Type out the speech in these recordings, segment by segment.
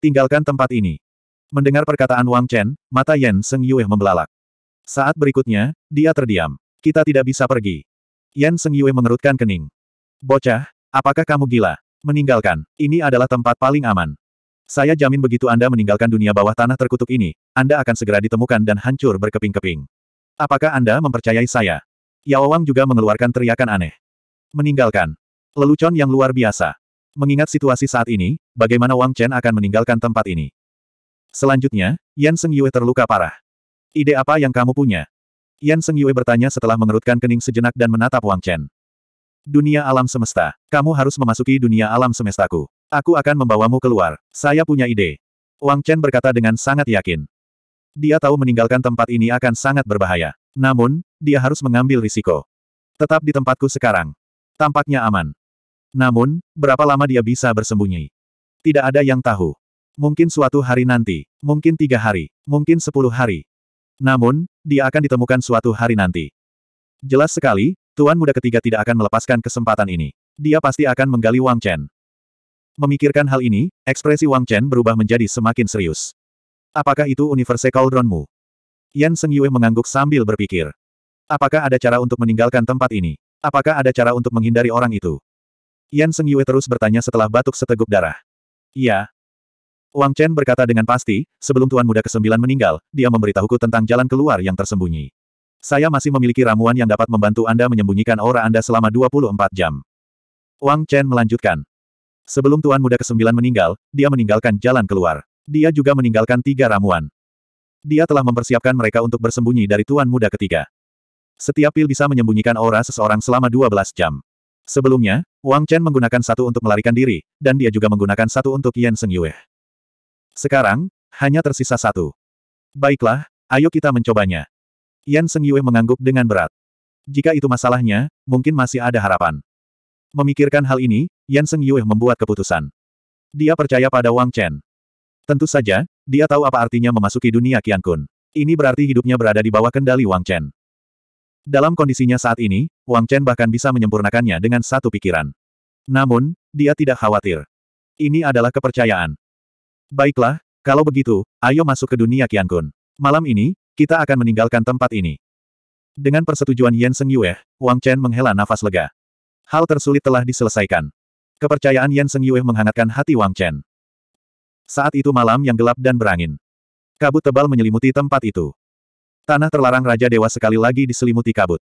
Tinggalkan tempat ini. Mendengar perkataan Wang Chen, mata Yan Seng Yue membelalak. Saat berikutnya, dia terdiam. Kita tidak bisa pergi. Yan Seng Yue mengerutkan kening. Bocah, apakah kamu gila? Meninggalkan, ini adalah tempat paling aman. Saya jamin begitu Anda meninggalkan dunia bawah tanah terkutuk ini, Anda akan segera ditemukan dan hancur berkeping-keping. Apakah Anda mempercayai saya? Yao Wang juga mengeluarkan teriakan aneh. Meninggalkan. Lelucon yang luar biasa. Mengingat situasi saat ini, bagaimana Wang Chen akan meninggalkan tempat ini? Selanjutnya, Yan Seng Yue terluka parah. Ide apa yang kamu punya? Yan Seng Yue bertanya setelah mengerutkan kening sejenak dan menatap Wang Chen. Dunia alam semesta. Kamu harus memasuki dunia alam semestaku. Aku akan membawamu keluar. Saya punya ide. Wang Chen berkata dengan sangat yakin. Dia tahu meninggalkan tempat ini akan sangat berbahaya. Namun, dia harus mengambil risiko. Tetap di tempatku sekarang. Tampaknya aman. Namun, berapa lama dia bisa bersembunyi? Tidak ada yang tahu. Mungkin suatu hari nanti, mungkin tiga hari, mungkin sepuluh hari. Namun, dia akan ditemukan suatu hari nanti. Jelas sekali, Tuan Muda ketiga tidak akan melepaskan kesempatan ini. Dia pasti akan menggali Wang Chen. Memikirkan hal ini, ekspresi Wang Chen berubah menjadi semakin serius. Apakah itu universe Cauldronmu? Yan Seng Yue mengangguk sambil berpikir. Apakah ada cara untuk meninggalkan tempat ini? Apakah ada cara untuk menghindari orang itu? Yan Seng Yue terus bertanya setelah batuk seteguk darah. Ya. Wang Chen berkata dengan pasti, sebelum Tuan Muda Kesembilan meninggal, dia memberitahuku tentang jalan keluar yang tersembunyi. Saya masih memiliki ramuan yang dapat membantu Anda menyembunyikan aura Anda selama 24 jam. Wang Chen melanjutkan. Sebelum Tuan Muda Kesembilan meninggal, dia meninggalkan jalan keluar. Dia juga meninggalkan tiga ramuan. Dia telah mempersiapkan mereka untuk bersembunyi dari Tuan Muda ketiga. Setiap pil bisa menyembunyikan aura seseorang selama 12 jam. Sebelumnya, Wang Chen menggunakan satu untuk melarikan diri, dan dia juga menggunakan satu untuk Yan Seng Yue. Sekarang, hanya tersisa satu. Baiklah, ayo kita mencobanya. Yan Seng Yue mengangguk dengan berat. Jika itu masalahnya, mungkin masih ada harapan. Memikirkan hal ini, Yan Seng Yue membuat keputusan. Dia percaya pada Wang Chen. Tentu saja, dia tahu apa artinya memasuki dunia Kian Kun. Ini berarti hidupnya berada di bawah kendali Wang Chen. Dalam kondisinya saat ini, Wang Chen bahkan bisa menyempurnakannya dengan satu pikiran. Namun, dia tidak khawatir. Ini adalah kepercayaan. Baiklah, kalau begitu, ayo masuk ke dunia Kian Kun. Malam ini, kita akan meninggalkan tempat ini. Dengan persetujuan Yan Seng Yue, Wang Chen menghela nafas lega. Hal tersulit telah diselesaikan. Kepercayaan Yan Seng Yue menghangatkan hati Wang Chen. Saat itu malam yang gelap dan berangin. Kabut tebal menyelimuti tempat itu. Tanah terlarang Raja Dewa sekali lagi diselimuti kabut.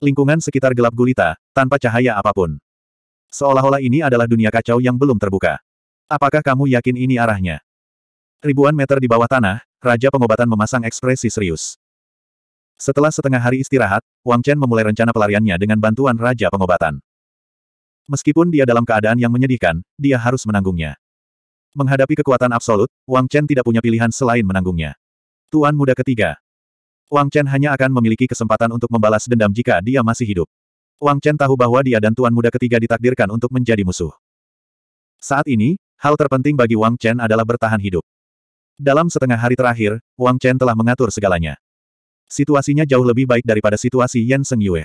Lingkungan sekitar gelap gulita, tanpa cahaya apapun. Seolah-olah ini adalah dunia kacau yang belum terbuka. Apakah kamu yakin ini arahnya? Ribuan meter di bawah tanah, Raja Pengobatan memasang ekspresi serius. Setelah setengah hari istirahat, Wang Chen memulai rencana pelariannya dengan bantuan Raja Pengobatan. Meskipun dia dalam keadaan yang menyedihkan, dia harus menanggungnya. Menghadapi kekuatan absolut, Wang Chen tidak punya pilihan selain menanggungnya. Tuan muda ketiga. Wang Chen hanya akan memiliki kesempatan untuk membalas dendam jika dia masih hidup. Wang Chen tahu bahwa dia dan tuan muda ketiga ditakdirkan untuk menjadi musuh. Saat ini, hal terpenting bagi Wang Chen adalah bertahan hidup. Dalam setengah hari terakhir, Wang Chen telah mengatur segalanya. Situasinya jauh lebih baik daripada situasi Yan Seng Yue.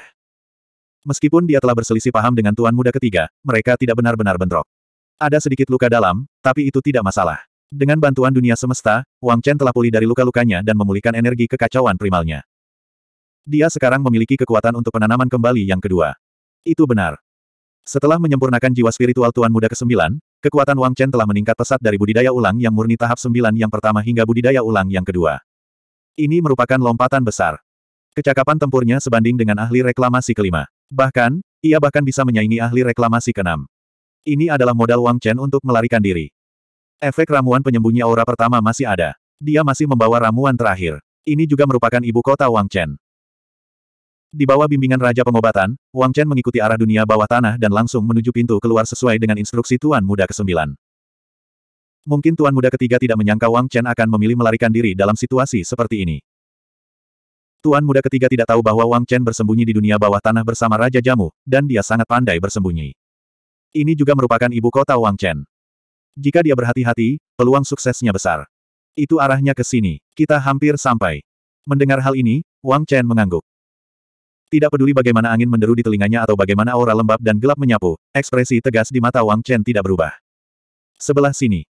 Meskipun dia telah berselisih paham dengan tuan muda ketiga, mereka tidak benar-benar bentrok. Ada sedikit luka dalam, tapi itu tidak masalah. Dengan bantuan dunia semesta, Wang Chen telah pulih dari luka-lukanya dan memulihkan energi kekacauan primalnya. Dia sekarang memiliki kekuatan untuk penanaman kembali yang kedua. Itu benar. Setelah menyempurnakan jiwa spiritual Tuan Muda ke-9, kekuatan Wang Chen telah meningkat pesat dari budidaya ulang yang murni tahap 9 yang pertama hingga budidaya ulang yang kedua. Ini merupakan lompatan besar. Kecakapan tempurnya sebanding dengan ahli reklamasi kelima. Bahkan, ia bahkan bisa menyaingi ahli reklamasi keenam. Ini adalah modal Wang Chen untuk melarikan diri. Efek ramuan penyembunyi aura pertama masih ada. Dia masih membawa ramuan terakhir. Ini juga merupakan ibu kota Wang Chen. Di bawah bimbingan Raja Pengobatan, Wang Chen mengikuti arah dunia bawah tanah dan langsung menuju pintu keluar sesuai dengan instruksi Tuan Muda ke-9. Mungkin Tuan Muda ketiga tidak menyangka Wang Chen akan memilih melarikan diri dalam situasi seperti ini. Tuan Muda ketiga tidak tahu bahwa Wang Chen bersembunyi di dunia bawah tanah bersama Raja Jamu, dan dia sangat pandai bersembunyi. Ini juga merupakan ibu kota Wang Chen. Jika dia berhati-hati, peluang suksesnya besar. Itu arahnya ke sini. Kita hampir sampai. Mendengar hal ini, Wang Chen mengangguk. Tidak peduli bagaimana angin menderu di telinganya atau bagaimana aura lembab dan gelap menyapu, ekspresi tegas di mata Wang Chen tidak berubah. Sebelah sini.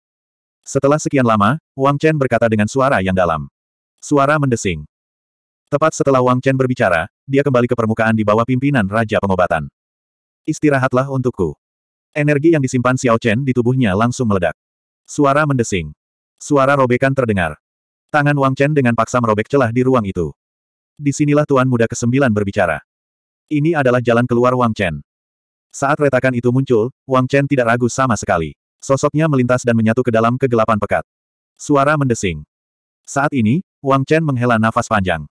Setelah sekian lama, Wang Chen berkata dengan suara yang dalam. Suara mendesing. Tepat setelah Wang Chen berbicara, dia kembali ke permukaan di bawah pimpinan Raja Pengobatan. Istirahatlah untukku. Energi yang disimpan Xiao Chen di tubuhnya langsung meledak. Suara mendesing. Suara robekan terdengar. Tangan Wang Chen dengan paksa merobek celah di ruang itu. Disinilah Tuan Muda ke-9 berbicara. Ini adalah jalan keluar Wang Chen. Saat retakan itu muncul, Wang Chen tidak ragu sama sekali. Sosoknya melintas dan menyatu ke dalam kegelapan pekat. Suara mendesing. Saat ini, Wang Chen menghela nafas panjang.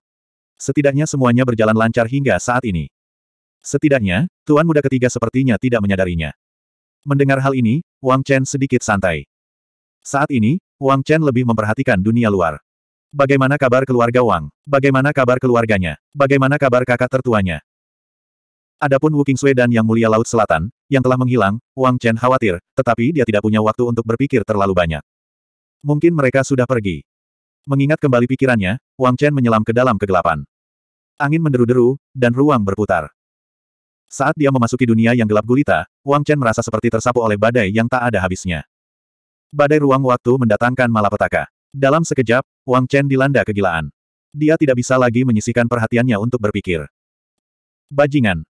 Setidaknya semuanya berjalan lancar hingga saat ini. Setidaknya, Tuan Muda ketiga sepertinya tidak menyadarinya. Mendengar hal ini, Wang Chen sedikit santai. Saat ini, Wang Chen lebih memperhatikan dunia luar. Bagaimana kabar keluarga Wang? Bagaimana kabar keluarganya? Bagaimana kabar kakak tertuanya? Adapun Wu Qingsui dan Yang Mulia Laut Selatan, yang telah menghilang, Wang Chen khawatir, tetapi dia tidak punya waktu untuk berpikir terlalu banyak. Mungkin mereka sudah pergi. Mengingat kembali pikirannya, Wang Chen menyelam ke dalam kegelapan. Angin menderu-deru, dan ruang berputar. Saat dia memasuki dunia yang gelap gulita, Wang Chen merasa seperti tersapu oleh badai yang tak ada habisnya. Badai ruang waktu mendatangkan malapetaka. Dalam sekejap, Wang Chen dilanda kegilaan. Dia tidak bisa lagi menyisihkan perhatiannya untuk berpikir. Bajingan.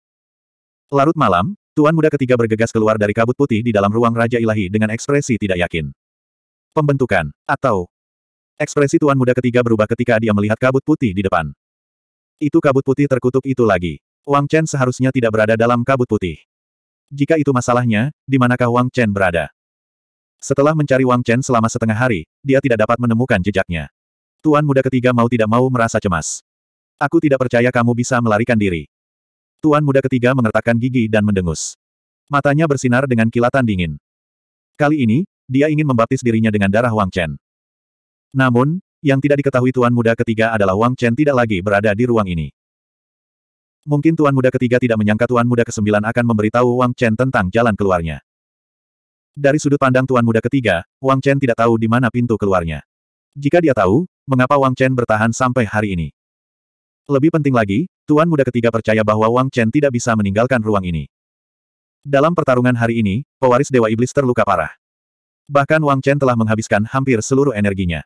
Larut malam, Tuan muda ketiga bergegas keluar dari kabut putih di dalam ruang Raja Ilahi dengan ekspresi tidak yakin. Pembentukan, atau... Ekspresi Tuan muda ketiga berubah ketika dia melihat kabut putih di depan. Itu kabut putih terkutuk itu lagi. Wang Chen seharusnya tidak berada dalam kabut putih. Jika itu masalahnya, di manakah Wang Chen berada? Setelah mencari Wang Chen selama setengah hari, dia tidak dapat menemukan jejaknya. Tuan muda ketiga mau tidak mau merasa cemas. Aku tidak percaya kamu bisa melarikan diri. Tuan muda ketiga mengertakkan gigi dan mendengus. Matanya bersinar dengan kilatan dingin. Kali ini, dia ingin membaptis dirinya dengan darah Wang Chen. Namun, yang tidak diketahui tuan muda ketiga adalah Wang Chen tidak lagi berada di ruang ini. Mungkin Tuan Muda ketiga tidak menyangka Tuan Muda kesembilan akan memberitahu Wang Chen tentang jalan keluarnya. Dari sudut pandang Tuan Muda ketiga, Wang Chen tidak tahu di mana pintu keluarnya. Jika dia tahu, mengapa Wang Chen bertahan sampai hari ini? Lebih penting lagi, Tuan Muda ketiga percaya bahwa Wang Chen tidak bisa meninggalkan ruang ini. Dalam pertarungan hari ini, pewaris Dewa Iblis terluka parah. Bahkan Wang Chen telah menghabiskan hampir seluruh energinya.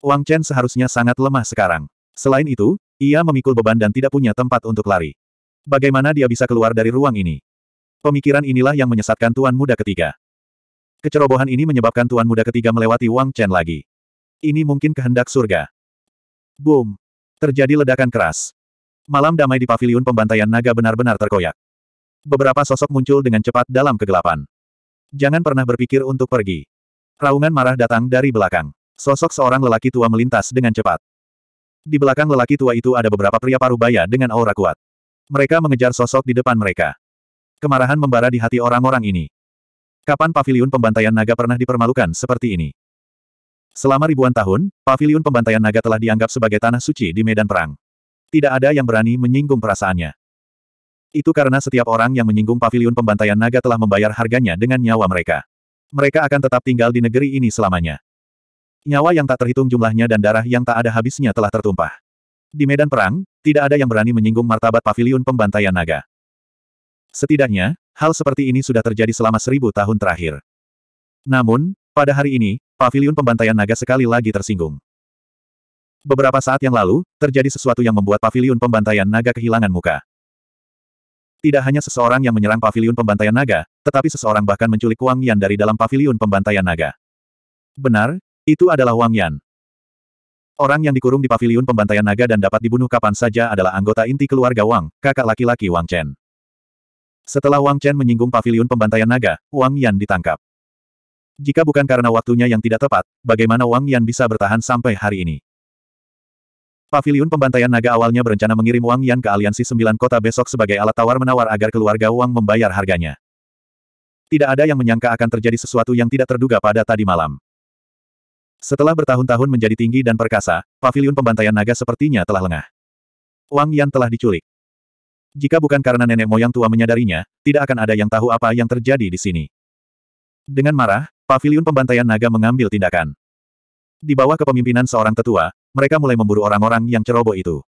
Wang Chen seharusnya sangat lemah sekarang. Selain itu, ia memikul beban dan tidak punya tempat untuk lari. Bagaimana dia bisa keluar dari ruang ini? Pemikiran inilah yang menyesatkan Tuan Muda ketiga. Kecerobohan ini menyebabkan Tuan Muda ketiga melewati Wang Chen lagi. Ini mungkin kehendak surga. Boom! Terjadi ledakan keras. Malam damai di paviliun pembantaian naga benar-benar terkoyak. Beberapa sosok muncul dengan cepat dalam kegelapan. Jangan pernah berpikir untuk pergi. Raungan marah datang dari belakang. Sosok seorang lelaki tua melintas dengan cepat. Di belakang lelaki tua itu ada beberapa pria parubaya dengan aura kuat. Mereka mengejar sosok di depan mereka. Kemarahan membara di hati orang-orang ini. Kapan paviliun pembantaian naga pernah dipermalukan seperti ini? Selama ribuan tahun, paviliun pembantaian naga telah dianggap sebagai tanah suci di medan perang. Tidak ada yang berani menyinggung perasaannya. Itu karena setiap orang yang menyinggung paviliun pembantaian naga telah membayar harganya dengan nyawa mereka. Mereka akan tetap tinggal di negeri ini selamanya. Nyawa yang tak terhitung jumlahnya dan darah yang tak ada habisnya telah tertumpah. Di medan perang, tidak ada yang berani menyinggung martabat pavilion pembantaian naga. Setidaknya, hal seperti ini sudah terjadi selama seribu tahun terakhir. Namun, pada hari ini, pavilion pembantaian naga sekali lagi tersinggung. Beberapa saat yang lalu, terjadi sesuatu yang membuat pavilion pembantaian naga kehilangan muka. Tidak hanya seseorang yang menyerang pavilion pembantaian naga, tetapi seseorang bahkan menculik Wang Yan dari dalam pavilion pembantaian naga. Benar, itu adalah Wang Yan. Orang yang dikurung di paviliun pembantaian naga dan dapat dibunuh kapan saja adalah anggota inti keluarga Wang, kakak laki-laki Wang Chen. Setelah Wang Chen menyinggung paviliun pembantaian naga, Wang Yan ditangkap. Jika bukan karena waktunya yang tidak tepat, bagaimana Wang Yan bisa bertahan sampai hari ini? Paviliun Pembantaian Naga awalnya berencana mengirim Wang Yan ke Aliansi Sembilan Kota besok sebagai alat tawar-menawar agar keluarga Wang membayar harganya. Tidak ada yang menyangka akan terjadi sesuatu yang tidak terduga pada tadi malam. Setelah bertahun-tahun menjadi tinggi dan perkasa, pavilion pembantaian naga sepertinya telah lengah. Wang Yan telah diculik. Jika bukan karena nenek moyang tua menyadarinya, tidak akan ada yang tahu apa yang terjadi di sini. Dengan marah, pavilion pembantaian naga mengambil tindakan. Di bawah kepemimpinan seorang tetua, mereka mulai memburu orang-orang yang ceroboh itu.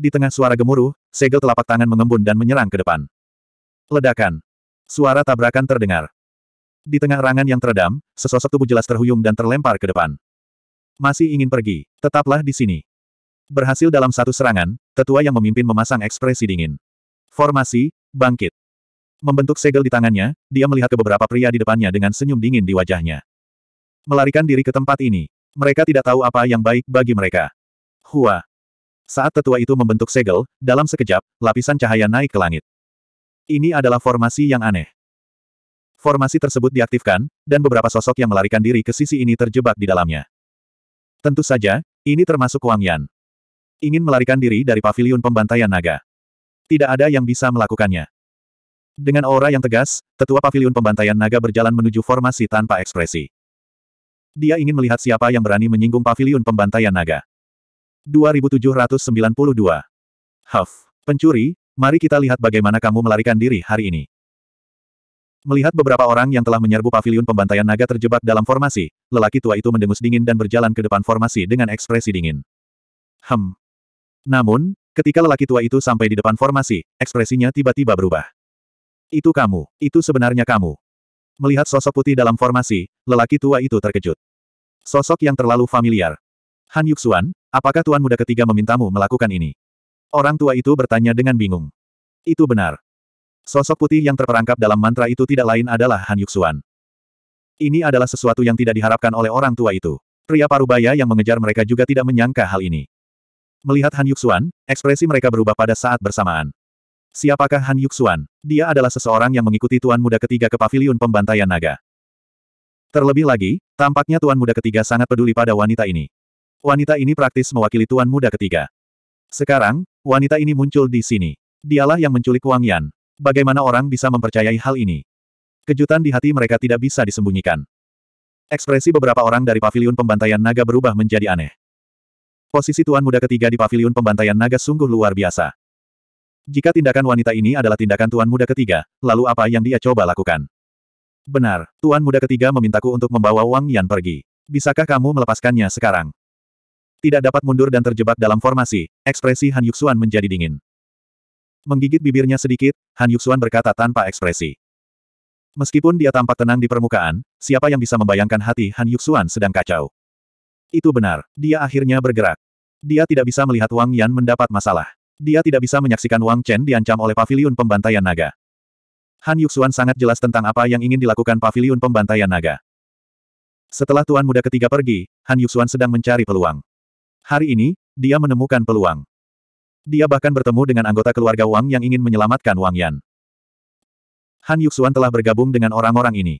Di tengah suara gemuruh, segel telapak tangan mengembun dan menyerang ke depan. Ledakan. Suara tabrakan terdengar. Di tengah rangan yang teredam, sesosok tubuh jelas terhuyung dan terlempar ke depan. Masih ingin pergi, tetaplah di sini. Berhasil dalam satu serangan, tetua yang memimpin memasang ekspresi dingin. Formasi, bangkit. Membentuk segel di tangannya, dia melihat ke beberapa pria di depannya dengan senyum dingin di wajahnya. Melarikan diri ke tempat ini. Mereka tidak tahu apa yang baik bagi mereka. Hua. Saat tetua itu membentuk segel, dalam sekejap, lapisan cahaya naik ke langit. Ini adalah formasi yang aneh formasi tersebut diaktifkan, dan beberapa sosok yang melarikan diri ke sisi ini terjebak di dalamnya. Tentu saja, ini termasuk Wang Yan. Ingin melarikan diri dari paviliun pembantaian naga. Tidak ada yang bisa melakukannya. Dengan aura yang tegas, tetua paviliun pembantaian naga berjalan menuju formasi tanpa ekspresi. Dia ingin melihat siapa yang berani menyinggung paviliun pembantaian naga. 2792. Huff, pencuri, mari kita lihat bagaimana kamu melarikan diri hari ini. Melihat beberapa orang yang telah menyerbu pavilion pembantaian naga terjebak dalam formasi, lelaki tua itu mendengus dingin dan berjalan ke depan formasi dengan ekspresi dingin. Hem. Namun, ketika lelaki tua itu sampai di depan formasi, ekspresinya tiba-tiba berubah. Itu kamu, itu sebenarnya kamu. Melihat sosok putih dalam formasi, lelaki tua itu terkejut. Sosok yang terlalu familiar. Han Yuxuan, apakah tuan muda ketiga memintamu melakukan ini? Orang tua itu bertanya dengan bingung. Itu benar. Sosok putih yang terperangkap dalam mantra itu tidak lain adalah Han Yuxuan. Ini adalah sesuatu yang tidak diharapkan oleh orang tua itu. Pria parubaya yang mengejar mereka juga tidak menyangka hal ini. Melihat Han Yuxuan, ekspresi mereka berubah pada saat bersamaan. Siapakah Han Yuxuan? Dia adalah seseorang yang mengikuti Tuan Muda ketiga ke paviliun pembantaian naga. Terlebih lagi, tampaknya Tuan Muda ketiga sangat peduli pada wanita ini. Wanita ini praktis mewakili Tuan Muda ketiga. Sekarang, wanita ini muncul di sini. Dialah yang menculik Wang Yan. Bagaimana orang bisa mempercayai hal ini? Kejutan di hati mereka tidak bisa disembunyikan. Ekspresi beberapa orang dari paviliun pembantaian naga berubah menjadi aneh. Posisi tuan muda ketiga di paviliun pembantaian naga sungguh luar biasa. Jika tindakan wanita ini adalah tindakan tuan muda ketiga, lalu apa yang dia coba lakukan? Benar, tuan muda ketiga memintaku untuk membawa Wang Yan pergi. Bisakah kamu melepaskannya sekarang? Tidak dapat mundur dan terjebak dalam formasi, ekspresi Han Yuxuan menjadi dingin. Menggigit bibirnya sedikit, Han Yuxuan berkata tanpa ekspresi. Meskipun dia tampak tenang di permukaan, siapa yang bisa membayangkan hati Han Yuxuan sedang kacau? Itu benar, dia akhirnya bergerak. Dia tidak bisa melihat Wang Yan mendapat masalah. Dia tidak bisa menyaksikan Wang Chen diancam oleh paviliun pembantaian naga. Han Yuxuan sangat jelas tentang apa yang ingin dilakukan paviliun pembantaian naga. Setelah tuan muda ketiga pergi, Han Yuxuan sedang mencari peluang. Hari ini, dia menemukan peluang. Dia bahkan bertemu dengan anggota keluarga Wang yang ingin menyelamatkan Wang Yan. Han Yuxuan telah bergabung dengan orang-orang ini.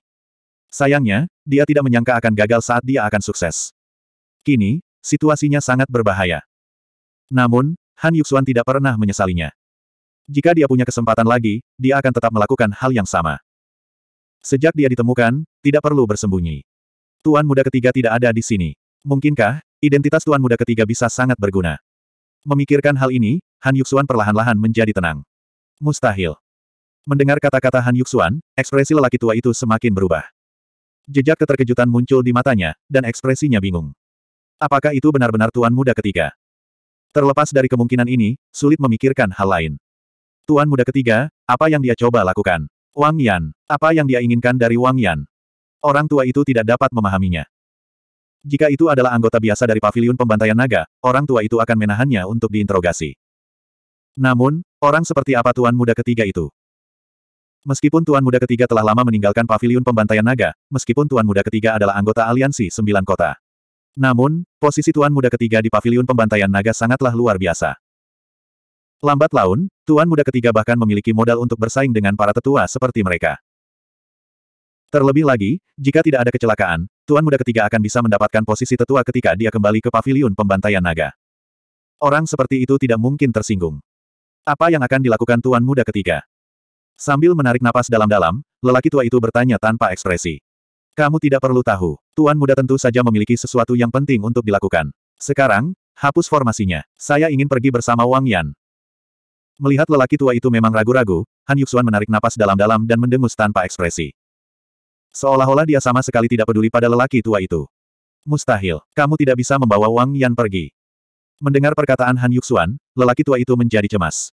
Sayangnya, dia tidak menyangka akan gagal saat dia akan sukses. Kini, situasinya sangat berbahaya. Namun, Han Yuxuan tidak pernah menyesalinya. Jika dia punya kesempatan lagi, dia akan tetap melakukan hal yang sama. Sejak dia ditemukan, tidak perlu bersembunyi. Tuan muda ketiga tidak ada di sini. Mungkinkah, identitas tuan muda ketiga bisa sangat berguna? Memikirkan hal ini, Han Yuxuan perlahan-lahan menjadi tenang. Mustahil. Mendengar kata-kata Han Yuxuan, ekspresi lelaki tua itu semakin berubah. Jejak keterkejutan muncul di matanya, dan ekspresinya bingung. Apakah itu benar-benar tuan muda ketiga? Terlepas dari kemungkinan ini, sulit memikirkan hal lain. Tuan muda ketiga, apa yang dia coba lakukan? Wang Yan, apa yang dia inginkan dari Wang Yan? Orang tua itu tidak dapat memahaminya. Jika itu adalah anggota biasa dari pavilion pembantaian naga, orang tua itu akan menahannya untuk diinterogasi. Namun, orang seperti apa tuan muda ketiga itu? Meskipun tuan muda ketiga telah lama meninggalkan pavilion pembantaian naga, meskipun tuan muda ketiga adalah anggota aliansi sembilan kota. Namun, posisi tuan muda ketiga di pavilion pembantaian naga sangatlah luar biasa. Lambat laun, tuan muda ketiga bahkan memiliki modal untuk bersaing dengan para tetua seperti mereka. Terlebih lagi, jika tidak ada kecelakaan, Tuan Muda ketiga akan bisa mendapatkan posisi tetua ketika dia kembali ke paviliun pembantaian naga. Orang seperti itu tidak mungkin tersinggung. Apa yang akan dilakukan Tuan Muda ketiga? Sambil menarik napas dalam-dalam, lelaki tua itu bertanya tanpa ekspresi. Kamu tidak perlu tahu, Tuan Muda tentu saja memiliki sesuatu yang penting untuk dilakukan. Sekarang, hapus formasinya. Saya ingin pergi bersama Wang Yan. Melihat lelaki tua itu memang ragu-ragu, Han Yuxuan menarik napas dalam-dalam dan mendengus tanpa ekspresi. Seolah-olah dia sama sekali tidak peduli pada lelaki tua itu. Mustahil, kamu tidak bisa membawa Wang Yan pergi. Mendengar perkataan Han Yuxuan, lelaki tua itu menjadi cemas.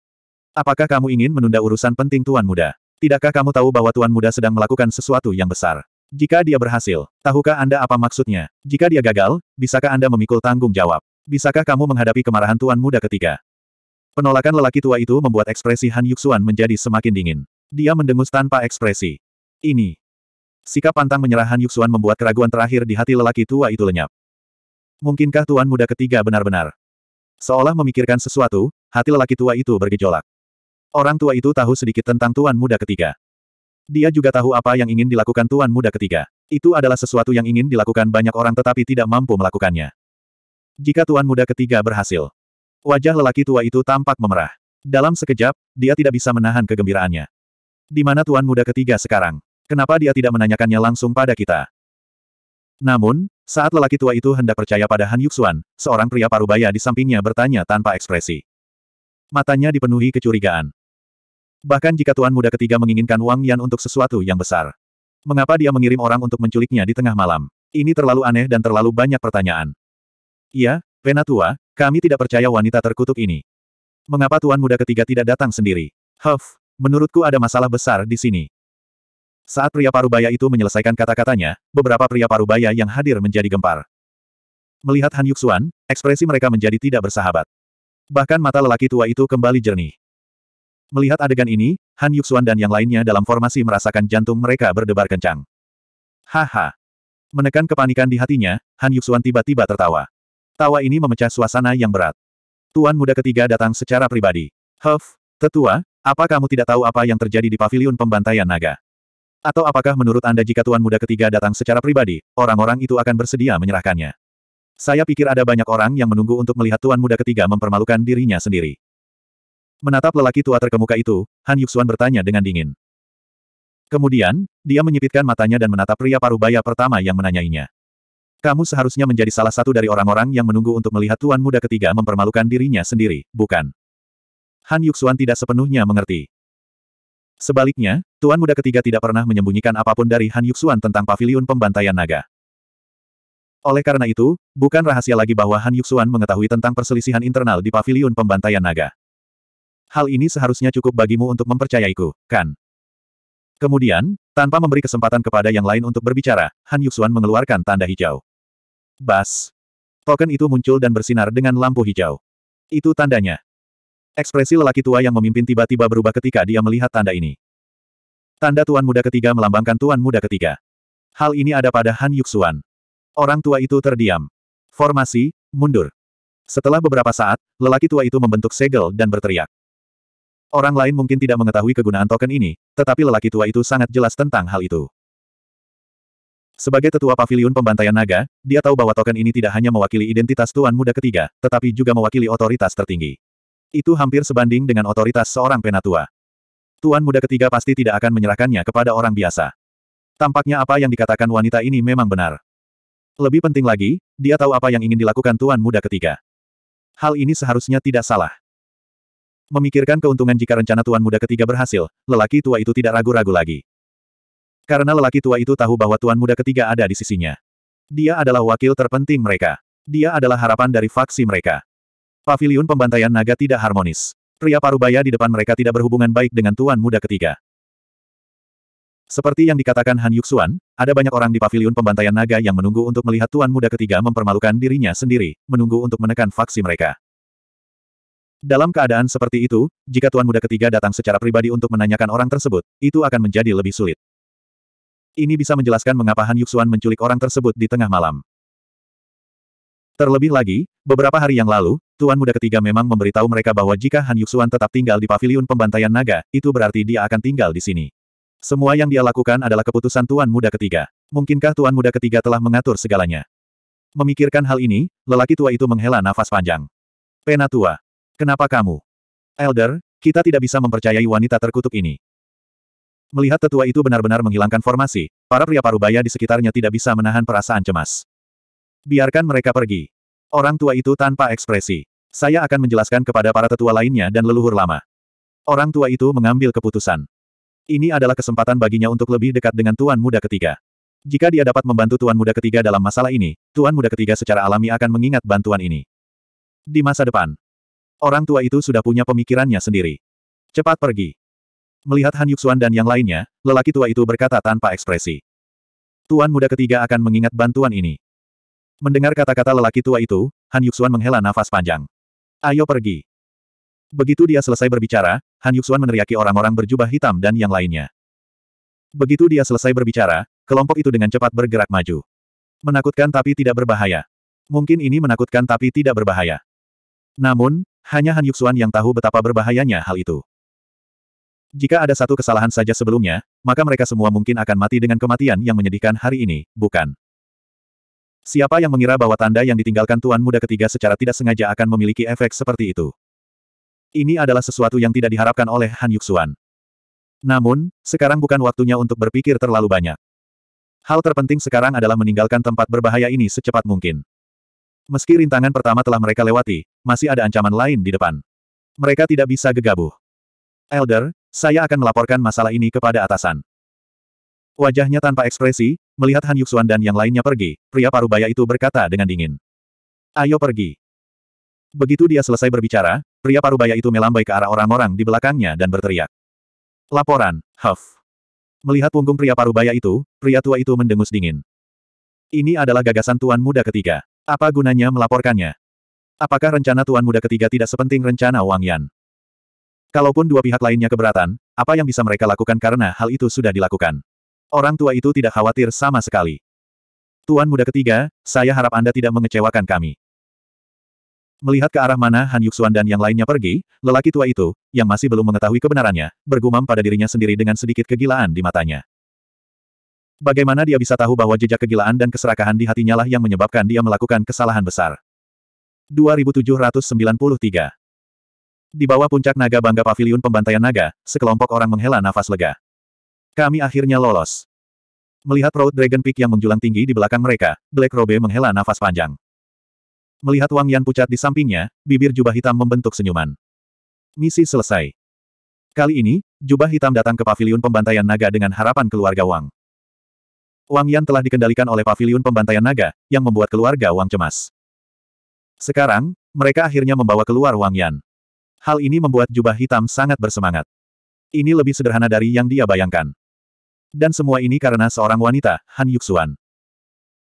Apakah kamu ingin menunda urusan penting Tuan Muda? Tidakkah kamu tahu bahwa Tuan Muda sedang melakukan sesuatu yang besar? Jika dia berhasil, tahukah Anda apa maksudnya? Jika dia gagal, bisakah Anda memikul tanggung jawab? Bisakah kamu menghadapi kemarahan Tuan Muda ketiga? Penolakan lelaki tua itu membuat ekspresi Han Yuxuan menjadi semakin dingin. Dia mendengus tanpa ekspresi. Ini, Sikap pantang menyerah Han Yuxuan membuat keraguan terakhir di hati lelaki tua itu lenyap. Mungkinkah tuan muda ketiga benar-benar? Seolah memikirkan sesuatu, hati lelaki tua itu bergejolak. Orang tua itu tahu sedikit tentang tuan muda ketiga. Dia juga tahu apa yang ingin dilakukan tuan muda ketiga. Itu adalah sesuatu yang ingin dilakukan banyak orang tetapi tidak mampu melakukannya. Jika tuan muda ketiga berhasil, wajah lelaki tua itu tampak memerah. Dalam sekejap, dia tidak bisa menahan kegembiraannya. Di mana tuan muda ketiga sekarang? Kenapa dia tidak menanyakannya langsung pada kita? Namun, saat lelaki tua itu hendak percaya pada Han Yuxuan, seorang pria parubaya di sampingnya bertanya tanpa ekspresi. Matanya dipenuhi kecurigaan. Bahkan jika tuan muda ketiga menginginkan Wang Yan untuk sesuatu yang besar. Mengapa dia mengirim orang untuk menculiknya di tengah malam? Ini terlalu aneh dan terlalu banyak pertanyaan. Iya, Penatua, kami tidak percaya wanita terkutuk ini. Mengapa tuan muda ketiga tidak datang sendiri? Huff, menurutku ada masalah besar di sini. Saat pria parubaya itu menyelesaikan kata-katanya, beberapa pria parubaya yang hadir menjadi gempar. Melihat Han Yuxuan, ekspresi mereka menjadi tidak bersahabat. Bahkan mata lelaki tua itu kembali jernih. Melihat adegan ini, Han Yuxuan dan yang lainnya dalam formasi merasakan jantung mereka berdebar kencang. Haha. Menekan kepanikan di hatinya, Han Yuxuan tiba-tiba tertawa. Tawa ini memecah suasana yang berat. Tuan muda ketiga datang secara pribadi. Huff, tetua, apa kamu tidak tahu apa yang terjadi di paviliun pembantaian naga? Atau apakah menurut Anda jika Tuan Muda ketiga datang secara pribadi, orang-orang itu akan bersedia menyerahkannya? Saya pikir ada banyak orang yang menunggu untuk melihat Tuan Muda ketiga mempermalukan dirinya sendiri. Menatap lelaki tua terkemuka itu, Han Yuxuan bertanya dengan dingin. Kemudian, dia menyipitkan matanya dan menatap pria Parubaya pertama yang menanyainya. Kamu seharusnya menjadi salah satu dari orang-orang yang menunggu untuk melihat Tuan Muda ketiga mempermalukan dirinya sendiri, bukan? Han Yuxuan tidak sepenuhnya mengerti. Sebaliknya, Tuan Muda ketiga tidak pernah menyembunyikan apapun dari Han Yuxuan tentang paviliun pembantaian naga. Oleh karena itu, bukan rahasia lagi bahwa Han Yuxuan mengetahui tentang perselisihan internal di paviliun pembantaian naga. Hal ini seharusnya cukup bagimu untuk mempercayaiku, kan? Kemudian, tanpa memberi kesempatan kepada yang lain untuk berbicara, Han Yuxuan mengeluarkan tanda hijau. Bas. Token itu muncul dan bersinar dengan lampu hijau. Itu tandanya. Ekspresi lelaki tua yang memimpin tiba-tiba berubah ketika dia melihat tanda ini. Tanda tuan muda ketiga melambangkan tuan muda ketiga. Hal ini ada pada Han Yuxuan. Orang tua itu terdiam. Formasi, mundur. Setelah beberapa saat, lelaki tua itu membentuk segel dan berteriak. Orang lain mungkin tidak mengetahui kegunaan token ini, tetapi lelaki tua itu sangat jelas tentang hal itu. Sebagai tetua pavilion pembantaian naga, dia tahu bahwa token ini tidak hanya mewakili identitas tuan muda ketiga, tetapi juga mewakili otoritas tertinggi. Itu hampir sebanding dengan otoritas seorang penatua. Tuan muda ketiga pasti tidak akan menyerahkannya kepada orang biasa. Tampaknya apa yang dikatakan wanita ini memang benar. Lebih penting lagi, dia tahu apa yang ingin dilakukan tuan muda ketiga. Hal ini seharusnya tidak salah. Memikirkan keuntungan jika rencana tuan muda ketiga berhasil, lelaki tua itu tidak ragu-ragu lagi. Karena lelaki tua itu tahu bahwa tuan muda ketiga ada di sisinya. Dia adalah wakil terpenting mereka. Dia adalah harapan dari faksi mereka. Pavilion pembantaian naga tidak harmonis. Pria parubaya di depan mereka tidak berhubungan baik dengan tuan muda ketiga. Seperti yang dikatakan Han Yuxuan, ada banyak orang di Pavilion pembantaian naga yang menunggu untuk melihat tuan muda ketiga mempermalukan dirinya sendiri, menunggu untuk menekan faksi mereka. Dalam keadaan seperti itu, jika tuan muda ketiga datang secara pribadi untuk menanyakan orang tersebut, itu akan menjadi lebih sulit. Ini bisa menjelaskan mengapa Han Yuxuan menculik orang tersebut di tengah malam. Terlebih lagi, beberapa hari yang lalu, Tuan Muda ketiga memang memberitahu mereka bahwa jika Han Yuxuan tetap tinggal di paviliun pembantaian naga, itu berarti dia akan tinggal di sini. Semua yang dia lakukan adalah keputusan Tuan Muda ketiga. Mungkinkah Tuan Muda ketiga telah mengatur segalanya? Memikirkan hal ini, lelaki tua itu menghela nafas panjang. tua. kenapa kamu? Elder, kita tidak bisa mempercayai wanita terkutuk ini. Melihat tetua itu benar-benar menghilangkan formasi, para pria parubaya di sekitarnya tidak bisa menahan perasaan cemas. Biarkan mereka pergi. Orang tua itu tanpa ekspresi. Saya akan menjelaskan kepada para tetua lainnya dan leluhur lama. Orang tua itu mengambil keputusan. Ini adalah kesempatan baginya untuk lebih dekat dengan tuan muda ketiga. Jika dia dapat membantu tuan muda ketiga dalam masalah ini, tuan muda ketiga secara alami akan mengingat bantuan ini. Di masa depan, orang tua itu sudah punya pemikirannya sendiri. Cepat pergi. Melihat Han Yuxuan dan yang lainnya, lelaki tua itu berkata tanpa ekspresi. Tuan muda ketiga akan mengingat bantuan ini. Mendengar kata-kata lelaki tua itu, Han Yuxuan menghela nafas panjang. Ayo pergi. Begitu dia selesai berbicara, Han Yuxuan meneriaki orang-orang berjubah hitam dan yang lainnya. Begitu dia selesai berbicara, kelompok itu dengan cepat bergerak maju. Menakutkan tapi tidak berbahaya. Mungkin ini menakutkan tapi tidak berbahaya. Namun, hanya Han Yuxuan yang tahu betapa berbahayanya hal itu. Jika ada satu kesalahan saja sebelumnya, maka mereka semua mungkin akan mati dengan kematian yang menyedihkan hari ini, bukan? Siapa yang mengira bahwa tanda yang ditinggalkan Tuan Muda ketiga secara tidak sengaja akan memiliki efek seperti itu? Ini adalah sesuatu yang tidak diharapkan oleh Han Yuxuan. Namun, sekarang bukan waktunya untuk berpikir terlalu banyak. Hal terpenting sekarang adalah meninggalkan tempat berbahaya ini secepat mungkin. Meski rintangan pertama telah mereka lewati, masih ada ancaman lain di depan. Mereka tidak bisa gegabah. Elder, saya akan melaporkan masalah ini kepada atasan. Wajahnya tanpa ekspresi, Melihat Han Yuxuan dan yang lainnya pergi, pria parubaya itu berkata dengan dingin. Ayo pergi. Begitu dia selesai berbicara, pria parubaya itu melambai ke arah orang-orang di belakangnya dan berteriak. Laporan, Huff. Melihat punggung pria parubaya itu, pria tua itu mendengus dingin. Ini adalah gagasan tuan muda ketiga. Apa gunanya melaporkannya? Apakah rencana tuan muda ketiga tidak sepenting rencana Wang Yan? Kalaupun dua pihak lainnya keberatan, apa yang bisa mereka lakukan karena hal itu sudah dilakukan? Orang tua itu tidak khawatir sama sekali. Tuan muda ketiga, saya harap Anda tidak mengecewakan kami. Melihat ke arah mana Han Yuxuan dan yang lainnya pergi, lelaki tua itu, yang masih belum mengetahui kebenarannya, bergumam pada dirinya sendiri dengan sedikit kegilaan di matanya. Bagaimana dia bisa tahu bahwa jejak kegilaan dan keserakahan di hatinya lah yang menyebabkan dia melakukan kesalahan besar. 2793 Di bawah puncak naga Bangga pavilion Pembantaian Naga, sekelompok orang menghela nafas lega. Kami akhirnya lolos. Melihat Proud Dragon Peak yang menjulang tinggi di belakang mereka, Black Robe menghela nafas panjang. Melihat Wang Yan pucat di sampingnya, bibir jubah hitam membentuk senyuman. Misi selesai. Kali ini, jubah hitam datang ke paviliun pembantaian naga dengan harapan keluarga Wang. Wang Yan telah dikendalikan oleh paviliun pembantaian naga, yang membuat keluarga Wang cemas. Sekarang, mereka akhirnya membawa keluar Wang Yan. Hal ini membuat jubah hitam sangat bersemangat. Ini lebih sederhana dari yang dia bayangkan. Dan semua ini karena seorang wanita, Han Yuxuan.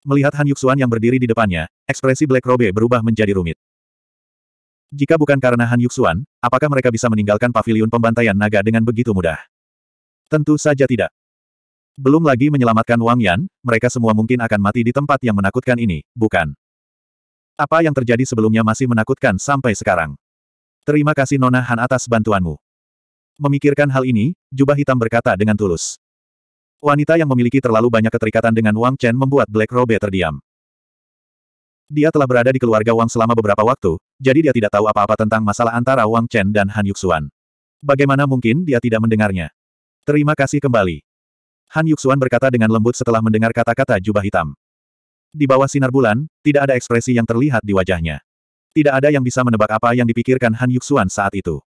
Melihat Han Yuxuan yang berdiri di depannya, ekspresi Black Robe berubah menjadi rumit. Jika bukan karena Han Yuxuan, apakah mereka bisa meninggalkan paviliun pembantaian naga dengan begitu mudah? Tentu saja tidak. Belum lagi menyelamatkan Wang Yan, mereka semua mungkin akan mati di tempat yang menakutkan ini, bukan? Apa yang terjadi sebelumnya masih menakutkan sampai sekarang. Terima kasih Nona Han atas bantuanmu. Memikirkan hal ini, jubah hitam berkata dengan tulus. Wanita yang memiliki terlalu banyak keterikatan dengan Wang Chen membuat Black Robe terdiam. Dia telah berada di keluarga Wang selama beberapa waktu, jadi dia tidak tahu apa-apa tentang masalah antara Wang Chen dan Han Yuxuan. Bagaimana mungkin dia tidak mendengarnya? Terima kasih kembali. Han Yuxuan berkata dengan lembut setelah mendengar kata-kata jubah hitam. Di bawah sinar bulan, tidak ada ekspresi yang terlihat di wajahnya. Tidak ada yang bisa menebak apa yang dipikirkan Han Yuxuan saat itu.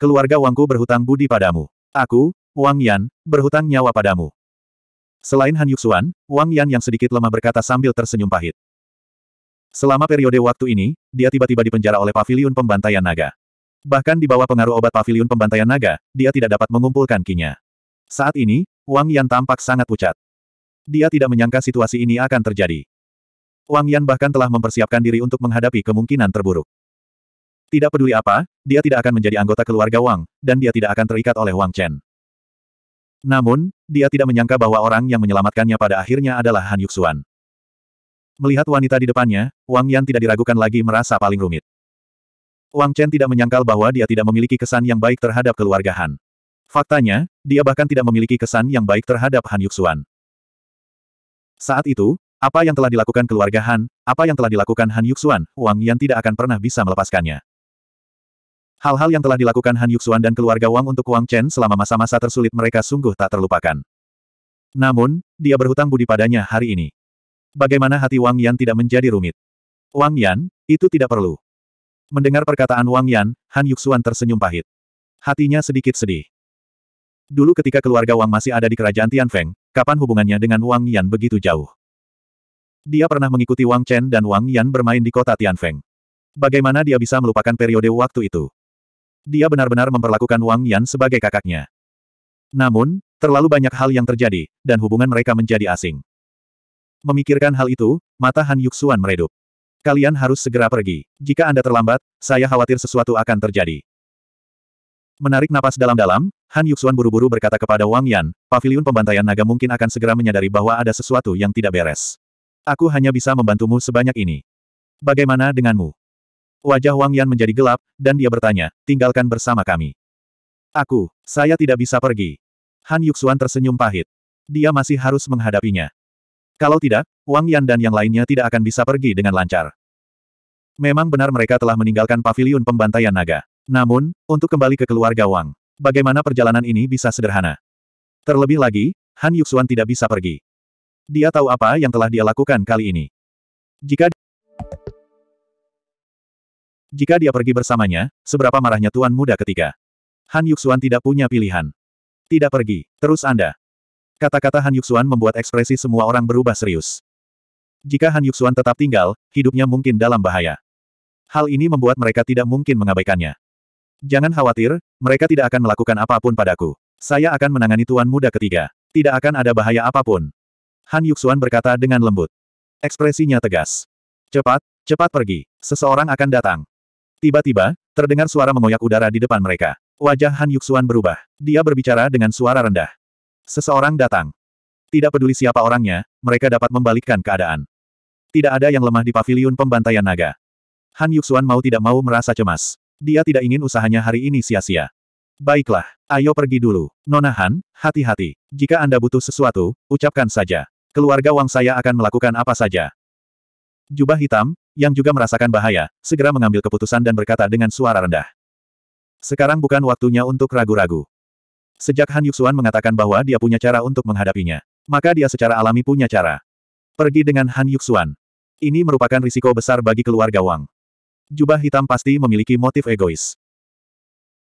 Keluarga Wangku berhutang budi padamu. Aku, Wang Yan, berhutang nyawa padamu. Selain Han Yuxuan, Wang Yan yang sedikit lemah berkata sambil tersenyum pahit. Selama periode waktu ini, dia tiba-tiba dipenjara oleh paviliun pembantaian naga. Bahkan di bawah pengaruh obat paviliun pembantaian naga, dia tidak dapat mengumpulkan kinya. Saat ini, Wang Yan tampak sangat pucat. Dia tidak menyangka situasi ini akan terjadi. Wang Yan bahkan telah mempersiapkan diri untuk menghadapi kemungkinan terburuk. Tidak peduli apa, dia tidak akan menjadi anggota keluarga Wang, dan dia tidak akan terikat oleh Wang Chen. Namun, dia tidak menyangka bahwa orang yang menyelamatkannya pada akhirnya adalah Han Yuxuan. Melihat wanita di depannya, Wang Yan tidak diragukan lagi merasa paling rumit. Wang Chen tidak menyangkal bahwa dia tidak memiliki kesan yang baik terhadap keluarga Han. Faktanya, dia bahkan tidak memiliki kesan yang baik terhadap Han Yuxuan. Saat itu, apa yang telah dilakukan keluarga Han, apa yang telah dilakukan Han Yuxuan, Wang Yan tidak akan pernah bisa melepaskannya. Hal-hal yang telah dilakukan Han Yuxuan dan keluarga Wang untuk Wang Chen selama masa-masa tersulit mereka sungguh tak terlupakan. Namun, dia berhutang budi padanya hari ini. Bagaimana hati Wang Yan tidak menjadi rumit? Wang Yan, itu tidak perlu. Mendengar perkataan Wang Yan, Han Yuxuan tersenyum pahit. Hatinya sedikit sedih. Dulu ketika keluarga Wang masih ada di kerajaan Tianfeng, kapan hubungannya dengan Wang Yan begitu jauh? Dia pernah mengikuti Wang Chen dan Wang Yan bermain di kota Tianfeng. Bagaimana dia bisa melupakan periode waktu itu? dia benar-benar memperlakukan Wang Yan sebagai kakaknya. Namun, terlalu banyak hal yang terjadi, dan hubungan mereka menjadi asing. Memikirkan hal itu, mata Han Yuxuan meredup. Kalian harus segera pergi. Jika Anda terlambat, saya khawatir sesuatu akan terjadi. Menarik napas dalam-dalam, Han Yuxuan buru-buru berkata kepada Wang Yan, paviliun pembantaian naga mungkin akan segera menyadari bahwa ada sesuatu yang tidak beres. Aku hanya bisa membantumu sebanyak ini. Bagaimana denganmu? Wajah Wang Yan menjadi gelap, dan dia bertanya, tinggalkan bersama kami. Aku, saya tidak bisa pergi. Han Yuxuan tersenyum pahit. Dia masih harus menghadapinya. Kalau tidak, Wang Yan dan yang lainnya tidak akan bisa pergi dengan lancar. Memang benar mereka telah meninggalkan paviliun pembantaian naga. Namun, untuk kembali ke keluarga Wang, bagaimana perjalanan ini bisa sederhana? Terlebih lagi, Han Yuxuan tidak bisa pergi. Dia tahu apa yang telah dia lakukan kali ini. Jika jika dia pergi bersamanya, seberapa marahnya tuan muda ketiga. Han Yuxuan tidak punya pilihan. Tidak pergi, terus Anda. Kata-kata Han Yuxuan membuat ekspresi semua orang berubah serius. Jika Han Yuxuan tetap tinggal, hidupnya mungkin dalam bahaya. Hal ini membuat mereka tidak mungkin mengabaikannya. Jangan khawatir, mereka tidak akan melakukan apapun padaku. Saya akan menangani tuan muda ketiga. Tidak akan ada bahaya apapun. Han Yuxuan berkata dengan lembut. Ekspresinya tegas. Cepat, cepat pergi. Seseorang akan datang. Tiba-tiba, terdengar suara mengoyak udara di depan mereka. Wajah Han Yuxuan berubah. Dia berbicara dengan suara rendah. Seseorang datang. Tidak peduli siapa orangnya, mereka dapat membalikkan keadaan. Tidak ada yang lemah di paviliun pembantaian naga. Han Yuxuan mau tidak mau merasa cemas. Dia tidak ingin usahanya hari ini sia-sia. Baiklah, ayo pergi dulu. Nona Han, hati-hati. Jika Anda butuh sesuatu, ucapkan saja. Keluarga Wang saya akan melakukan apa saja. Jubah hitam, yang juga merasakan bahaya, segera mengambil keputusan dan berkata dengan suara rendah. Sekarang bukan waktunya untuk ragu-ragu. Sejak Han Yuxuan mengatakan bahwa dia punya cara untuk menghadapinya, maka dia secara alami punya cara. Pergi dengan Han Yuxuan. Ini merupakan risiko besar bagi keluarga Wang. Jubah hitam pasti memiliki motif egois.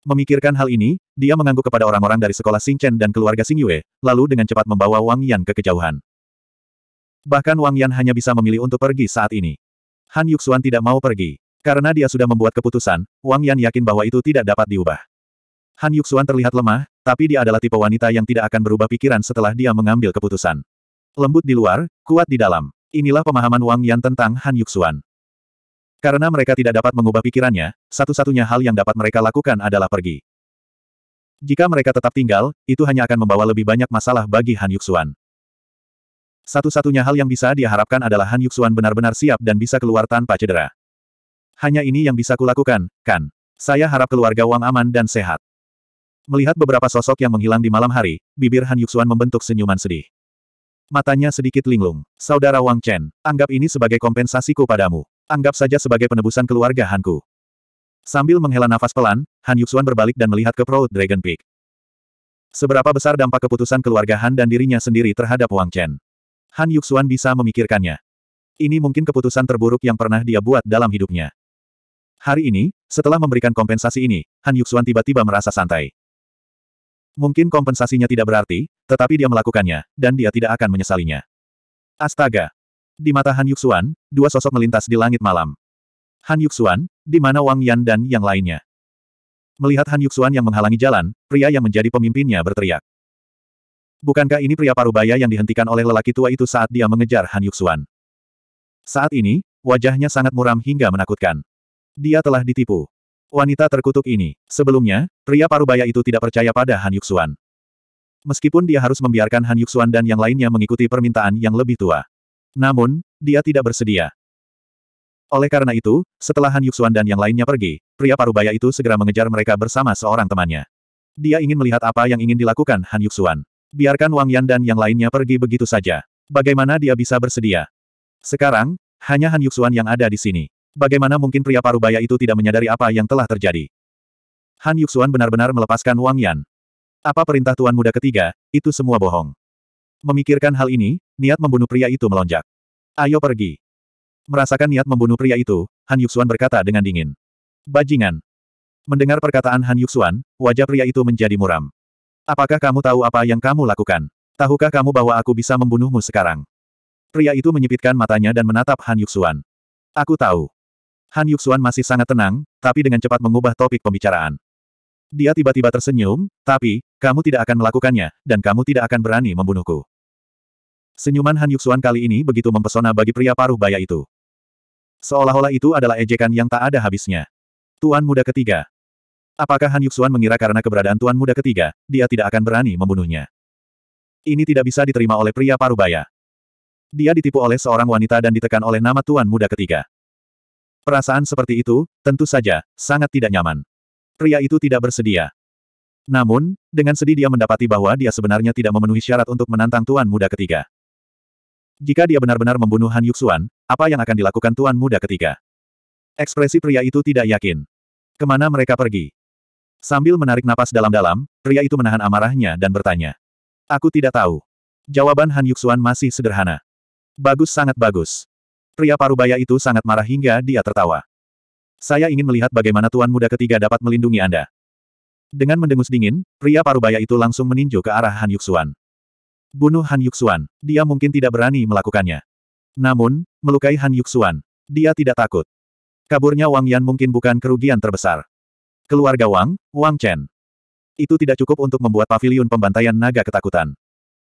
Memikirkan hal ini, dia mengangguk kepada orang-orang dari sekolah Xingchen dan keluarga Xing Yue, lalu dengan cepat membawa Wang Yan ke kejauhan. Bahkan Wang Yan hanya bisa memilih untuk pergi saat ini. Han Yuxuan tidak mau pergi. Karena dia sudah membuat keputusan, Wang Yan yakin bahwa itu tidak dapat diubah. Han Yuxuan terlihat lemah, tapi dia adalah tipe wanita yang tidak akan berubah pikiran setelah dia mengambil keputusan. Lembut di luar, kuat di dalam. Inilah pemahaman Wang Yan tentang Han Yuxuan. Karena mereka tidak dapat mengubah pikirannya, satu-satunya hal yang dapat mereka lakukan adalah pergi. Jika mereka tetap tinggal, itu hanya akan membawa lebih banyak masalah bagi Han Yuxuan. Satu-satunya hal yang bisa dia harapkan adalah Han Yuxuan benar-benar siap dan bisa keluar tanpa cedera. Hanya ini yang bisa kulakukan, kan? Saya harap keluarga Wang aman dan sehat. Melihat beberapa sosok yang menghilang di malam hari, bibir Han Yuxuan membentuk senyuman sedih. Matanya sedikit linglung. Saudara Wang Chen, anggap ini sebagai kompensasiku padamu. Anggap saja sebagai penebusan keluarga Hanku. Sambil menghela nafas pelan, Han Yuxuan berbalik dan melihat ke Proud Dragon Peak. Seberapa besar dampak keputusan keluarga Han dan dirinya sendiri terhadap Wang Chen? Han Yuxuan bisa memikirkannya. Ini mungkin keputusan terburuk yang pernah dia buat dalam hidupnya. Hari ini, setelah memberikan kompensasi ini, Han Yuxuan tiba-tiba merasa santai. Mungkin kompensasinya tidak berarti, tetapi dia melakukannya, dan dia tidak akan menyesalinya. Astaga! Di mata Han Yuxuan, dua sosok melintas di langit malam. Han Yuxuan, di mana Wang Yan dan yang lainnya. Melihat Han Yuxuan yang menghalangi jalan, pria yang menjadi pemimpinnya berteriak. Bukankah ini pria parubaya yang dihentikan oleh lelaki tua itu saat dia mengejar Han Yuxuan? Saat ini, wajahnya sangat muram hingga menakutkan. Dia telah ditipu. Wanita terkutuk ini. Sebelumnya, pria parubaya itu tidak percaya pada Han Yuxuan. Meskipun dia harus membiarkan Han Yuxuan dan yang lainnya mengikuti permintaan yang lebih tua. Namun, dia tidak bersedia. Oleh karena itu, setelah Han Yuxuan dan yang lainnya pergi, pria parubaya itu segera mengejar mereka bersama seorang temannya. Dia ingin melihat apa yang ingin dilakukan Han Yuxuan. Biarkan Wang Yan dan yang lainnya pergi begitu saja. Bagaimana dia bisa bersedia? Sekarang, hanya Han Yuxuan yang ada di sini. Bagaimana mungkin pria parubaya itu tidak menyadari apa yang telah terjadi? Han Yuxuan benar-benar melepaskan Wang Yan. Apa perintah Tuan Muda ketiga, itu semua bohong. Memikirkan hal ini, niat membunuh pria itu melonjak. Ayo pergi. Merasakan niat membunuh pria itu, Han Yuxuan berkata dengan dingin. Bajingan. Mendengar perkataan Han Yuxuan, wajah pria itu menjadi muram. Apakah kamu tahu apa yang kamu lakukan? Tahukah kamu bahwa aku bisa membunuhmu sekarang? Pria itu menyipitkan matanya dan menatap Han Yuxuan. Aku tahu. Han Yuxuan masih sangat tenang, tapi dengan cepat mengubah topik pembicaraan. Dia tiba-tiba tersenyum, tapi, kamu tidak akan melakukannya, dan kamu tidak akan berani membunuhku. Senyuman Han Yuxuan kali ini begitu mempesona bagi pria paruh baya itu. Seolah-olah itu adalah ejekan yang tak ada habisnya. Tuan muda ketiga, Apakah Han Yuxuan mengira karena keberadaan tuan muda ketiga, dia tidak akan berani membunuhnya? Ini tidak bisa diterima oleh pria parubaya. Dia ditipu oleh seorang wanita dan ditekan oleh nama tuan muda ketiga. Perasaan seperti itu, tentu saja, sangat tidak nyaman. Pria itu tidak bersedia. Namun, dengan sedih dia mendapati bahwa dia sebenarnya tidak memenuhi syarat untuk menantang tuan muda ketiga. Jika dia benar-benar membunuh Han Yuxuan, apa yang akan dilakukan tuan muda ketiga? Ekspresi pria itu tidak yakin. Kemana mereka pergi? Sambil menarik napas dalam-dalam, pria itu menahan amarahnya dan bertanya. Aku tidak tahu. Jawaban Han Yuxuan masih sederhana. Bagus sangat bagus. Pria parubaya itu sangat marah hingga dia tertawa. Saya ingin melihat bagaimana tuan muda ketiga dapat melindungi Anda. Dengan mendengus dingin, pria parubaya itu langsung meninju ke arah Han Yuxuan. Bunuh Han Yuxuan, dia mungkin tidak berani melakukannya. Namun, melukai Han Yuxuan, dia tidak takut. Kaburnya Wang Yan mungkin bukan kerugian terbesar. Keluarga Wang, Wang Chen. Itu tidak cukup untuk membuat pavilion pembantaian naga ketakutan.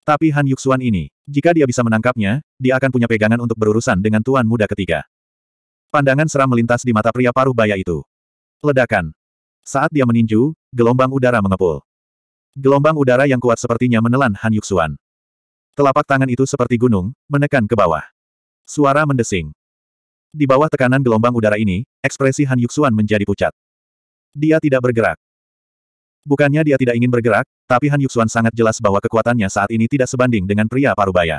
Tapi Han Yuxuan ini, jika dia bisa menangkapnya, dia akan punya pegangan untuk berurusan dengan tuan muda ketiga. Pandangan seram melintas di mata pria paruh baya itu. Ledakan. Saat dia meninju, gelombang udara mengepul. Gelombang udara yang kuat sepertinya menelan Han Yuxuan. Telapak tangan itu seperti gunung, menekan ke bawah. Suara mendesing. Di bawah tekanan gelombang udara ini, ekspresi Han Yuxuan menjadi pucat. Dia tidak bergerak. Bukannya dia tidak ingin bergerak, tapi Han Yuxuan sangat jelas bahwa kekuatannya saat ini tidak sebanding dengan pria parubaya.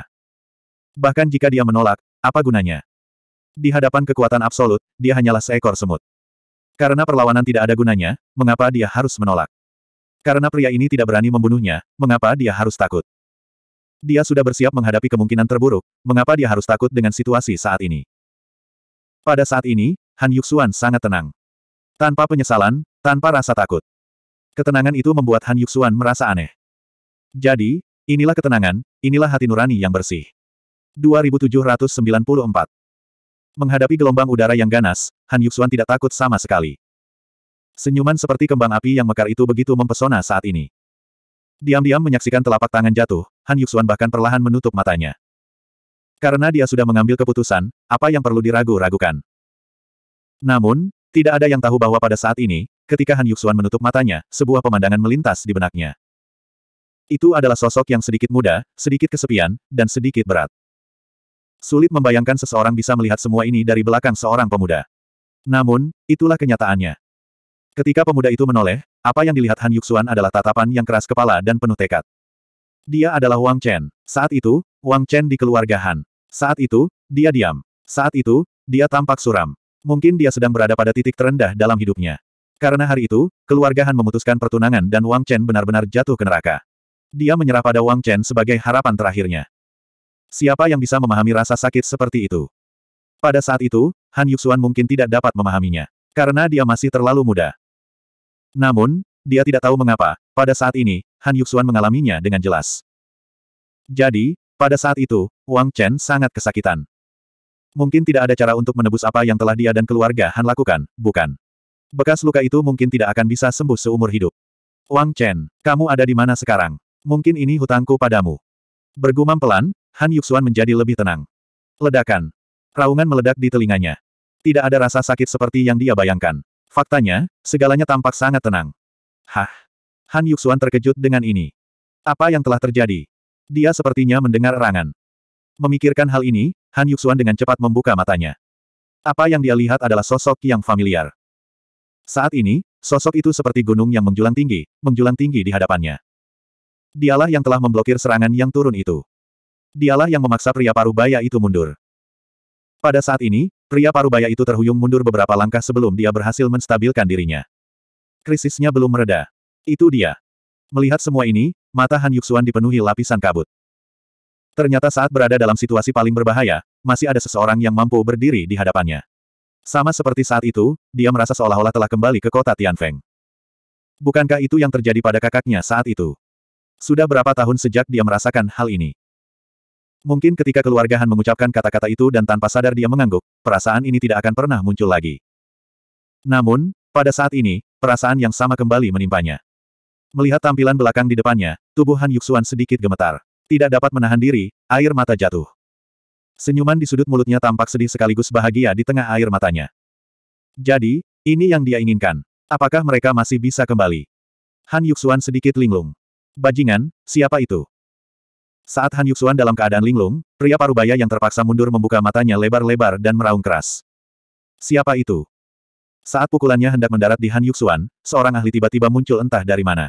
Bahkan jika dia menolak, apa gunanya? Di hadapan kekuatan absolut, dia hanyalah seekor semut. Karena perlawanan tidak ada gunanya, mengapa dia harus menolak? Karena pria ini tidak berani membunuhnya, mengapa dia harus takut? Dia sudah bersiap menghadapi kemungkinan terburuk, mengapa dia harus takut dengan situasi saat ini? Pada saat ini, Han Yuxuan sangat tenang. Tanpa penyesalan, tanpa rasa takut. Ketenangan itu membuat Han Yuxuan merasa aneh. Jadi, inilah ketenangan, inilah hati nurani yang bersih. 2794 Menghadapi gelombang udara yang ganas, Han Yuxuan tidak takut sama sekali. Senyuman seperti kembang api yang mekar itu begitu mempesona saat ini. Diam-diam menyaksikan telapak tangan jatuh, Han Yuxuan bahkan perlahan menutup matanya. Karena dia sudah mengambil keputusan, apa yang perlu diragu-ragukan. Namun, tidak ada yang tahu bahwa pada saat ini, ketika Han Yuxuan menutup matanya, sebuah pemandangan melintas di benaknya. Itu adalah sosok yang sedikit muda, sedikit kesepian, dan sedikit berat. Sulit membayangkan seseorang bisa melihat semua ini dari belakang seorang pemuda. Namun, itulah kenyataannya. Ketika pemuda itu menoleh, apa yang dilihat Han Yuxuan adalah tatapan yang keras kepala dan penuh tekad. Dia adalah Wang Chen. Saat itu, Wang Chen di keluarga Han. Saat itu, dia diam. Saat itu, dia tampak suram. Mungkin dia sedang berada pada titik terendah dalam hidupnya. Karena hari itu, keluarga Han memutuskan pertunangan dan Wang Chen benar-benar jatuh ke neraka. Dia menyerah pada Wang Chen sebagai harapan terakhirnya. Siapa yang bisa memahami rasa sakit seperti itu? Pada saat itu, Han Yuxuan mungkin tidak dapat memahaminya. Karena dia masih terlalu muda. Namun, dia tidak tahu mengapa, pada saat ini, Han Yuxuan mengalaminya dengan jelas. Jadi, pada saat itu, Wang Chen sangat kesakitan. Mungkin tidak ada cara untuk menebus apa yang telah dia dan keluarga Han lakukan, bukan? Bekas luka itu mungkin tidak akan bisa sembuh seumur hidup. Wang Chen, kamu ada di mana sekarang? Mungkin ini hutangku padamu. Bergumam pelan, Han Yuxuan menjadi lebih tenang. Ledakan. Raungan meledak di telinganya. Tidak ada rasa sakit seperti yang dia bayangkan. Faktanya, segalanya tampak sangat tenang. Hah? Han Yuxuan terkejut dengan ini. Apa yang telah terjadi? Dia sepertinya mendengar erangan. Memikirkan hal ini, Han Yuxuan dengan cepat membuka matanya. Apa yang dia lihat adalah sosok yang familiar. Saat ini, sosok itu seperti gunung yang menjulang tinggi, menjulang tinggi di hadapannya. Dialah yang telah memblokir serangan yang turun itu. Dialah yang memaksa pria parubaya itu mundur. Pada saat ini, pria parubaya itu terhuyung mundur beberapa langkah sebelum dia berhasil menstabilkan dirinya. Krisisnya belum mereda. Itu dia. Melihat semua ini, mata Han Yuxuan dipenuhi lapisan kabut. Ternyata saat berada dalam situasi paling berbahaya, masih ada seseorang yang mampu berdiri di hadapannya. Sama seperti saat itu, dia merasa seolah-olah telah kembali ke kota Tianfeng. Bukankah itu yang terjadi pada kakaknya saat itu? Sudah berapa tahun sejak dia merasakan hal ini? Mungkin ketika keluarga Han mengucapkan kata-kata itu dan tanpa sadar dia mengangguk, perasaan ini tidak akan pernah muncul lagi. Namun, pada saat ini, perasaan yang sama kembali menimpanya. Melihat tampilan belakang di depannya, tubuh Han Yuxuan sedikit gemetar. Tidak dapat menahan diri, air mata jatuh. Senyuman di sudut mulutnya tampak sedih sekaligus bahagia di tengah air matanya. Jadi, ini yang dia inginkan. Apakah mereka masih bisa kembali? Han Yuxuan sedikit linglung. Bajingan, siapa itu? Saat Han Yuxuan dalam keadaan linglung, pria parubaya yang terpaksa mundur membuka matanya lebar-lebar dan meraung keras. Siapa itu? Saat pukulannya hendak mendarat di Han Yuxuan, seorang ahli tiba-tiba muncul entah dari mana.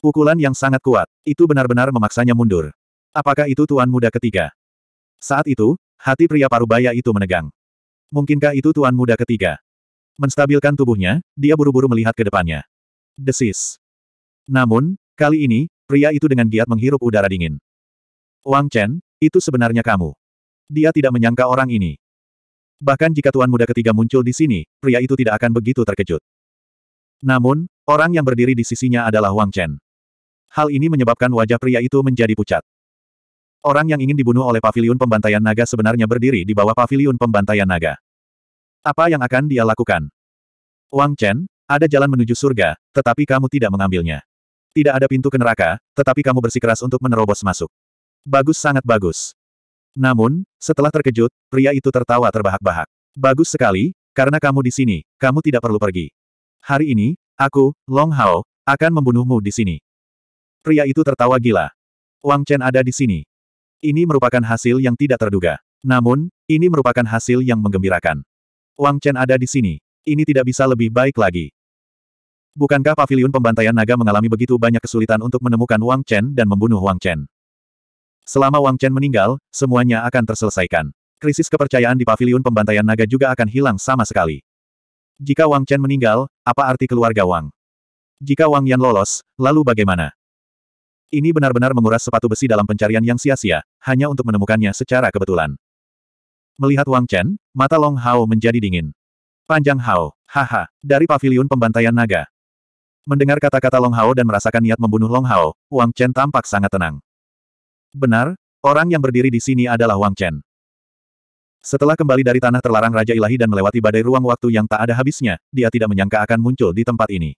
Pukulan yang sangat kuat, itu benar-benar memaksanya mundur. Apakah itu tuan muda ketiga? Saat itu, hati pria parubaya itu menegang. Mungkinkah itu tuan muda ketiga? Menstabilkan tubuhnya, dia buru-buru melihat ke depannya. Desis. Namun, kali ini, pria itu dengan giat menghirup udara dingin. Wang Chen, itu sebenarnya kamu. Dia tidak menyangka orang ini. Bahkan jika tuan muda ketiga muncul di sini, pria itu tidak akan begitu terkejut. Namun, orang yang berdiri di sisinya adalah Wang Chen. Hal ini menyebabkan wajah pria itu menjadi pucat. Orang yang ingin dibunuh oleh paviliun pembantaian naga sebenarnya berdiri di bawah paviliun pembantaian naga. Apa yang akan dia lakukan? Wang Chen, ada jalan menuju surga, tetapi kamu tidak mengambilnya. Tidak ada pintu ke neraka, tetapi kamu bersikeras untuk menerobos masuk. Bagus sangat bagus. Namun, setelah terkejut, pria itu tertawa terbahak-bahak. Bagus sekali, karena kamu di sini, kamu tidak perlu pergi. Hari ini, aku, Long Hao, akan membunuhmu di sini. Pria itu tertawa gila. Wang Chen ada di sini. Ini merupakan hasil yang tidak terduga. Namun, ini merupakan hasil yang menggembirakan. Wang Chen ada di sini. Ini tidak bisa lebih baik lagi. Bukankah pavilion pembantaian naga mengalami begitu banyak kesulitan untuk menemukan Wang Chen dan membunuh Wang Chen? Selama Wang Chen meninggal, semuanya akan terselesaikan. Krisis kepercayaan di pavilion pembantaian naga juga akan hilang sama sekali. Jika Wang Chen meninggal, apa arti keluarga Wang? Jika Wang Yan lolos, lalu bagaimana? Ini benar-benar menguras sepatu besi dalam pencarian yang sia-sia, hanya untuk menemukannya secara kebetulan. Melihat Wang Chen, mata Long Hao menjadi dingin. Panjang Hao, haha, dari pavilion pembantaian naga. Mendengar kata-kata Long Hao dan merasakan niat membunuh Long Hao, Wang Chen tampak sangat tenang. Benar, orang yang berdiri di sini adalah Wang Chen. Setelah kembali dari tanah terlarang Raja Ilahi dan melewati badai ruang waktu yang tak ada habisnya, dia tidak menyangka akan muncul di tempat ini.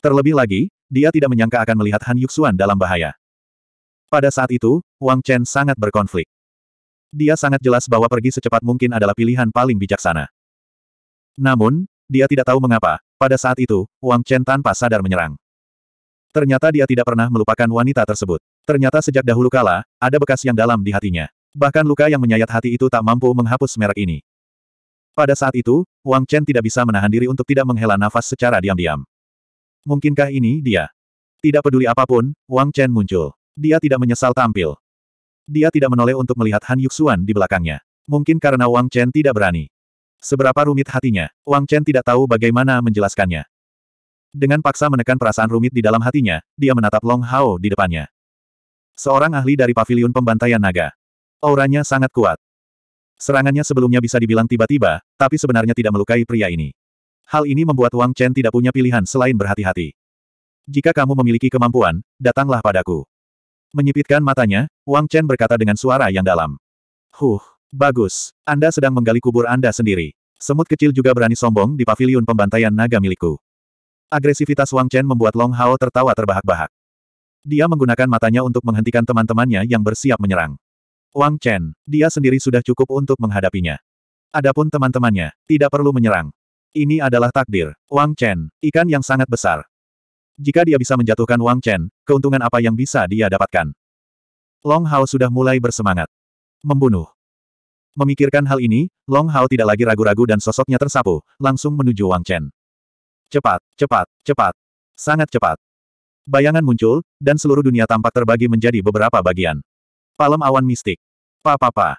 Terlebih lagi, dia tidak menyangka akan melihat Han Yuxuan dalam bahaya. Pada saat itu, Wang Chen sangat berkonflik. Dia sangat jelas bahwa pergi secepat mungkin adalah pilihan paling bijaksana. Namun, dia tidak tahu mengapa, pada saat itu, Wang Chen tanpa sadar menyerang. Ternyata dia tidak pernah melupakan wanita tersebut. Ternyata sejak dahulu kala, ada bekas yang dalam di hatinya. Bahkan luka yang menyayat hati itu tak mampu menghapus merek ini. Pada saat itu, Wang Chen tidak bisa menahan diri untuk tidak menghela nafas secara diam-diam. Mungkinkah ini dia? Tidak peduli apapun, Wang Chen muncul. Dia tidak menyesal tampil. Dia tidak menoleh untuk melihat Han Yuxuan di belakangnya. Mungkin karena Wang Chen tidak berani. Seberapa rumit hatinya, Wang Chen tidak tahu bagaimana menjelaskannya. Dengan paksa menekan perasaan rumit di dalam hatinya, dia menatap Long Hao di depannya. Seorang ahli dari paviliun pembantaian naga. Auranya sangat kuat. Serangannya sebelumnya bisa dibilang tiba-tiba, tapi sebenarnya tidak melukai pria ini. Hal ini membuat Wang Chen tidak punya pilihan selain berhati-hati. Jika kamu memiliki kemampuan, datanglah padaku. Menyipitkan matanya, Wang Chen berkata dengan suara yang dalam. Huh, bagus. Anda sedang menggali kubur Anda sendiri. Semut kecil juga berani sombong di pavilion pembantaian naga milikku. Agresivitas Wang Chen membuat Long Hao tertawa terbahak-bahak. Dia menggunakan matanya untuk menghentikan teman-temannya yang bersiap menyerang. Wang Chen, dia sendiri sudah cukup untuk menghadapinya. Adapun teman-temannya, tidak perlu menyerang. Ini adalah takdir. Wang Chen, ikan yang sangat besar. Jika dia bisa menjatuhkan Wang Chen, keuntungan apa yang bisa dia dapatkan? Long Hao sudah mulai bersemangat. Membunuh. Memikirkan hal ini, Long Hao tidak lagi ragu-ragu dan sosoknya tersapu, langsung menuju Wang Chen. Cepat, cepat, cepat. Sangat cepat. Bayangan muncul, dan seluruh dunia tampak terbagi menjadi beberapa bagian. Palem awan mistik. Pa-pa-pa.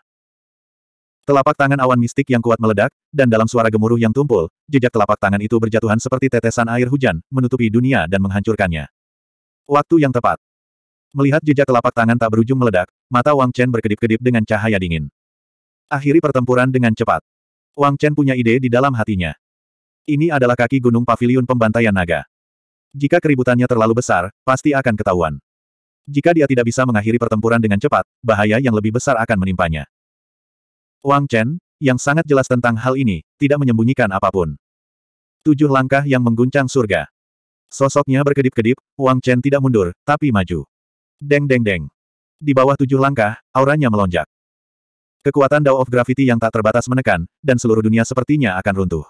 Telapak tangan awan mistik yang kuat meledak, dan dalam suara gemuruh yang tumpul, jejak telapak tangan itu berjatuhan seperti tetesan air hujan, menutupi dunia dan menghancurkannya. Waktu yang tepat. Melihat jejak telapak tangan tak berujung meledak, mata Wang Chen berkedip-kedip dengan cahaya dingin. Akhiri pertempuran dengan cepat. Wang Chen punya ide di dalam hatinya. Ini adalah kaki gunung pavilion pembantaian naga. Jika keributannya terlalu besar, pasti akan ketahuan. Jika dia tidak bisa mengakhiri pertempuran dengan cepat, bahaya yang lebih besar akan menimpanya. Wang Chen, yang sangat jelas tentang hal ini, tidak menyembunyikan apapun. Tujuh langkah yang mengguncang surga. Sosoknya berkedip-kedip, Wang Chen tidak mundur, tapi maju. Deng deng deng. Di bawah tujuh langkah, auranya melonjak. Kekuatan Dao of Gravity yang tak terbatas menekan, dan seluruh dunia sepertinya akan runtuh.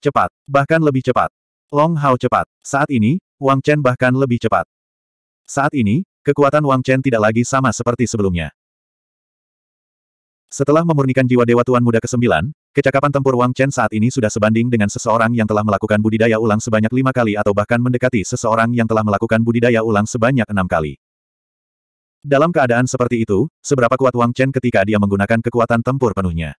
Cepat, bahkan lebih cepat. Long Hao cepat. Saat ini, Wang Chen bahkan lebih cepat. Saat ini, kekuatan Wang Chen tidak lagi sama seperti sebelumnya. Setelah memurnikan jiwa Dewa Tuan Muda ke-9, kecakapan tempur Wang Chen saat ini sudah sebanding dengan seseorang yang telah melakukan budidaya ulang sebanyak lima kali atau bahkan mendekati seseorang yang telah melakukan budidaya ulang sebanyak enam kali. Dalam keadaan seperti itu, seberapa kuat Wang Chen ketika dia menggunakan kekuatan tempur penuhnya?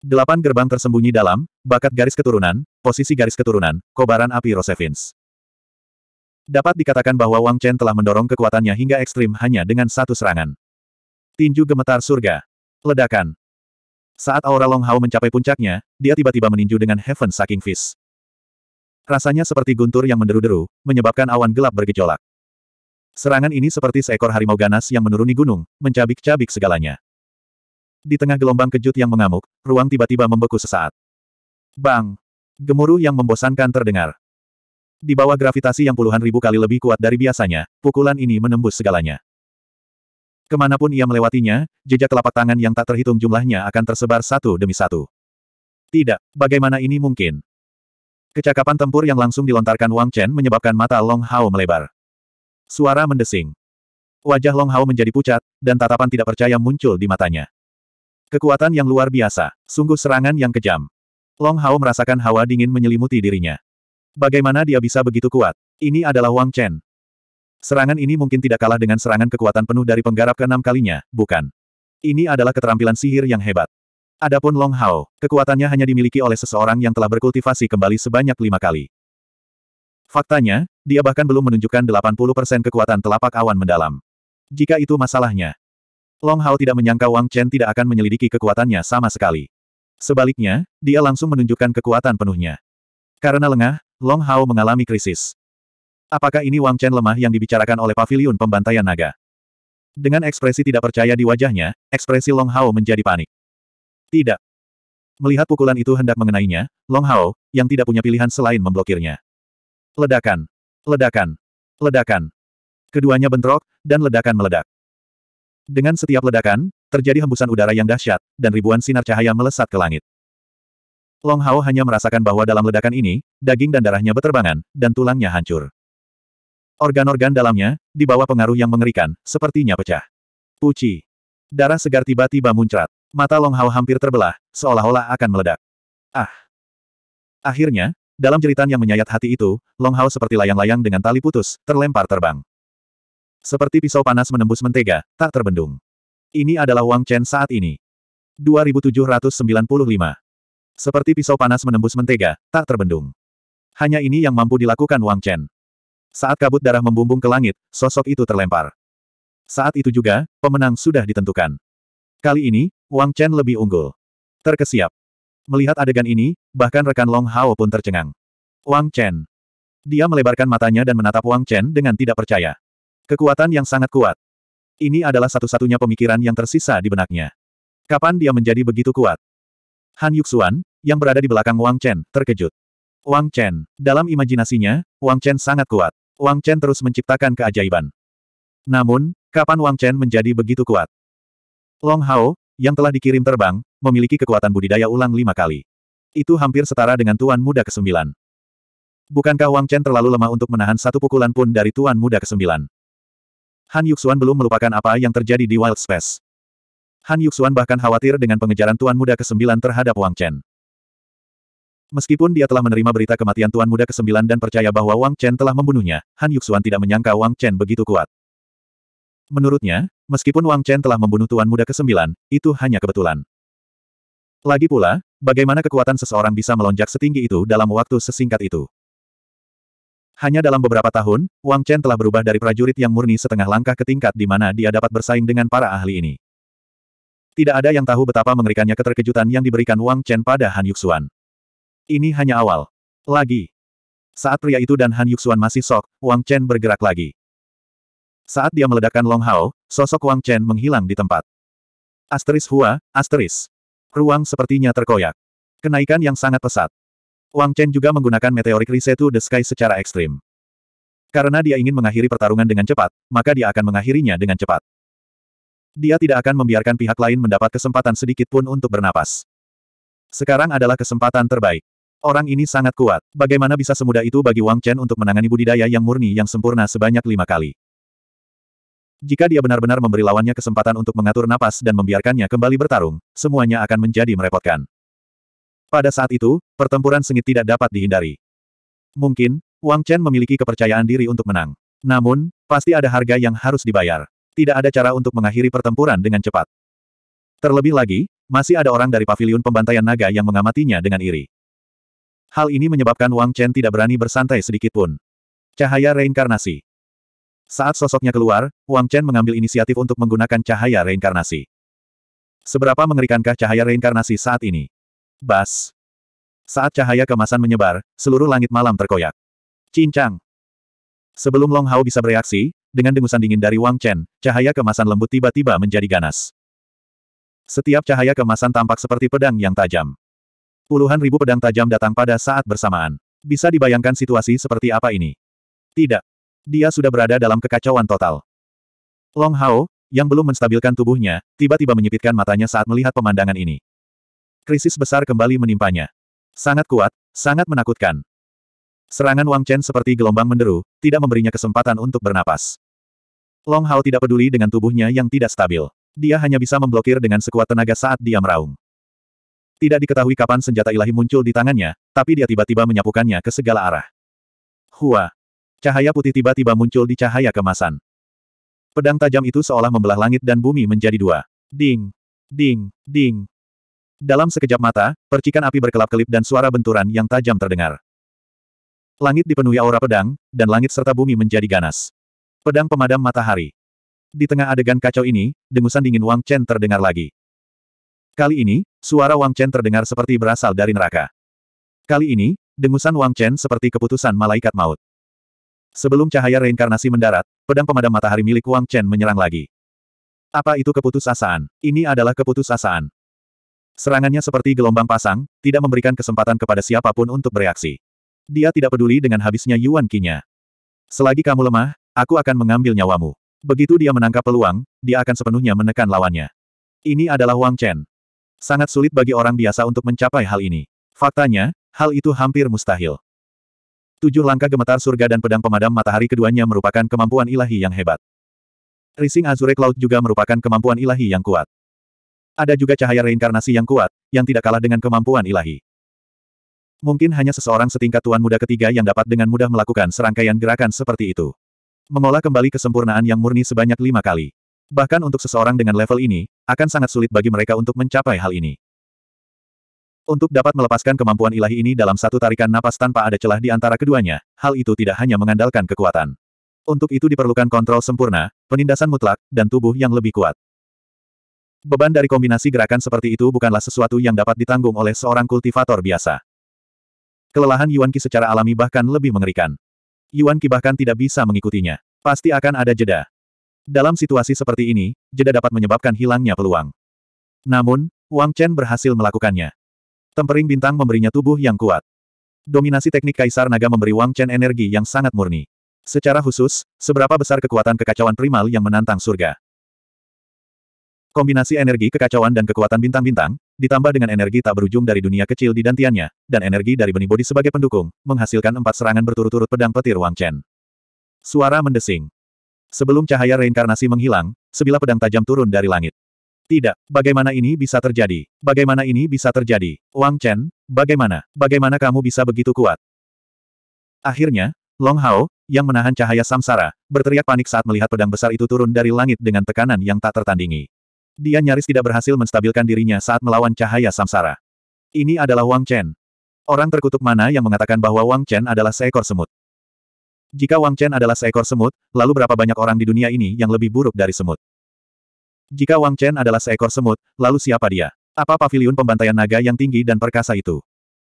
Delapan gerbang tersembunyi dalam, bakat garis keturunan, posisi garis keturunan, kobaran api Rosevins. Dapat dikatakan bahwa Wang Chen telah mendorong kekuatannya hingga ekstrim hanya dengan satu serangan. Tinju gemetar surga. Ledakan. Saat aura Long Hao mencapai puncaknya, dia tiba-tiba meninju dengan Heaven Sucking Fist. Rasanya seperti guntur yang menderu-deru, menyebabkan awan gelap bergejolak. Serangan ini seperti seekor harimau ganas yang menuruni gunung, mencabik-cabik segalanya. Di tengah gelombang kejut yang mengamuk, ruang tiba-tiba membeku sesaat. Bang! Gemuruh yang membosankan terdengar. Di bawah gravitasi yang puluhan ribu kali lebih kuat dari biasanya, pukulan ini menembus segalanya. Kemanapun ia melewatinya, jejak telapak tangan yang tak terhitung jumlahnya akan tersebar satu demi satu. Tidak, bagaimana ini mungkin? Kecakapan tempur yang langsung dilontarkan Wang Chen menyebabkan mata Long Hao melebar. Suara mendesing. Wajah Long Hao menjadi pucat, dan tatapan tidak percaya muncul di matanya. Kekuatan yang luar biasa, sungguh serangan yang kejam. Long Hao merasakan hawa dingin menyelimuti dirinya. Bagaimana dia bisa begitu kuat? Ini adalah Wang Chen. Serangan ini mungkin tidak kalah dengan serangan kekuatan penuh dari penggarap keenam kalinya, bukan? Ini adalah keterampilan sihir yang hebat. Adapun Long Hao, kekuatannya hanya dimiliki oleh seseorang yang telah berkultivasi kembali sebanyak lima kali. Faktanya, dia bahkan belum menunjukkan 80% kekuatan telapak awan mendalam. Jika itu masalahnya, Long Hao tidak menyangka Wang Chen tidak akan menyelidiki kekuatannya sama sekali. Sebaliknya, dia langsung menunjukkan kekuatan penuhnya. Karena lengah, Long Hao mengalami krisis. Apakah ini Wang Chen lemah yang dibicarakan oleh paviliun pembantaian naga? Dengan ekspresi tidak percaya di wajahnya, ekspresi Long Hao menjadi panik. Tidak. Melihat pukulan itu hendak mengenainya, Long Hao, yang tidak punya pilihan selain memblokirnya. Ledakan. Ledakan. Ledakan. Keduanya bentrok, dan ledakan meledak. Dengan setiap ledakan, terjadi hembusan udara yang dahsyat, dan ribuan sinar cahaya melesat ke langit. Long Hao hanya merasakan bahwa dalam ledakan ini, daging dan darahnya beterbangan, dan tulangnya hancur. Organ-organ dalamnya, di bawah pengaruh yang mengerikan, sepertinya pecah. Uci, Darah segar tiba-tiba muncrat. Mata Long Hao hampir terbelah, seolah-olah akan meledak. Ah. Akhirnya, dalam jeritan yang menyayat hati itu, Long Hao seperti layang-layang dengan tali putus, terlempar terbang. Seperti pisau panas menembus mentega, tak terbendung. Ini adalah Wang Chen saat ini. 2795. Seperti pisau panas menembus mentega, tak terbendung. Hanya ini yang mampu dilakukan Wang Chen. Saat kabut darah membumbung ke langit, sosok itu terlempar. Saat itu juga, pemenang sudah ditentukan. Kali ini, Wang Chen lebih unggul. Terkesiap. Melihat adegan ini, bahkan rekan Long Hao pun tercengang. Wang Chen. Dia melebarkan matanya dan menatap Wang Chen dengan tidak percaya. Kekuatan yang sangat kuat. Ini adalah satu-satunya pemikiran yang tersisa di benaknya. Kapan dia menjadi begitu kuat? Han Yuxuan, yang berada di belakang Wang Chen, terkejut. Wang Chen, dalam imajinasinya, Wang Chen sangat kuat. Wang Chen terus menciptakan keajaiban. Namun, kapan Wang Chen menjadi begitu kuat? Long Hao, yang telah dikirim terbang, memiliki kekuatan budidaya ulang lima kali. Itu hampir setara dengan Tuan Muda ke-9. Bukankah Wang Chen terlalu lemah untuk menahan satu pukulan pun dari Tuan Muda ke-9? Han Yuxuan belum melupakan apa yang terjadi di Wild Space. Han Yuxuan bahkan khawatir dengan pengejaran Tuan Muda ke-9 terhadap Wang Chen. Meskipun dia telah menerima berita kematian Tuan Muda ke-9 dan percaya bahwa Wang Chen telah membunuhnya, Han Yuxuan tidak menyangka Wang Chen begitu kuat. Menurutnya, meskipun Wang Chen telah membunuh Tuan Muda ke-9, itu hanya kebetulan. Lagi pula, bagaimana kekuatan seseorang bisa melonjak setinggi itu dalam waktu sesingkat itu? Hanya dalam beberapa tahun, Wang Chen telah berubah dari prajurit yang murni setengah langkah ke tingkat di mana dia dapat bersaing dengan para ahli ini. Tidak ada yang tahu betapa mengerikannya keterkejutan yang diberikan Wang Chen pada Han Yuxuan. Ini hanya awal. Lagi. Saat pria itu dan Han Yuxuan masih sok, Wang Chen bergerak lagi. Saat dia meledakkan Long Hao, sosok Wang Chen menghilang di tempat. Asteris Hua, asteris. Ruang sepertinya terkoyak. Kenaikan yang sangat pesat. Wang Chen juga menggunakan meteorik risetu the sky secara ekstrim. Karena dia ingin mengakhiri pertarungan dengan cepat, maka dia akan mengakhirinya dengan cepat. Dia tidak akan membiarkan pihak lain mendapat kesempatan sedikit pun untuk bernapas. Sekarang adalah kesempatan terbaik. Orang ini sangat kuat. Bagaimana bisa semudah itu bagi Wang Chen untuk menangani budidaya yang murni yang sempurna sebanyak lima kali? Jika dia benar-benar memberi lawannya kesempatan untuk mengatur napas dan membiarkannya kembali bertarung, semuanya akan menjadi merepotkan. Pada saat itu, pertempuran sengit tidak dapat dihindari. Mungkin, Wang Chen memiliki kepercayaan diri untuk menang. Namun, pasti ada harga yang harus dibayar. Tidak ada cara untuk mengakhiri pertempuran dengan cepat. Terlebih lagi, masih ada orang dari paviliun pembantaian naga yang mengamatinya dengan iri. Hal ini menyebabkan Wang Chen tidak berani bersantai sedikitpun. Cahaya reinkarnasi. Saat sosoknya keluar, Wang Chen mengambil inisiatif untuk menggunakan cahaya reinkarnasi. Seberapa mengerikankah cahaya reinkarnasi saat ini? Bas. Saat cahaya kemasan menyebar, seluruh langit malam terkoyak. Cincang. Sebelum Long Hao bisa bereaksi, dengan dengusan dingin dari Wang Chen, cahaya kemasan lembut tiba-tiba menjadi ganas. Setiap cahaya kemasan tampak seperti pedang yang tajam. Puluhan ribu pedang tajam datang pada saat bersamaan. Bisa dibayangkan situasi seperti apa ini? Tidak. Dia sudah berada dalam kekacauan total. Long Hao, yang belum menstabilkan tubuhnya, tiba-tiba menyipitkan matanya saat melihat pemandangan ini. Krisis besar kembali menimpanya. Sangat kuat, sangat menakutkan. Serangan Wang Chen seperti gelombang menderu, tidak memberinya kesempatan untuk bernapas. Long Hao tidak peduli dengan tubuhnya yang tidak stabil. Dia hanya bisa memblokir dengan sekuat tenaga saat dia meraung. Tidak diketahui kapan senjata ilahi muncul di tangannya, tapi dia tiba-tiba menyapukannya ke segala arah. Hua! Cahaya putih tiba-tiba muncul di cahaya kemasan. Pedang tajam itu seolah membelah langit dan bumi menjadi dua. Ding! Ding! Ding! Dalam sekejap mata, percikan api berkelap-kelip dan suara benturan yang tajam terdengar. Langit dipenuhi aura pedang, dan langit serta bumi menjadi ganas. Pedang pemadam matahari. Di tengah adegan kacau ini, dengusan dingin Wang Chen terdengar lagi. Kali ini, suara Wang Chen terdengar seperti berasal dari neraka. Kali ini, dengusan Wang Chen seperti keputusan malaikat maut. Sebelum cahaya reinkarnasi mendarat, pedang pemadam matahari milik Wang Chen menyerang lagi. Apa itu keputusasaan? Ini adalah keputusasaan. Serangannya seperti gelombang pasang, tidak memberikan kesempatan kepada siapapun untuk bereaksi. Dia tidak peduli dengan habisnya Yuan Qinya. Selagi kamu lemah, aku akan mengambil nyawamu. Begitu dia menangkap peluang, dia akan sepenuhnya menekan lawannya. Ini adalah Wang Chen. Sangat sulit bagi orang biasa untuk mencapai hal ini. Faktanya, hal itu hampir mustahil. Tujuh langkah gemetar surga dan pedang pemadam matahari keduanya merupakan kemampuan ilahi yang hebat. Rising Azure Cloud juga merupakan kemampuan ilahi yang kuat. Ada juga cahaya reinkarnasi yang kuat, yang tidak kalah dengan kemampuan ilahi. Mungkin hanya seseorang setingkat tuan muda ketiga yang dapat dengan mudah melakukan serangkaian gerakan seperti itu. Mengolah kembali kesempurnaan yang murni sebanyak lima kali. Bahkan untuk seseorang dengan level ini, akan sangat sulit bagi mereka untuk mencapai hal ini. Untuk dapat melepaskan kemampuan ilahi ini dalam satu tarikan napas tanpa ada celah di antara keduanya, hal itu tidak hanya mengandalkan kekuatan. Untuk itu diperlukan kontrol sempurna, penindasan mutlak, dan tubuh yang lebih kuat. Beban dari kombinasi gerakan seperti itu bukanlah sesuatu yang dapat ditanggung oleh seorang kultivator biasa. Kelelahan Yuan Qi secara alami bahkan lebih mengerikan. Yuan Qi bahkan tidak bisa mengikutinya. Pasti akan ada jeda. Dalam situasi seperti ini, jeda dapat menyebabkan hilangnya peluang. Namun, Wang Chen berhasil melakukannya. Tempering bintang memberinya tubuh yang kuat. Dominasi teknik Kaisar Naga memberi Wang Chen energi yang sangat murni. Secara khusus, seberapa besar kekuatan kekacauan primal yang menantang surga. Kombinasi energi kekacauan dan kekuatan bintang-bintang, ditambah dengan energi tak berujung dari dunia kecil di dantiannya, dan energi dari benih bodi sebagai pendukung, menghasilkan empat serangan berturut-turut pedang petir Wang Chen. Suara mendesing. Sebelum cahaya reinkarnasi menghilang, sebilah pedang tajam turun dari langit. Tidak, bagaimana ini bisa terjadi? Bagaimana ini bisa terjadi? Wang Chen, bagaimana? Bagaimana kamu bisa begitu kuat? Akhirnya, Long Hao, yang menahan cahaya samsara, berteriak panik saat melihat pedang besar itu turun dari langit dengan tekanan yang tak tertandingi. Dia nyaris tidak berhasil menstabilkan dirinya saat melawan cahaya samsara. Ini adalah Wang Chen. Orang terkutuk mana yang mengatakan bahwa Wang Chen adalah seekor semut. Jika Wang Chen adalah seekor semut, lalu berapa banyak orang di dunia ini yang lebih buruk dari semut? Jika Wang Chen adalah seekor semut, lalu siapa dia? Apa pavilion pembantaian naga yang tinggi dan perkasa itu?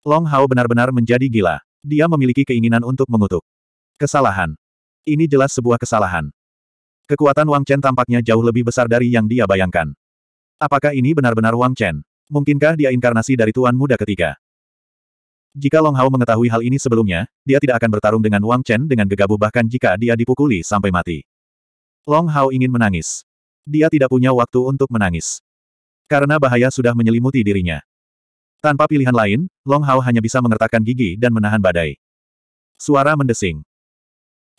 Long Hao benar-benar menjadi gila. Dia memiliki keinginan untuk mengutuk. Kesalahan. Ini jelas sebuah kesalahan. Kekuatan Wang Chen tampaknya jauh lebih besar dari yang dia bayangkan. Apakah ini benar-benar Wang Chen? Mungkinkah dia inkarnasi dari Tuan Muda ketiga? Jika Long Hao mengetahui hal ini sebelumnya, dia tidak akan bertarung dengan Wang Chen dengan gegabah bahkan jika dia dipukuli sampai mati. Long Hao ingin menangis. Dia tidak punya waktu untuk menangis. Karena bahaya sudah menyelimuti dirinya. Tanpa pilihan lain, Long Hao hanya bisa mengertakkan gigi dan menahan badai. Suara mendesing.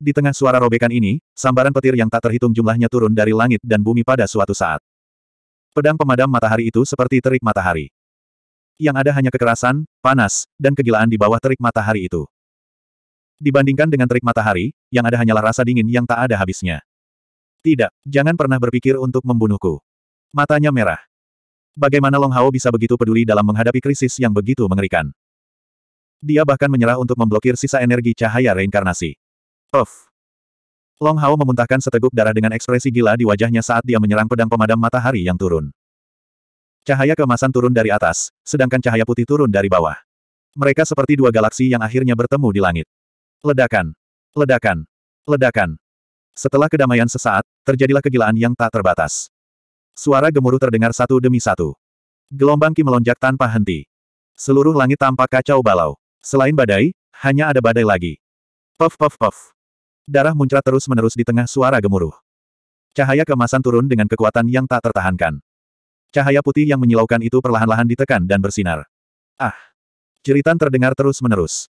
Di tengah suara robekan ini, sambaran petir yang tak terhitung jumlahnya turun dari langit dan bumi pada suatu saat. Pedang pemadam matahari itu seperti terik matahari. Yang ada hanya kekerasan, panas, dan kegilaan di bawah terik matahari itu. Dibandingkan dengan terik matahari, yang ada hanyalah rasa dingin yang tak ada habisnya. Tidak, jangan pernah berpikir untuk membunuhku. Matanya merah. Bagaimana Long Hao bisa begitu peduli dalam menghadapi krisis yang begitu mengerikan? Dia bahkan menyerah untuk memblokir sisa energi cahaya reinkarnasi. Of. Long Hao memuntahkan seteguk darah dengan ekspresi gila di wajahnya saat dia menyerang pedang pemadam matahari yang turun. Cahaya kemasan turun dari atas, sedangkan cahaya putih turun dari bawah. Mereka seperti dua galaksi yang akhirnya bertemu di langit. Ledakan! Ledakan! Ledakan! Setelah kedamaian sesaat, terjadilah kegilaan yang tak terbatas. Suara gemuruh terdengar satu demi satu. Gelombang Ki melonjak tanpa henti. Seluruh langit tampak kacau balau. Selain badai, hanya ada badai lagi. Puff puff puff. Darah muncrat terus-menerus di tengah suara gemuruh. Cahaya kemasan turun dengan kekuatan yang tak tertahankan. Cahaya putih yang menyilaukan itu perlahan-lahan ditekan dan bersinar. Ah! Jeritan terdengar terus-menerus.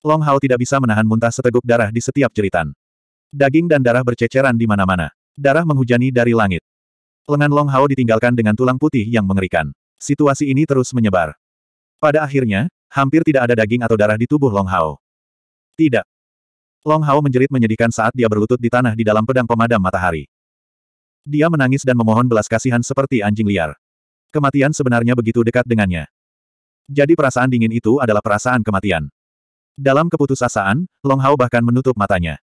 Long Hao tidak bisa menahan muntah seteguk darah di setiap jeritan. Daging dan darah berceceran di mana-mana. Darah menghujani dari langit. Lengan Long Hao ditinggalkan dengan tulang putih yang mengerikan. Situasi ini terus menyebar. Pada akhirnya, hampir tidak ada daging atau darah di tubuh Long Hao. Tidak. Long Hao menjerit menyedihkan saat dia berlutut di tanah di dalam pedang pemadam matahari. Dia menangis dan memohon belas kasihan seperti anjing liar. Kematian sebenarnya begitu dekat dengannya. Jadi perasaan dingin itu adalah perasaan kematian. Dalam keputusasaan, Long Hao bahkan menutup matanya.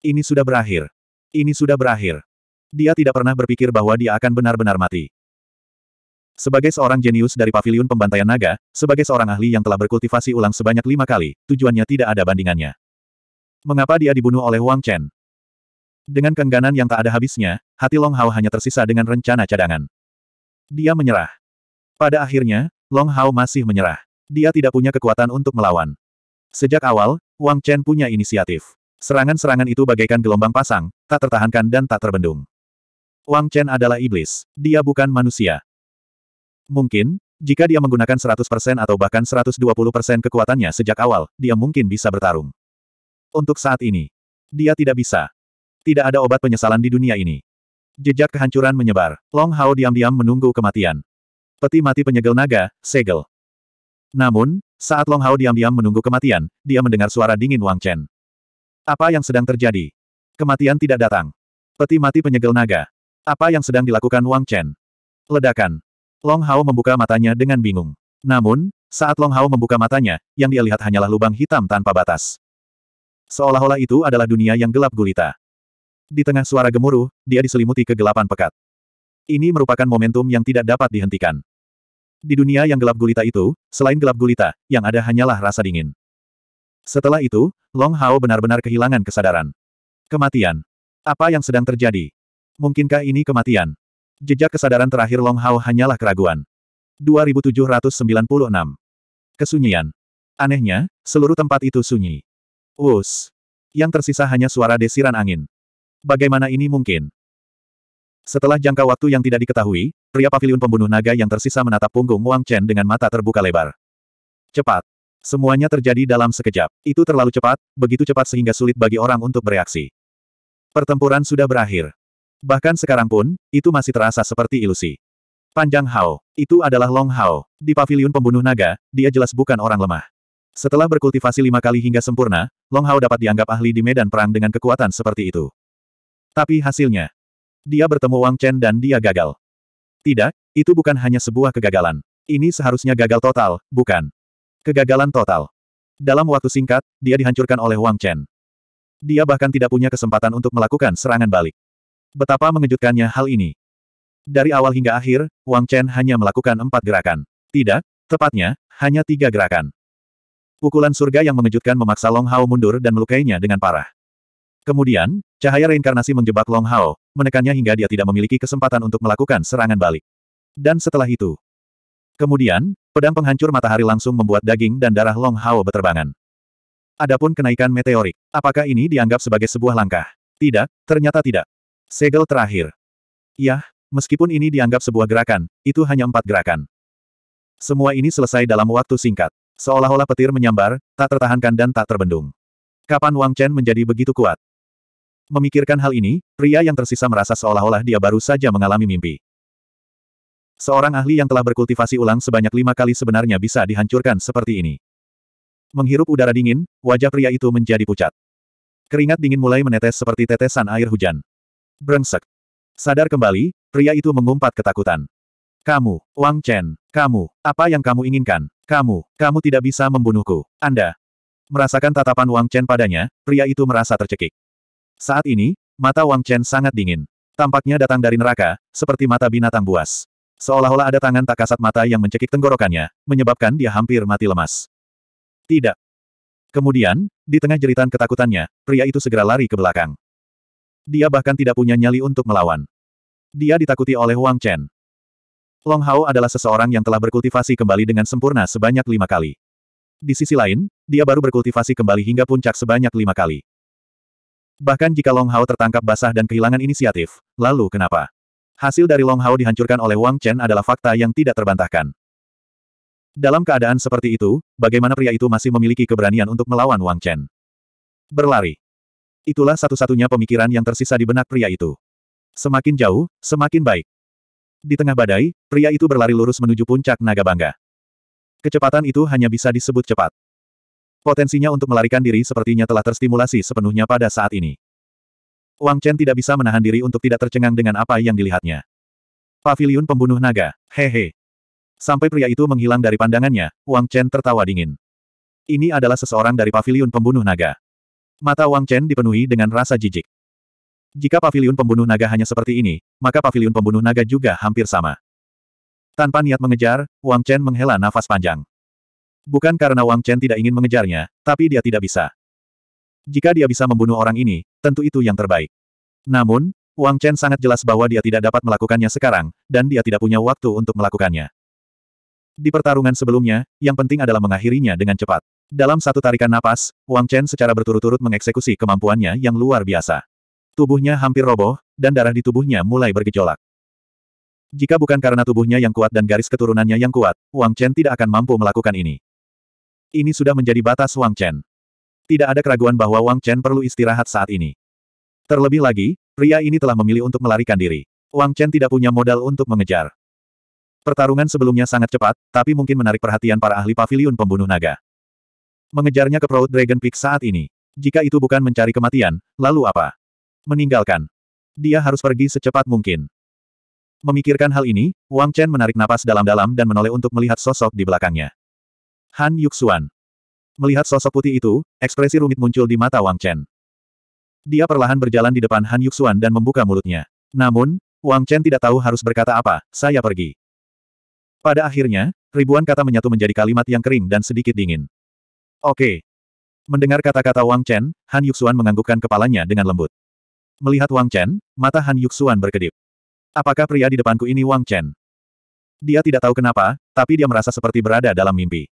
Ini sudah berakhir. Ini sudah berakhir. Dia tidak pernah berpikir bahwa dia akan benar-benar mati. Sebagai seorang jenius dari paviliun pembantaian naga, sebagai seorang ahli yang telah berkultivasi ulang sebanyak lima kali, tujuannya tidak ada bandingannya. Mengapa dia dibunuh oleh Wang Chen? Dengan kengganan yang tak ada habisnya, hati Long Hao hanya tersisa dengan rencana cadangan. Dia menyerah. Pada akhirnya, Long Hao masih menyerah. Dia tidak punya kekuatan untuk melawan. Sejak awal, Wang Chen punya inisiatif. Serangan-serangan itu bagaikan gelombang pasang, tak tertahankan dan tak terbendung. Wang Chen adalah iblis. Dia bukan manusia. Mungkin, jika dia menggunakan 100% atau bahkan 120% kekuatannya sejak awal, dia mungkin bisa bertarung. Untuk saat ini, dia tidak bisa. Tidak ada obat penyesalan di dunia ini. Jejak kehancuran menyebar. Long Hao diam-diam menunggu kematian. Peti mati penyegel naga, segel. Namun, saat Long Hao diam-diam menunggu kematian, dia mendengar suara dingin Wang Chen. Apa yang sedang terjadi? Kematian tidak datang. Peti mati penyegel naga. Apa yang sedang dilakukan Wang Chen? Ledakan. Long Hao membuka matanya dengan bingung. Namun, saat Long Hao membuka matanya, yang dia lihat hanyalah lubang hitam tanpa batas. Seolah-olah itu adalah dunia yang gelap gulita. Di tengah suara gemuruh, dia diselimuti kegelapan pekat. Ini merupakan momentum yang tidak dapat dihentikan. Di dunia yang gelap gulita itu, selain gelap gulita, yang ada hanyalah rasa dingin. Setelah itu, Long Hao benar-benar kehilangan kesadaran. Kematian. Apa yang sedang terjadi? Mungkinkah ini kematian? Jejak kesadaran terakhir Long Hao hanyalah keraguan. 2796. Kesunyian. Anehnya, seluruh tempat itu sunyi. Us. Yang tersisa hanya suara desiran angin. Bagaimana ini mungkin? Setelah jangka waktu yang tidak diketahui, pria pavilion pembunuh naga yang tersisa menatap punggung Wang Chen dengan mata terbuka lebar. Cepat. Semuanya terjadi dalam sekejap. Itu terlalu cepat, begitu cepat sehingga sulit bagi orang untuk bereaksi. Pertempuran sudah berakhir. Bahkan sekarang pun, itu masih terasa seperti ilusi. Panjang Hao. Itu adalah Long Hao. Di pavilion pembunuh naga, dia jelas bukan orang lemah. Setelah berkultivasi lima kali hingga sempurna, Long Hao dapat dianggap ahli di medan perang dengan kekuatan seperti itu. Tapi hasilnya. Dia bertemu Wang Chen dan dia gagal. Tidak, itu bukan hanya sebuah kegagalan. Ini seharusnya gagal total, bukan. Kegagalan total. Dalam waktu singkat, dia dihancurkan oleh Wang Chen. Dia bahkan tidak punya kesempatan untuk melakukan serangan balik. Betapa mengejutkannya hal ini. Dari awal hingga akhir, Wang Chen hanya melakukan empat gerakan. Tidak, tepatnya, hanya tiga gerakan. Pukulan surga yang mengejutkan memaksa Long Hao mundur dan melukainya dengan parah. Kemudian, cahaya reinkarnasi menjebak Long Hao, menekannya hingga dia tidak memiliki kesempatan untuk melakukan serangan balik. Dan setelah itu, kemudian, pedang penghancur matahari langsung membuat daging dan darah Long Hao berterbangan. Adapun kenaikan meteorik, apakah ini dianggap sebagai sebuah langkah? Tidak, ternyata tidak. Segel terakhir. Yah, meskipun ini dianggap sebuah gerakan, itu hanya empat gerakan. Semua ini selesai dalam waktu singkat. Seolah-olah petir menyambar, tak tertahankan dan tak terbendung. Kapan Wang Chen menjadi begitu kuat? Memikirkan hal ini, pria yang tersisa merasa seolah-olah dia baru saja mengalami mimpi. Seorang ahli yang telah berkultivasi ulang sebanyak lima kali sebenarnya bisa dihancurkan seperti ini. Menghirup udara dingin, wajah pria itu menjadi pucat. Keringat dingin mulai menetes seperti tetesan air hujan. Brengsek. Sadar kembali, pria itu mengumpat ketakutan. Kamu, Wang Chen, kamu, apa yang kamu inginkan? Kamu, kamu tidak bisa membunuhku. Anda. Merasakan tatapan Wang Chen padanya, pria itu merasa tercekik. Saat ini, mata Wang Chen sangat dingin. Tampaknya datang dari neraka, seperti mata binatang buas. Seolah-olah ada tangan tak kasat mata yang mencekik tenggorokannya, menyebabkan dia hampir mati lemas. Tidak. Kemudian, di tengah jeritan ketakutannya, pria itu segera lari ke belakang. Dia bahkan tidak punya nyali untuk melawan. Dia ditakuti oleh Wang Chen. Long Hao adalah seseorang yang telah berkultivasi kembali dengan sempurna sebanyak lima kali. Di sisi lain, dia baru berkultivasi kembali hingga puncak sebanyak lima kali. Bahkan jika Long Hao tertangkap basah dan kehilangan inisiatif, lalu kenapa? Hasil dari Long Hao dihancurkan oleh Wang Chen adalah fakta yang tidak terbantahkan. Dalam keadaan seperti itu, bagaimana pria itu masih memiliki keberanian untuk melawan Wang Chen? Berlari. Itulah satu-satunya pemikiran yang tersisa di benak pria itu. Semakin jauh, semakin baik. Di tengah badai, pria itu berlari lurus menuju puncak naga bangga. Kecepatan itu hanya bisa disebut cepat. Potensinya untuk melarikan diri sepertinya telah terstimulasi sepenuhnya pada saat ini. Wang Chen tidak bisa menahan diri untuk tidak tercengang dengan apa yang dilihatnya. Paviliun pembunuh naga, hehe. Sampai pria itu menghilang dari pandangannya, Wang Chen tertawa dingin. Ini adalah seseorang dari paviliun pembunuh naga. Mata Wang Chen dipenuhi dengan rasa jijik. Jika paviliun pembunuh naga hanya seperti ini, maka paviliun pembunuh naga juga hampir sama. Tanpa niat mengejar, Wang Chen menghela nafas panjang. Bukan karena Wang Chen tidak ingin mengejarnya, tapi dia tidak bisa. Jika dia bisa membunuh orang ini, tentu itu yang terbaik. Namun, Wang Chen sangat jelas bahwa dia tidak dapat melakukannya sekarang, dan dia tidak punya waktu untuk melakukannya. Di pertarungan sebelumnya, yang penting adalah mengakhirinya dengan cepat. Dalam satu tarikan napas, Wang Chen secara berturut-turut mengeksekusi kemampuannya yang luar biasa. Tubuhnya hampir roboh, dan darah di tubuhnya mulai bergejolak. Jika bukan karena tubuhnya yang kuat dan garis keturunannya yang kuat, Wang Chen tidak akan mampu melakukan ini. Ini sudah menjadi batas Wang Chen. Tidak ada keraguan bahwa Wang Chen perlu istirahat saat ini. Terlebih lagi, pria ini telah memilih untuk melarikan diri. Wang Chen tidak punya modal untuk mengejar. Pertarungan sebelumnya sangat cepat, tapi mungkin menarik perhatian para ahli Pavilion pembunuh naga. Mengejarnya ke Proud Dragon Peak saat ini. Jika itu bukan mencari kematian, lalu apa? Meninggalkan. Dia harus pergi secepat mungkin. Memikirkan hal ini, Wang Chen menarik napas dalam-dalam dan menoleh untuk melihat sosok di belakangnya. Han Yuxuan. Melihat sosok putih itu, ekspresi rumit muncul di mata Wang Chen. Dia perlahan berjalan di depan Han Yuxuan dan membuka mulutnya. Namun, Wang Chen tidak tahu harus berkata apa, saya pergi. Pada akhirnya, ribuan kata menyatu menjadi kalimat yang kering dan sedikit dingin. Oke. Mendengar kata-kata Wang Chen, Han Yuxuan menganggukkan kepalanya dengan lembut. Melihat Wang Chen, mata Han Yuxuan berkedip. Apakah pria di depanku ini Wang Chen? Dia tidak tahu kenapa, tapi dia merasa seperti berada dalam mimpi.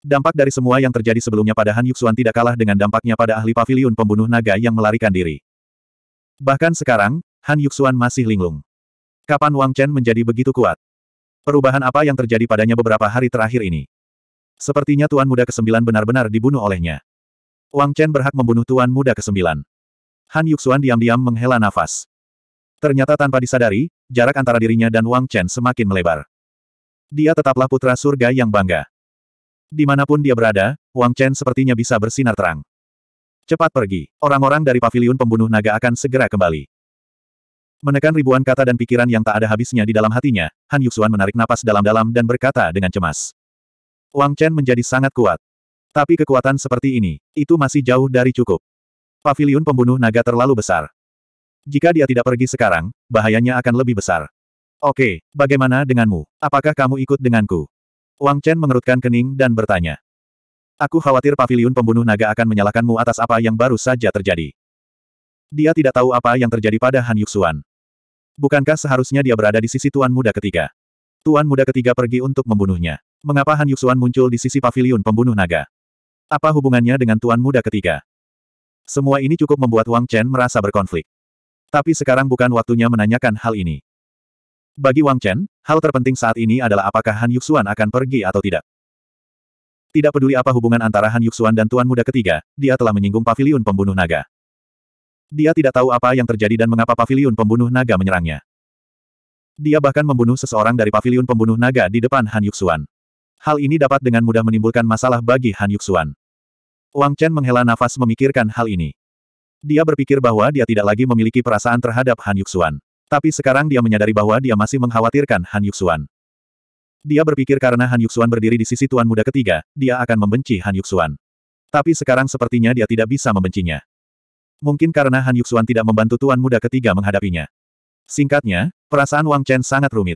Dampak dari semua yang terjadi sebelumnya pada Han Yuxuan tidak kalah dengan dampaknya pada ahli pavilion pembunuh naga yang melarikan diri. Bahkan sekarang, Han Yuxuan masih linglung. Kapan Wang Chen menjadi begitu kuat? Perubahan apa yang terjadi padanya beberapa hari terakhir ini? Sepertinya Tuan Muda ke-9 benar-benar dibunuh olehnya. Wang Chen berhak membunuh Tuan Muda ke-9. Han Yuxuan diam-diam menghela nafas. Ternyata tanpa disadari, jarak antara dirinya dan Wang Chen semakin melebar. Dia tetaplah putra surga yang bangga. Dimanapun dia berada, Wang Chen sepertinya bisa bersinar terang. Cepat pergi. Orang-orang dari paviliun pembunuh naga akan segera kembali. Menekan ribuan kata dan pikiran yang tak ada habisnya di dalam hatinya, Han Yuxuan menarik napas dalam-dalam dan berkata dengan cemas. Wang Chen menjadi sangat kuat. Tapi kekuatan seperti ini, itu masih jauh dari cukup. Paviliun pembunuh naga terlalu besar. Jika dia tidak pergi sekarang, bahayanya akan lebih besar. Oke, bagaimana denganmu? Apakah kamu ikut denganku? Wang Chen mengerutkan kening dan bertanya. Aku khawatir pavilion pembunuh naga akan menyalahkanmu atas apa yang baru saja terjadi. Dia tidak tahu apa yang terjadi pada Han Yuxuan. Bukankah seharusnya dia berada di sisi Tuan Muda ketiga? Tuan Muda ketiga pergi untuk membunuhnya. Mengapa Han Yuxuan muncul di sisi pavilion pembunuh naga? Apa hubungannya dengan Tuan Muda ketiga? Semua ini cukup membuat Wang Chen merasa berkonflik. Tapi sekarang bukan waktunya menanyakan hal ini. Bagi Wang Chen, hal terpenting saat ini adalah apakah Han Yuxuan akan pergi atau tidak. Tidak peduli apa hubungan antara Han Yuxuan dan Tuan Muda ketiga, dia telah menyinggung paviliun pembunuh naga. Dia tidak tahu apa yang terjadi dan mengapa paviliun pembunuh naga menyerangnya. Dia bahkan membunuh seseorang dari paviliun pembunuh naga di depan Han Yuxuan. Hal ini dapat dengan mudah menimbulkan masalah bagi Han Yuxuan. Wang Chen menghela nafas memikirkan hal ini. Dia berpikir bahwa dia tidak lagi memiliki perasaan terhadap Han Yuxuan. Tapi sekarang dia menyadari bahwa dia masih mengkhawatirkan Han Yuxuan. Dia berpikir karena Han Yuxuan berdiri di sisi tuan muda ketiga, dia akan membenci Han Yuxuan. Tapi sekarang sepertinya dia tidak bisa membencinya. Mungkin karena Han Yuxuan tidak membantu tuan muda ketiga menghadapinya. Singkatnya, perasaan Wang Chen sangat rumit.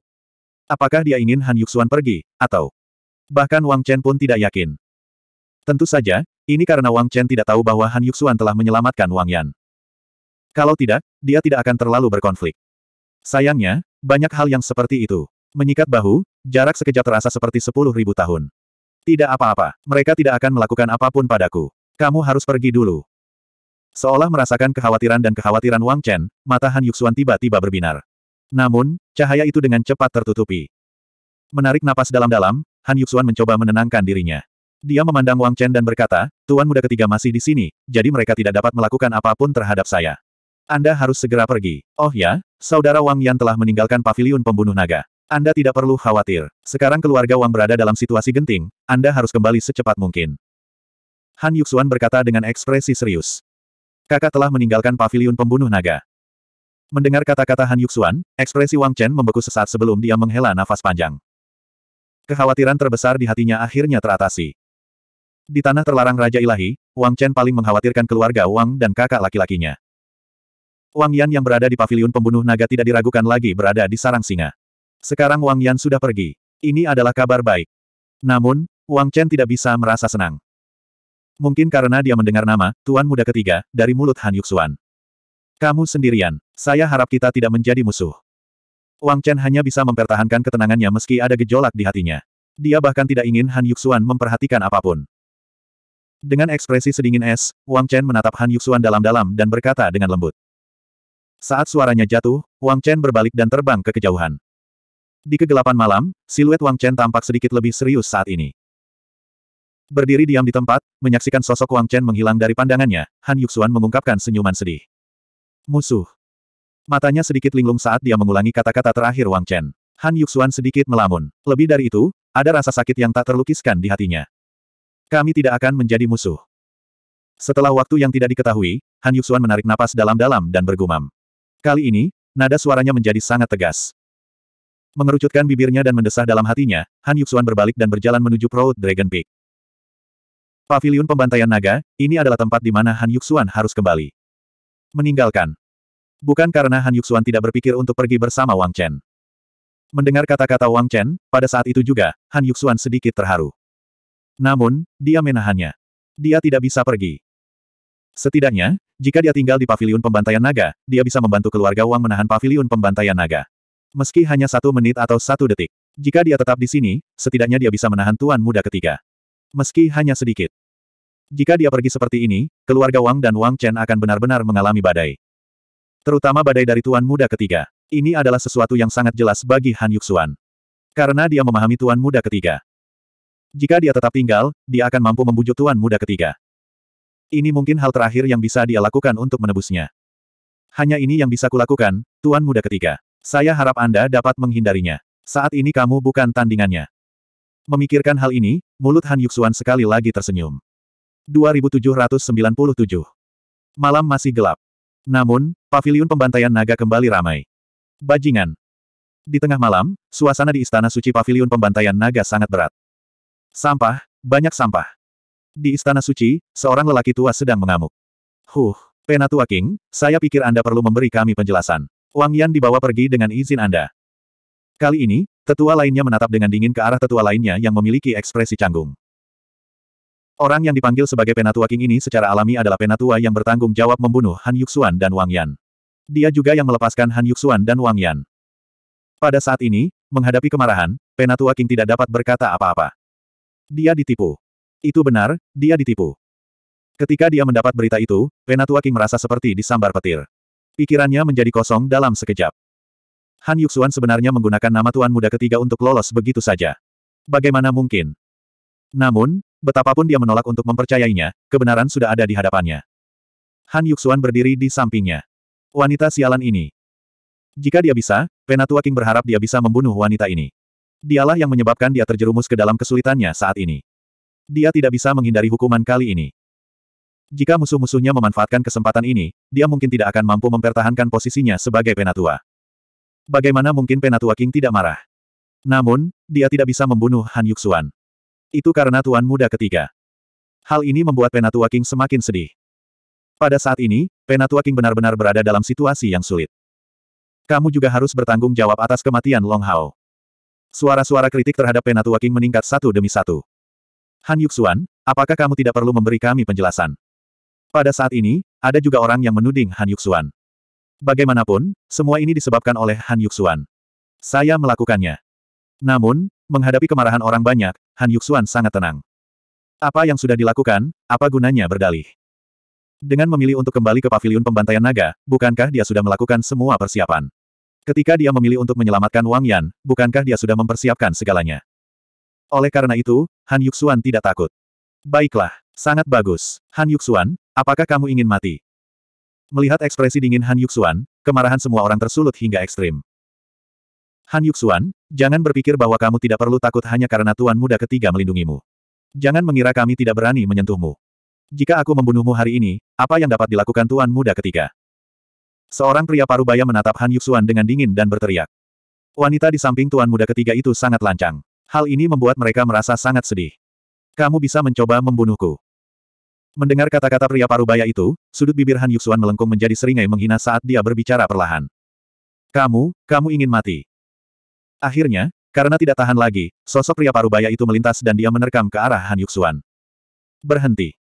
Apakah dia ingin Han Yuxuan pergi, atau bahkan Wang Chen pun tidak yakin. Tentu saja, ini karena Wang Chen tidak tahu bahwa Han Yuxuan telah menyelamatkan Wang Yan. Kalau tidak, dia tidak akan terlalu berkonflik. Sayangnya, banyak hal yang seperti itu. Menyikat bahu, jarak sekejap terasa seperti sepuluh ribu tahun. Tidak apa-apa, mereka tidak akan melakukan apapun padaku. Kamu harus pergi dulu. Seolah merasakan kekhawatiran dan kekhawatiran Wang Chen, mata Han Yuxuan tiba-tiba berbinar. Namun, cahaya itu dengan cepat tertutupi. Menarik napas dalam-dalam, Han Yuxuan mencoba menenangkan dirinya. Dia memandang Wang Chen dan berkata, Tuan muda ketiga masih di sini, jadi mereka tidak dapat melakukan apapun terhadap saya. Anda harus segera pergi. Oh ya, saudara Wang Yan telah meninggalkan paviliun pembunuh naga. Anda tidak perlu khawatir. Sekarang keluarga Wang berada dalam situasi genting, Anda harus kembali secepat mungkin. Han Yuxuan berkata dengan ekspresi serius. Kakak telah meninggalkan paviliun pembunuh naga. Mendengar kata-kata Han Yuxuan, ekspresi Wang Chen membeku sesaat sebelum dia menghela nafas panjang. Kekhawatiran terbesar di hatinya akhirnya teratasi. Di tanah terlarang Raja Ilahi, Wang Chen paling mengkhawatirkan keluarga Wang dan kakak laki-lakinya. Wang Yan yang berada di paviliun pembunuh naga tidak diragukan lagi berada di sarang singa. Sekarang Wang Yan sudah pergi. Ini adalah kabar baik. Namun, Wang Chen tidak bisa merasa senang. Mungkin karena dia mendengar nama, Tuan Muda Ketiga, dari mulut Han Yuxuan. Kamu sendirian. Saya harap kita tidak menjadi musuh. Wang Chen hanya bisa mempertahankan ketenangannya meski ada gejolak di hatinya. Dia bahkan tidak ingin Han Yuxuan memperhatikan apapun. Dengan ekspresi sedingin es, Wang Chen menatap Han Yuxuan dalam-dalam dan berkata dengan lembut. Saat suaranya jatuh, Wang Chen berbalik dan terbang ke kejauhan. Di kegelapan malam, siluet Wang Chen tampak sedikit lebih serius saat ini. Berdiri diam di tempat, menyaksikan sosok Wang Chen menghilang dari pandangannya, Han Yuxuan mengungkapkan senyuman sedih. Musuh. Matanya sedikit linglung saat dia mengulangi kata-kata terakhir Wang Chen. Han Yuxuan sedikit melamun. Lebih dari itu, ada rasa sakit yang tak terlukiskan di hatinya. Kami tidak akan menjadi musuh. Setelah waktu yang tidak diketahui, Han Yuxuan menarik napas dalam-dalam dan bergumam. Kali ini, nada suaranya menjadi sangat tegas. Mengerucutkan bibirnya dan mendesah dalam hatinya, Han Yuxuan berbalik dan berjalan menuju Proud Dragon Peak. Pavilion Pembantaian Naga, ini adalah tempat di mana Han Yuxuan harus kembali. Meninggalkan. Bukan karena Han Yuxuan tidak berpikir untuk pergi bersama Wang Chen. Mendengar kata-kata Wang Chen, pada saat itu juga, Han Yuxuan sedikit terharu. Namun, dia menahannya. Dia tidak bisa pergi. Setidaknya, jika dia tinggal di paviliun pembantaian naga, dia bisa membantu keluarga Wang menahan paviliun pembantaian naga. Meski hanya satu menit atau satu detik. Jika dia tetap di sini, setidaknya dia bisa menahan tuan muda ketiga. Meski hanya sedikit. Jika dia pergi seperti ini, keluarga Wang dan Wang Chen akan benar-benar mengalami badai. Terutama badai dari tuan muda ketiga. Ini adalah sesuatu yang sangat jelas bagi Han Yuxuan. Karena dia memahami tuan muda ketiga. Jika dia tetap tinggal, dia akan mampu membujuk tuan muda ketiga. Ini mungkin hal terakhir yang bisa dia lakukan untuk menebusnya. Hanya ini yang bisa kulakukan, Tuan Muda ketiga. Saya harap Anda dapat menghindarinya. Saat ini kamu bukan tandingannya. Memikirkan hal ini, mulut Han Yuxuan sekali lagi tersenyum. 2797 Malam masih gelap. Namun, paviliun pembantaian naga kembali ramai. Bajingan. Di tengah malam, suasana di Istana Suci Paviliun Pembantaian Naga sangat berat. Sampah, banyak sampah. Di Istana Suci, seorang lelaki tua sedang mengamuk. Huh, Penatua King, saya pikir Anda perlu memberi kami penjelasan. Wang Yan dibawa pergi dengan izin Anda. Kali ini, tetua lainnya menatap dengan dingin ke arah tetua lainnya yang memiliki ekspresi canggung. Orang yang dipanggil sebagai Penatua King ini secara alami adalah Penatua yang bertanggung jawab membunuh Han Yuxuan dan Wang Yan. Dia juga yang melepaskan Han Yuxuan dan Wang Yan. Pada saat ini, menghadapi kemarahan, Penatua King tidak dapat berkata apa-apa. Dia ditipu. Itu benar, dia ditipu. Ketika dia mendapat berita itu, Penatua King merasa seperti disambar petir. Pikirannya menjadi kosong dalam sekejap. Han Yuxuan sebenarnya menggunakan nama Tuan Muda ketiga untuk lolos begitu saja. Bagaimana mungkin? Namun, betapapun dia menolak untuk mempercayainya, kebenaran sudah ada di hadapannya. Han Yuxuan berdiri di sampingnya. Wanita sialan ini. Jika dia bisa, Penatua King berharap dia bisa membunuh wanita ini. Dialah yang menyebabkan dia terjerumus ke dalam kesulitannya saat ini. Dia tidak bisa menghindari hukuman kali ini. Jika musuh-musuhnya memanfaatkan kesempatan ini, dia mungkin tidak akan mampu mempertahankan posisinya sebagai penatua. Bagaimana mungkin penatua King tidak marah? Namun, dia tidak bisa membunuh Han Yuxuan. Itu karena tuan muda ketiga. Hal ini membuat penatua King semakin sedih. Pada saat ini, penatua King benar-benar berada dalam situasi yang sulit. Kamu juga harus bertanggung jawab atas kematian Long Hao. Suara-suara kritik terhadap penatua King meningkat satu demi satu. Han Yuxuan, apakah kamu tidak perlu memberi kami penjelasan? Pada saat ini, ada juga orang yang menuding Han Yuxuan. Bagaimanapun, semua ini disebabkan oleh Han Yuxuan. Saya melakukannya. Namun, menghadapi kemarahan orang banyak, Han Yuxuan sangat tenang. Apa yang sudah dilakukan, apa gunanya berdalih? Dengan memilih untuk kembali ke paviliun pembantaian naga, bukankah dia sudah melakukan semua persiapan? Ketika dia memilih untuk menyelamatkan Wang Yan, bukankah dia sudah mempersiapkan segalanya? Oleh karena itu, Han Yuxuan tidak takut. Baiklah, sangat bagus. Han Yuxuan, apakah kamu ingin mati? Melihat ekspresi dingin Han Yuxuan, kemarahan semua orang tersulut hingga ekstrim. Han Yuxuan, jangan berpikir bahwa kamu tidak perlu takut hanya karena Tuan Muda ketiga melindungimu. Jangan mengira kami tidak berani menyentuhmu. Jika aku membunuhmu hari ini, apa yang dapat dilakukan Tuan Muda ketiga? Seorang pria parubaya menatap Han Yuxuan dengan dingin dan berteriak. Wanita di samping Tuan Muda ketiga itu sangat lancang. Hal ini membuat mereka merasa sangat sedih. Kamu bisa mencoba membunuhku. Mendengar kata-kata pria parubaya itu, sudut bibir Han Yuxuan melengkung menjadi seringai menghina saat dia berbicara perlahan. Kamu, kamu ingin mati. Akhirnya, karena tidak tahan lagi, sosok pria parubaya itu melintas dan dia menerkam ke arah Han Yuxuan. Berhenti.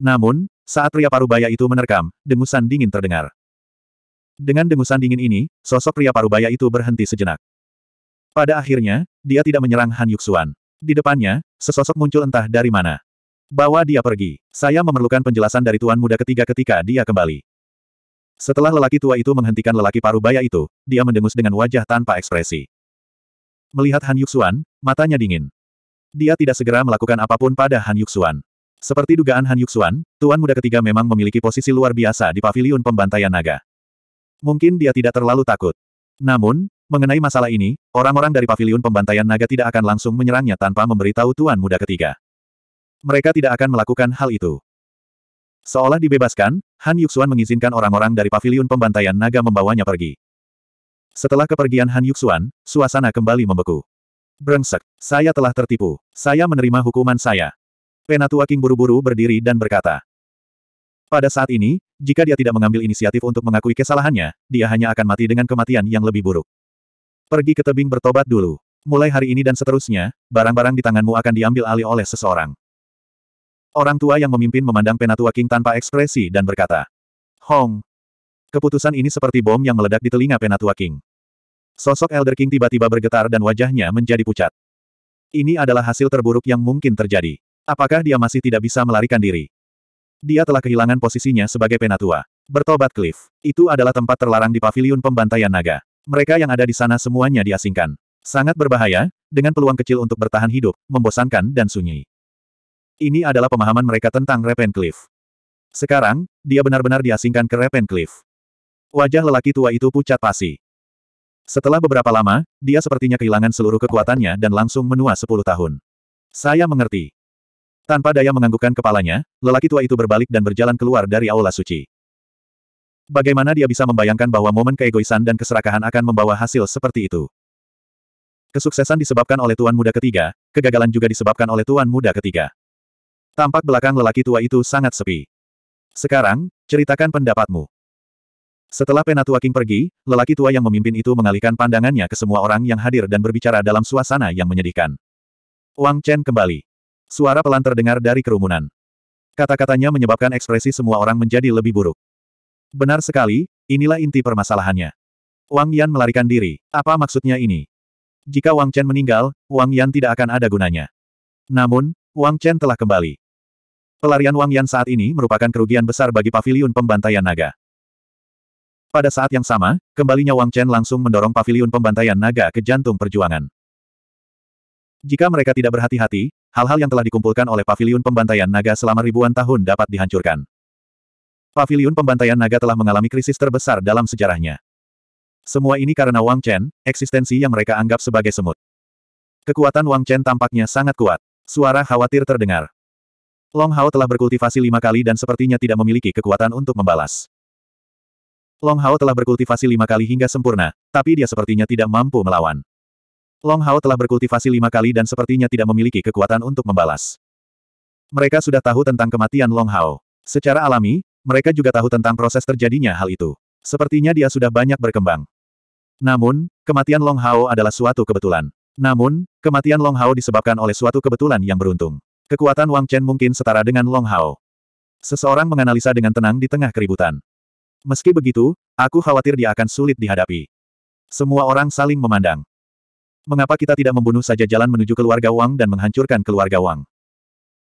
Namun, saat pria parubaya itu menerkam, dengusan dingin terdengar. Dengan dengusan dingin ini, sosok pria parubaya itu berhenti sejenak. Pada akhirnya, dia tidak menyerang Han Yuxuan. Di depannya, sesosok muncul entah dari mana. Bawa dia pergi. Saya memerlukan penjelasan dari tuan muda ketiga ketika dia kembali. Setelah lelaki tua itu menghentikan lelaki paruh baya itu, dia mendengus dengan wajah tanpa ekspresi. Melihat Han Yuxuan, matanya dingin. Dia tidak segera melakukan apapun pada Han Yuxuan. Seperti dugaan Han Yuxuan, tuan muda ketiga memang memiliki posisi luar biasa di paviliun pembantaian naga. Mungkin dia tidak terlalu takut. Namun, Mengenai masalah ini, orang-orang dari paviliun pembantaian naga tidak akan langsung menyerangnya tanpa memberitahu Tuan Muda ketiga. Mereka tidak akan melakukan hal itu. Seolah dibebaskan, Han Yuxuan mengizinkan orang-orang dari paviliun pembantaian naga membawanya pergi. Setelah kepergian Han Yuxuan, suasana kembali membeku. Brengsek, saya telah tertipu. Saya menerima hukuman saya. Penatua King buru-buru berdiri dan berkata. Pada saat ini, jika dia tidak mengambil inisiatif untuk mengakui kesalahannya, dia hanya akan mati dengan kematian yang lebih buruk. Pergi ke tebing bertobat dulu. Mulai hari ini dan seterusnya, barang-barang di tanganmu akan diambil alih oleh seseorang. Orang tua yang memimpin memandang Penatua King tanpa ekspresi dan berkata, Hong. Keputusan ini seperti bom yang meledak di telinga Penatua King. Sosok Elder King tiba-tiba bergetar dan wajahnya menjadi pucat. Ini adalah hasil terburuk yang mungkin terjadi. Apakah dia masih tidak bisa melarikan diri? Dia telah kehilangan posisinya sebagai Penatua. Bertobat Cliff. Itu adalah tempat terlarang di paviliun pembantaian naga. Mereka yang ada di sana semuanya diasingkan. Sangat berbahaya, dengan peluang kecil untuk bertahan hidup, membosankan dan sunyi. Ini adalah pemahaman mereka tentang Repencliff. Sekarang, dia benar-benar diasingkan ke Repencliff. Wajah lelaki tua itu pucat pasi. Setelah beberapa lama, dia sepertinya kehilangan seluruh kekuatannya dan langsung menua sepuluh tahun. Saya mengerti. Tanpa daya menganggukkan kepalanya, lelaki tua itu berbalik dan berjalan keluar dari aula suci. Bagaimana dia bisa membayangkan bahwa momen keegoisan dan keserakahan akan membawa hasil seperti itu? Kesuksesan disebabkan oleh tuan muda ketiga, kegagalan juga disebabkan oleh tuan muda ketiga. Tampak belakang lelaki tua itu sangat sepi. Sekarang, ceritakan pendapatmu. Setelah penatua King pergi, lelaki tua yang memimpin itu mengalihkan pandangannya ke semua orang yang hadir dan berbicara dalam suasana yang menyedihkan. Wang Chen kembali. Suara pelan terdengar dari kerumunan. Kata-katanya menyebabkan ekspresi semua orang menjadi lebih buruk. Benar sekali, inilah inti permasalahannya. Wang Yan melarikan diri. Apa maksudnya ini? Jika Wang Chen meninggal, Wang Yan tidak akan ada gunanya. Namun, Wang Chen telah kembali. Pelarian Wang Yan saat ini merupakan kerugian besar bagi paviliun pembantaian naga. Pada saat yang sama, kembalinya Wang Chen langsung mendorong paviliun pembantaian naga ke jantung perjuangan. Jika mereka tidak berhati-hati, hal-hal yang telah dikumpulkan oleh paviliun pembantaian naga selama ribuan tahun dapat dihancurkan. Paviliun Pembantaian Naga telah mengalami krisis terbesar dalam sejarahnya. Semua ini karena Wang Chen, eksistensi yang mereka anggap sebagai semut. Kekuatan Wang Chen tampaknya sangat kuat. Suara khawatir terdengar. Long Hao telah berkultivasi lima kali dan sepertinya tidak memiliki kekuatan untuk membalas. Long Hao telah berkultivasi lima kali hingga sempurna, tapi dia sepertinya tidak mampu melawan. Long Hao telah berkultivasi lima kali dan sepertinya tidak memiliki kekuatan untuk membalas. Mereka sudah tahu tentang kematian Long Hao. Secara alami, mereka juga tahu tentang proses terjadinya hal itu. Sepertinya dia sudah banyak berkembang. Namun, kematian Long Hao adalah suatu kebetulan. Namun, kematian Long Hao disebabkan oleh suatu kebetulan yang beruntung. Kekuatan Wang Chen mungkin setara dengan Long Hao. Seseorang menganalisa dengan tenang di tengah keributan. Meski begitu, aku khawatir dia akan sulit dihadapi. Semua orang saling memandang. Mengapa kita tidak membunuh saja jalan menuju keluarga Wang dan menghancurkan keluarga Wang?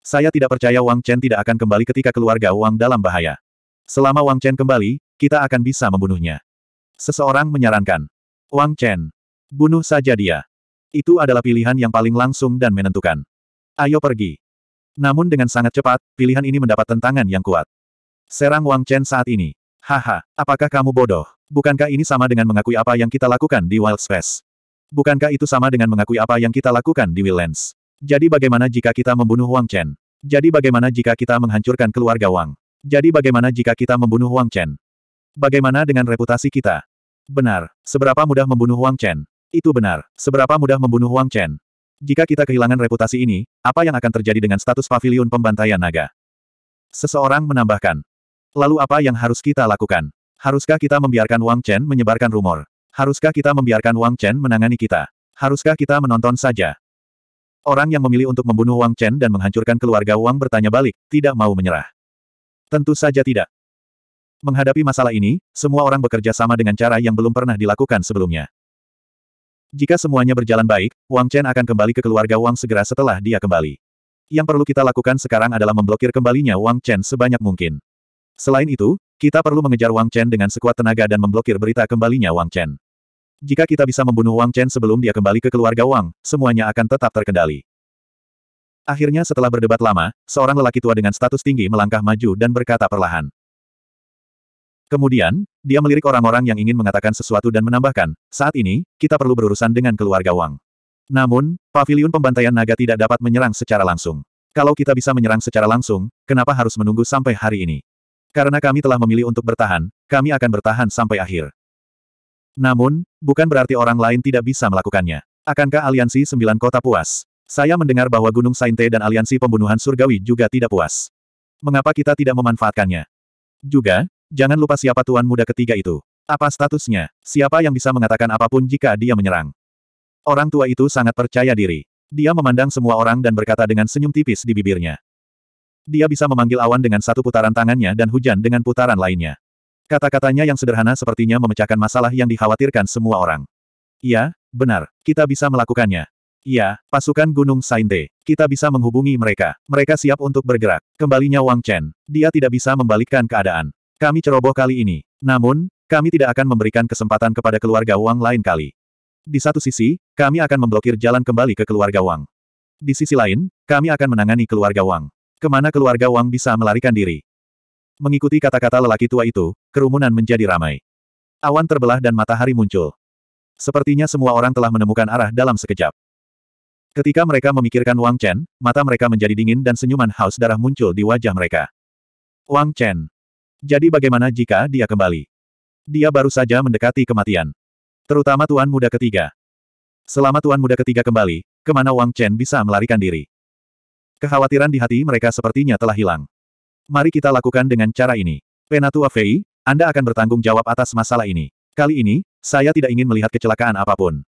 Saya tidak percaya Wang Chen tidak akan kembali ketika keluarga Wang dalam bahaya. Selama Wang Chen kembali, kita akan bisa membunuhnya. Seseorang menyarankan. Wang Chen. Bunuh saja dia. Itu adalah pilihan yang paling langsung dan menentukan. Ayo pergi. Namun dengan sangat cepat, pilihan ini mendapat tentangan yang kuat. Serang Wang Chen saat ini. Haha, apakah kamu bodoh? Bukankah ini sama dengan mengakui apa yang kita lakukan di Wild Space? Bukankah itu sama dengan mengakui apa yang kita lakukan di Willens? Jadi bagaimana jika kita membunuh Wang Chen? Jadi bagaimana jika kita menghancurkan keluarga Wang? Jadi bagaimana jika kita membunuh Wang Chen? Bagaimana dengan reputasi kita? Benar. Seberapa mudah membunuh Wang Chen? Itu benar. Seberapa mudah membunuh Wang Chen? Jika kita kehilangan reputasi ini, apa yang akan terjadi dengan status pavilion pembantaian naga? Seseorang menambahkan. Lalu apa yang harus kita lakukan? Haruskah kita membiarkan Wang Chen menyebarkan rumor? Haruskah kita membiarkan Wang Chen menangani kita? Haruskah kita menonton saja? Orang yang memilih untuk membunuh Wang Chen dan menghancurkan keluarga Wang bertanya balik, tidak mau menyerah. Tentu saja tidak. Menghadapi masalah ini, semua orang bekerja sama dengan cara yang belum pernah dilakukan sebelumnya. Jika semuanya berjalan baik, Wang Chen akan kembali ke keluarga Wang segera setelah dia kembali. Yang perlu kita lakukan sekarang adalah memblokir kembalinya Wang Chen sebanyak mungkin. Selain itu, kita perlu mengejar Wang Chen dengan sekuat tenaga dan memblokir berita kembalinya Wang Chen. Jika kita bisa membunuh Wang Chen sebelum dia kembali ke keluarga Wang, semuanya akan tetap terkendali. Akhirnya setelah berdebat lama, seorang lelaki tua dengan status tinggi melangkah maju dan berkata perlahan. Kemudian, dia melirik orang-orang yang ingin mengatakan sesuatu dan menambahkan, saat ini, kita perlu berurusan dengan keluarga Wang. Namun, Pavilion pembantaian naga tidak dapat menyerang secara langsung. Kalau kita bisa menyerang secara langsung, kenapa harus menunggu sampai hari ini? Karena kami telah memilih untuk bertahan, kami akan bertahan sampai akhir. Namun, bukan berarti orang lain tidak bisa melakukannya. Akankah aliansi sembilan kota puas? Saya mendengar bahwa Gunung Sainte dan aliansi pembunuhan surgawi juga tidak puas. Mengapa kita tidak memanfaatkannya? Juga, jangan lupa siapa tuan muda ketiga itu. Apa statusnya? Siapa yang bisa mengatakan apapun jika dia menyerang? Orang tua itu sangat percaya diri. Dia memandang semua orang dan berkata dengan senyum tipis di bibirnya. Dia bisa memanggil awan dengan satu putaran tangannya dan hujan dengan putaran lainnya. Kata-katanya yang sederhana sepertinya memecahkan masalah yang dikhawatirkan semua orang. Iya, benar, kita bisa melakukannya. Iya, pasukan Gunung Sainte. Kita bisa menghubungi mereka. Mereka siap untuk bergerak. Kembalinya Wang Chen. Dia tidak bisa membalikkan keadaan. Kami ceroboh kali ini. Namun, kami tidak akan memberikan kesempatan kepada keluarga Wang lain kali. Di satu sisi, kami akan memblokir jalan kembali ke keluarga Wang. Di sisi lain, kami akan menangani keluarga Wang. Kemana keluarga Wang bisa melarikan diri? Mengikuti kata-kata lelaki tua itu, kerumunan menjadi ramai. Awan terbelah dan matahari muncul. Sepertinya semua orang telah menemukan arah dalam sekejap. Ketika mereka memikirkan Wang Chen, mata mereka menjadi dingin dan senyuman haus darah muncul di wajah mereka. Wang Chen. Jadi bagaimana jika dia kembali? Dia baru saja mendekati kematian. Terutama Tuan Muda Ketiga. Selama Tuan Muda Ketiga kembali, kemana Wang Chen bisa melarikan diri? Kekhawatiran di hati mereka sepertinya telah hilang. Mari kita lakukan dengan cara ini. Penatua Fei, Anda akan bertanggung jawab atas masalah ini. Kali ini, saya tidak ingin melihat kecelakaan apapun.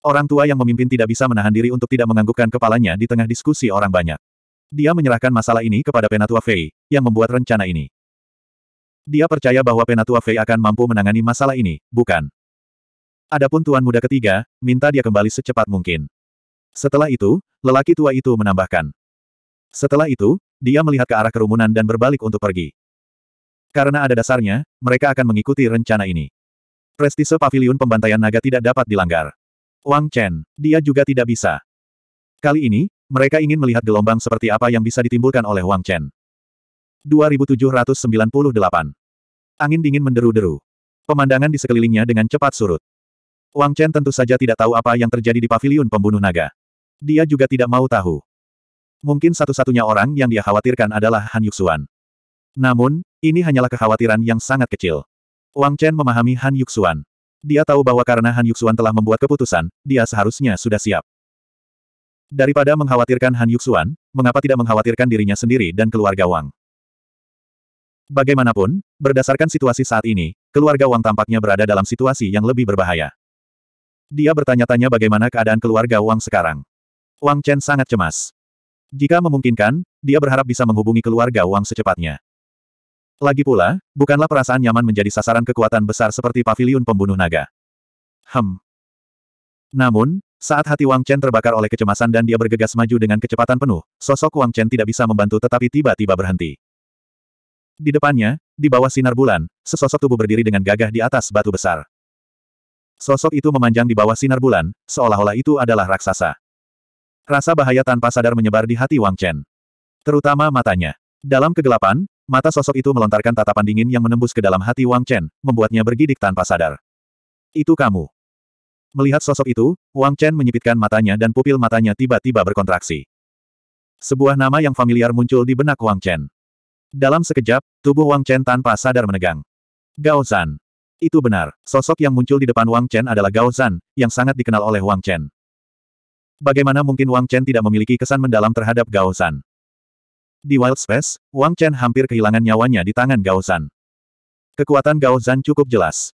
Orang tua yang memimpin tidak bisa menahan diri untuk tidak menganggukkan kepalanya di tengah diskusi orang banyak. Dia menyerahkan masalah ini kepada Penatua Fei, yang membuat rencana ini. Dia percaya bahwa Penatua Fei akan mampu menangani masalah ini, bukan? Adapun tuan muda ketiga, minta dia kembali secepat mungkin. Setelah itu, lelaki tua itu menambahkan. Setelah itu, dia melihat ke arah kerumunan dan berbalik untuk pergi. Karena ada dasarnya, mereka akan mengikuti rencana ini. Prestise pavilion pembantaian naga tidak dapat dilanggar. Wang Chen, dia juga tidak bisa. Kali ini, mereka ingin melihat gelombang seperti apa yang bisa ditimbulkan oleh Wang Chen. 2798 Angin dingin menderu-deru. Pemandangan di sekelilingnya dengan cepat surut. Wang Chen tentu saja tidak tahu apa yang terjadi di paviliun pembunuh naga. Dia juga tidak mau tahu. Mungkin satu-satunya orang yang dia khawatirkan adalah Han Yuxuan. Namun, ini hanyalah kekhawatiran yang sangat kecil. Wang Chen memahami Han Yuxuan. Dia tahu bahwa karena Han Yuxuan telah membuat keputusan, dia seharusnya sudah siap. Daripada mengkhawatirkan Han Yuxuan, mengapa tidak mengkhawatirkan dirinya sendiri dan keluarga Wang? Bagaimanapun, berdasarkan situasi saat ini, keluarga Wang tampaknya berada dalam situasi yang lebih berbahaya. Dia bertanya-tanya bagaimana keadaan keluarga Wang sekarang. Wang Chen sangat cemas. Jika memungkinkan, dia berharap bisa menghubungi keluarga Wang secepatnya. Lagi pula, bukanlah perasaan nyaman menjadi sasaran kekuatan besar seperti paviliun pembunuh naga. Hem. Namun, saat hati Wang Chen terbakar oleh kecemasan dan dia bergegas maju dengan kecepatan penuh, sosok Wang Chen tidak bisa membantu tetapi tiba-tiba berhenti. Di depannya, di bawah sinar bulan, sesosok tubuh berdiri dengan gagah di atas batu besar. Sosok itu memanjang di bawah sinar bulan, seolah-olah itu adalah raksasa. Rasa bahaya tanpa sadar menyebar di hati Wang Chen. Terutama matanya. Dalam kegelapan, Mata sosok itu melontarkan tatapan dingin yang menembus ke dalam hati Wang Chen, membuatnya bergidik tanpa sadar. Itu kamu. Melihat sosok itu, Wang Chen menyipitkan matanya dan pupil matanya tiba-tiba berkontraksi. Sebuah nama yang familiar muncul di benak Wang Chen. Dalam sekejap, tubuh Wang Chen tanpa sadar menegang. Gao Zan. Itu benar, sosok yang muncul di depan Wang Chen adalah Gao Zan, yang sangat dikenal oleh Wang Chen. Bagaimana mungkin Wang Chen tidak memiliki kesan mendalam terhadap Gao Zan? Di Wild Space, Wang Chen hampir kehilangan nyawanya di tangan Gao Zan. Kekuatan Gao Zan cukup jelas.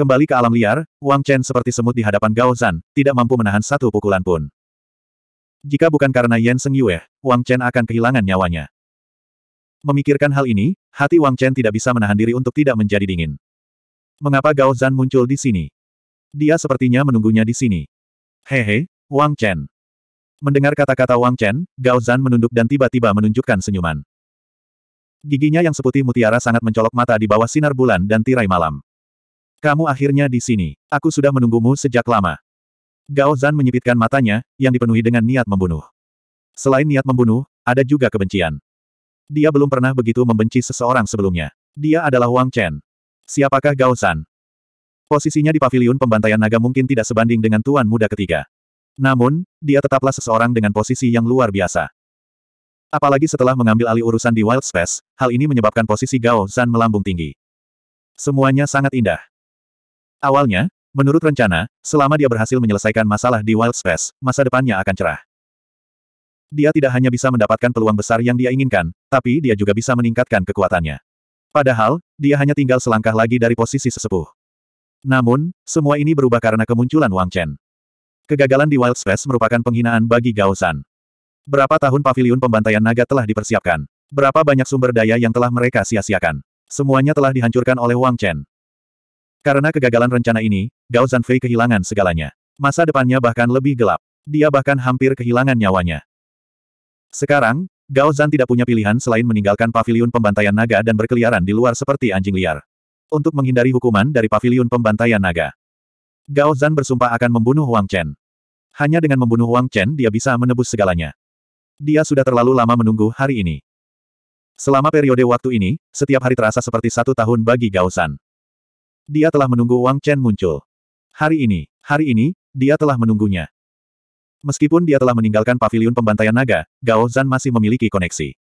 Kembali ke alam liar, Wang Chen seperti semut di hadapan Gao Zan, tidak mampu menahan satu pukulan pun. Jika bukan karena Yan Seng Yue, Wang Chen akan kehilangan nyawanya. Memikirkan hal ini, hati Wang Chen tidak bisa menahan diri untuk tidak menjadi dingin. Mengapa Gao Zan muncul di sini? Dia sepertinya menunggunya di sini. Hehe, Wang Chen. Mendengar kata-kata Wang Chen, Gao Zan menunduk dan tiba-tiba menunjukkan senyuman. Giginya yang seputih mutiara sangat mencolok mata di bawah sinar bulan dan tirai malam. Kamu akhirnya di sini. Aku sudah menunggumu sejak lama. Gao Zan menyipitkan matanya, yang dipenuhi dengan niat membunuh. Selain niat membunuh, ada juga kebencian. Dia belum pernah begitu membenci seseorang sebelumnya. Dia adalah Wang Chen. Siapakah Gao Zan? Posisinya di paviliun pembantaian naga mungkin tidak sebanding dengan tuan muda ketiga. Namun, dia tetaplah seseorang dengan posisi yang luar biasa. Apalagi setelah mengambil alih urusan di Wild Space, hal ini menyebabkan posisi Gao Zan melambung tinggi. Semuanya sangat indah. Awalnya, menurut rencana, selama dia berhasil menyelesaikan masalah di Wild Space, masa depannya akan cerah. Dia tidak hanya bisa mendapatkan peluang besar yang dia inginkan, tapi dia juga bisa meningkatkan kekuatannya. Padahal, dia hanya tinggal selangkah lagi dari posisi sesepuh. Namun, semua ini berubah karena kemunculan Wang Chen. Kegagalan di Wild Space merupakan penghinaan bagi Gaosan. Berapa tahun pavilion pembantaian naga telah dipersiapkan? Berapa banyak sumber daya yang telah mereka sia-siakan? Semuanya telah dihancurkan oleh Wang Chen. Karena kegagalan rencana ini, Gao Zanfei kehilangan segalanya. Masa depannya bahkan lebih gelap. Dia bahkan hampir kehilangan nyawanya. Sekarang, Gao Zan tidak punya pilihan selain meninggalkan pavilion pembantaian naga dan berkeliaran di luar seperti anjing liar. Untuk menghindari hukuman dari pavilion pembantaian naga. Gao Zan bersumpah akan membunuh Wang Chen. Hanya dengan membunuh Wang Chen dia bisa menebus segalanya. Dia sudah terlalu lama menunggu hari ini. Selama periode waktu ini, setiap hari terasa seperti satu tahun bagi Gao Zan. Dia telah menunggu Wang Chen muncul. Hari ini, hari ini, dia telah menunggunya. Meskipun dia telah meninggalkan pavilion pembantaian naga, Gao Zan masih memiliki koneksi.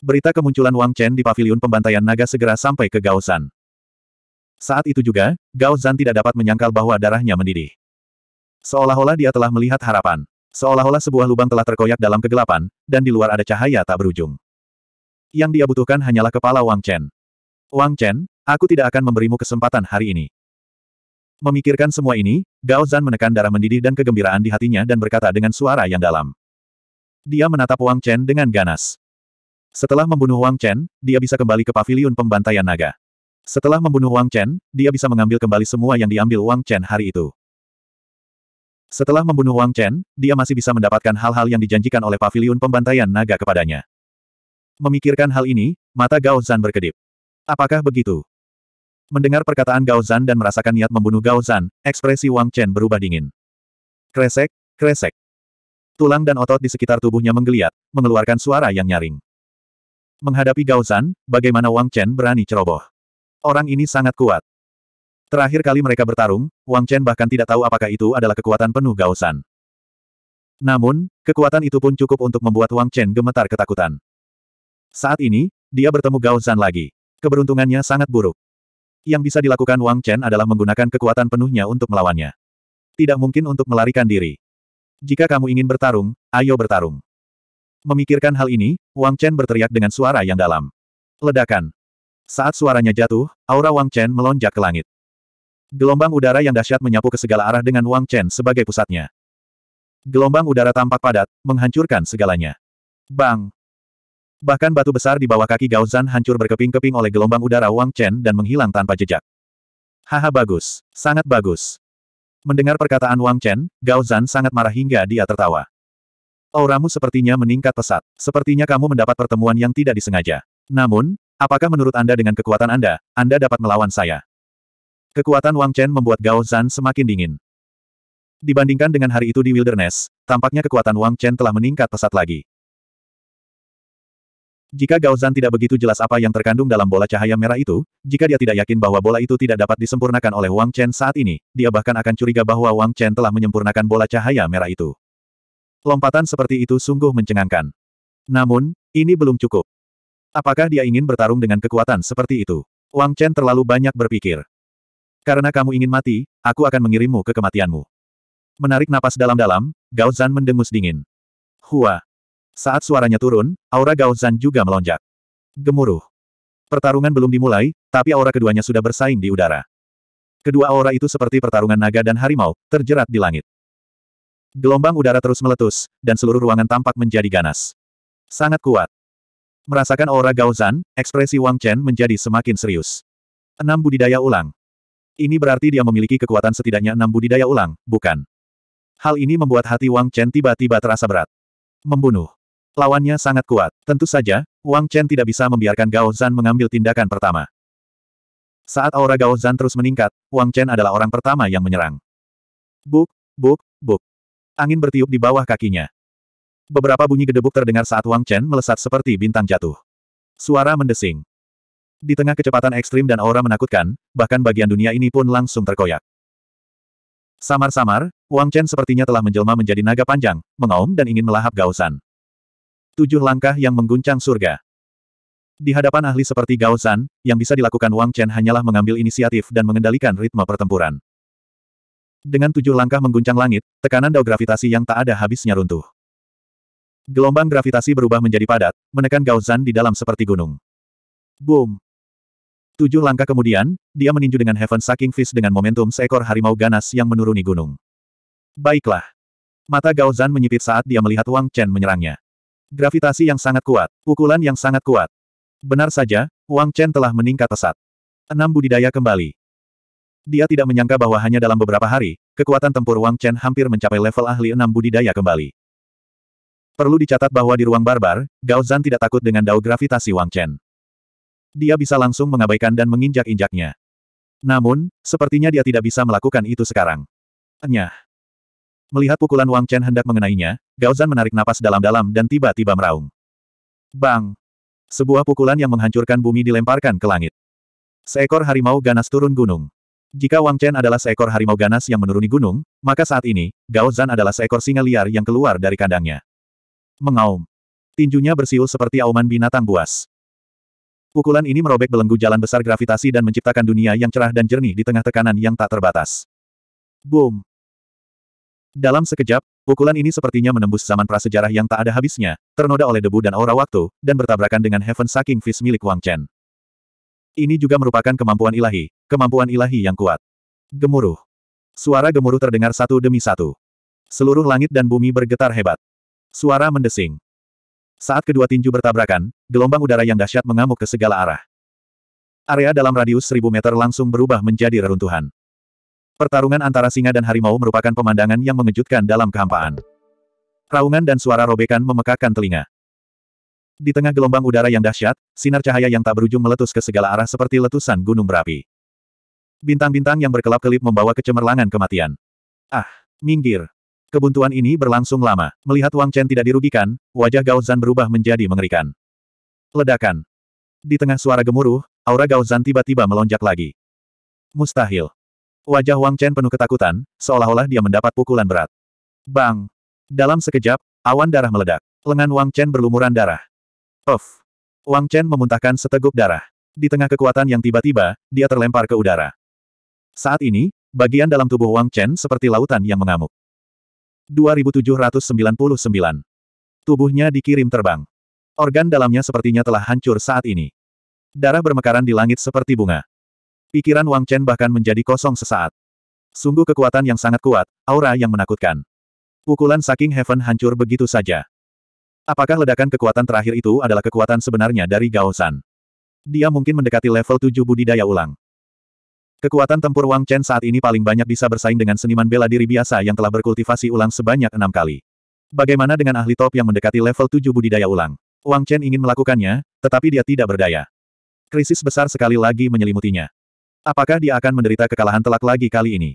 Berita kemunculan Wang Chen di pavilion pembantaian naga segera sampai ke Gao Zan. Saat itu juga, Gao Zan tidak dapat menyangkal bahwa darahnya mendidih. Seolah-olah dia telah melihat harapan. Seolah-olah sebuah lubang telah terkoyak dalam kegelapan, dan di luar ada cahaya tak berujung. Yang dia butuhkan hanyalah kepala Wang Chen. Wang Chen, aku tidak akan memberimu kesempatan hari ini. Memikirkan semua ini, Gao Zan menekan darah mendidih dan kegembiraan di hatinya dan berkata dengan suara yang dalam. Dia menatap Wang Chen dengan ganas. Setelah membunuh Wang Chen, dia bisa kembali ke paviliun pembantaian naga. Setelah membunuh Wang Chen, dia bisa mengambil kembali semua yang diambil Wang Chen hari itu. Setelah membunuh Wang Chen, dia masih bisa mendapatkan hal-hal yang dijanjikan oleh Paviliun pembantaian naga kepadanya. Memikirkan hal ini, mata Gao Zan berkedip. Apakah begitu? Mendengar perkataan Gao Zan dan merasakan niat membunuh Gao Zan, ekspresi Wang Chen berubah dingin. Kresek, kresek. Tulang dan otot di sekitar tubuhnya menggeliat, mengeluarkan suara yang nyaring. Menghadapi Gao Zan, bagaimana Wang Chen berani ceroboh? Orang ini sangat kuat. Terakhir kali mereka bertarung, Wang Chen bahkan tidak tahu apakah itu adalah kekuatan penuh gausan. Namun, kekuatan itu pun cukup untuk membuat Wang Chen gemetar ketakutan. Saat ini, dia bertemu gausan lagi. Keberuntungannya sangat buruk. Yang bisa dilakukan Wang Chen adalah menggunakan kekuatan penuhnya untuk melawannya. Tidak mungkin untuk melarikan diri. Jika kamu ingin bertarung, ayo bertarung. Memikirkan hal ini, Wang Chen berteriak dengan suara yang dalam. Ledakan. Saat suaranya jatuh, aura Wang Chen melonjak ke langit. Gelombang udara yang dahsyat menyapu ke segala arah dengan Wang Chen sebagai pusatnya. Gelombang udara tampak padat, menghancurkan segalanya. Bang! Bahkan batu besar di bawah kaki Gao Zan hancur berkeping-keping oleh gelombang udara Wang Chen dan menghilang tanpa jejak. Haha bagus, sangat bagus. Mendengar perkataan Wang Chen, Gao Zan sangat marah hingga dia tertawa. Auramu sepertinya meningkat pesat. Sepertinya kamu mendapat pertemuan yang tidak disengaja. Namun, Apakah menurut Anda dengan kekuatan Anda, Anda dapat melawan saya? Kekuatan Wang Chen membuat Gao Zan semakin dingin. Dibandingkan dengan hari itu di wilderness, tampaknya kekuatan Wang Chen telah meningkat pesat lagi. Jika Gao Zan tidak begitu jelas apa yang terkandung dalam bola cahaya merah itu, jika dia tidak yakin bahwa bola itu tidak dapat disempurnakan oleh Wang Chen saat ini, dia bahkan akan curiga bahwa Wang Chen telah menyempurnakan bola cahaya merah itu. Lompatan seperti itu sungguh mencengangkan. Namun, ini belum cukup. Apakah dia ingin bertarung dengan kekuatan seperti itu? Wang Chen terlalu banyak berpikir. Karena kamu ingin mati, aku akan mengirimmu ke kematianmu. Menarik napas dalam-dalam, Gao Zan mendengus dingin. Hua. Saat suaranya turun, aura Gao Zan juga melonjak. Gemuruh. Pertarungan belum dimulai, tapi aura keduanya sudah bersaing di udara. Kedua aura itu seperti pertarungan naga dan harimau, terjerat di langit. Gelombang udara terus meletus, dan seluruh ruangan tampak menjadi ganas. Sangat kuat. Merasakan aura Gaozan, ekspresi Wang Chen menjadi semakin serius. Enam budidaya ulang. Ini berarti dia memiliki kekuatan setidaknya enam budidaya ulang, bukan? Hal ini membuat hati Wang Chen tiba-tiba terasa berat. Membunuh. Lawannya sangat kuat. Tentu saja, Wang Chen tidak bisa membiarkan Gao mengambil tindakan pertama. Saat aura Gao terus meningkat, Wang Chen adalah orang pertama yang menyerang. Buk, buk, buk. Angin bertiup di bawah kakinya beberapa bunyi gedebuk terdengar saat Wang Chen melesat seperti bintang jatuh. Suara mendesing. Di tengah kecepatan ekstrim dan aura menakutkan, bahkan bagian dunia ini pun langsung terkoyak. Samar-samar, Wang Chen sepertinya telah menjelma menjadi naga panjang, mengaum dan ingin melahap Gaosan. Tujuh langkah yang mengguncang surga. Di hadapan ahli seperti Gaosan, yang bisa dilakukan Wang Chen hanyalah mengambil inisiatif dan mengendalikan ritme pertempuran. Dengan tujuh langkah mengguncang langit, tekanan dao gravitasi yang tak ada habisnya runtuh. Gelombang gravitasi berubah menjadi padat, menekan Gao Zan di dalam seperti gunung. Boom! Tujuh langkah kemudian, dia meninju dengan Heaven Sucking Fist dengan momentum seekor harimau ganas yang menuruni gunung. Baiklah. Mata Gao Zan menyipit saat dia melihat Wang Chen menyerangnya. Gravitasi yang sangat kuat, pukulan yang sangat kuat. Benar saja, Wang Chen telah meningkat pesat. Enam budidaya kembali. Dia tidak menyangka bahwa hanya dalam beberapa hari, kekuatan tempur Wang Chen hampir mencapai level ahli enam budidaya kembali. Perlu dicatat bahwa di ruang barbar, Gao Zan tidak takut dengan dao gravitasi Wang Chen. Dia bisa langsung mengabaikan dan menginjak-injaknya. Namun, sepertinya dia tidak bisa melakukan itu sekarang. Enyah. Melihat pukulan Wang Chen hendak mengenainya, Gao Zan menarik napas dalam-dalam dan tiba-tiba meraung. Bang! Sebuah pukulan yang menghancurkan bumi dilemparkan ke langit. Seekor harimau ganas turun gunung. Jika Wang Chen adalah seekor harimau ganas yang menuruni gunung, maka saat ini, Gao Zan adalah seekor singa liar yang keluar dari kandangnya. Mengaum. Tinjunya bersiul seperti auman binatang buas. Pukulan ini merobek belenggu jalan besar gravitasi dan menciptakan dunia yang cerah dan jernih di tengah tekanan yang tak terbatas. Boom. Dalam sekejap, pukulan ini sepertinya menembus zaman prasejarah yang tak ada habisnya, ternoda oleh debu dan aura waktu, dan bertabrakan dengan Heaven Sucking Fist milik Wang Chen. Ini juga merupakan kemampuan ilahi, kemampuan ilahi yang kuat. Gemuruh. Suara gemuruh terdengar satu demi satu. Seluruh langit dan bumi bergetar hebat. Suara mendesing. Saat kedua tinju bertabrakan, gelombang udara yang dahsyat mengamuk ke segala arah. Area dalam radius seribu meter langsung berubah menjadi reruntuhan. Pertarungan antara singa dan harimau merupakan pemandangan yang mengejutkan dalam kehampaan. Raungan dan suara robekan memekakkan telinga. Di tengah gelombang udara yang dahsyat, sinar cahaya yang tak berujung meletus ke segala arah seperti letusan gunung berapi. Bintang-bintang yang berkelap-kelip membawa kecemerlangan kematian. Ah, minggir. Kebuntuan ini berlangsung lama. Melihat Wang Chen tidak dirugikan, wajah Gao Zan berubah menjadi mengerikan. Ledakan. Di tengah suara gemuruh, aura Gao Zan tiba-tiba melonjak lagi. Mustahil. Wajah Wang Chen penuh ketakutan, seolah-olah dia mendapat pukulan berat. Bang! Dalam sekejap, awan darah meledak. Lengan Wang Chen berlumuran darah. Puff! Wang Chen memuntahkan seteguk darah. Di tengah kekuatan yang tiba-tiba, dia terlempar ke udara. Saat ini, bagian dalam tubuh Wang Chen seperti lautan yang mengamuk. 2799. Tubuhnya dikirim terbang. Organ dalamnya sepertinya telah hancur saat ini. Darah bermekaran di langit seperti bunga. Pikiran Wang Chen bahkan menjadi kosong sesaat. Sungguh kekuatan yang sangat kuat, aura yang menakutkan. Pukulan saking heaven hancur begitu saja. Apakah ledakan kekuatan terakhir itu adalah kekuatan sebenarnya dari Gao Dia mungkin mendekati level 7 budidaya ulang. Kekuatan tempur Wang Chen saat ini paling banyak bisa bersaing dengan seniman bela diri biasa yang telah berkultivasi ulang sebanyak enam kali. Bagaimana dengan ahli top yang mendekati level 7 budidaya ulang? Wang Chen ingin melakukannya, tetapi dia tidak berdaya. Krisis besar sekali lagi menyelimutinya. Apakah dia akan menderita kekalahan telak lagi kali ini?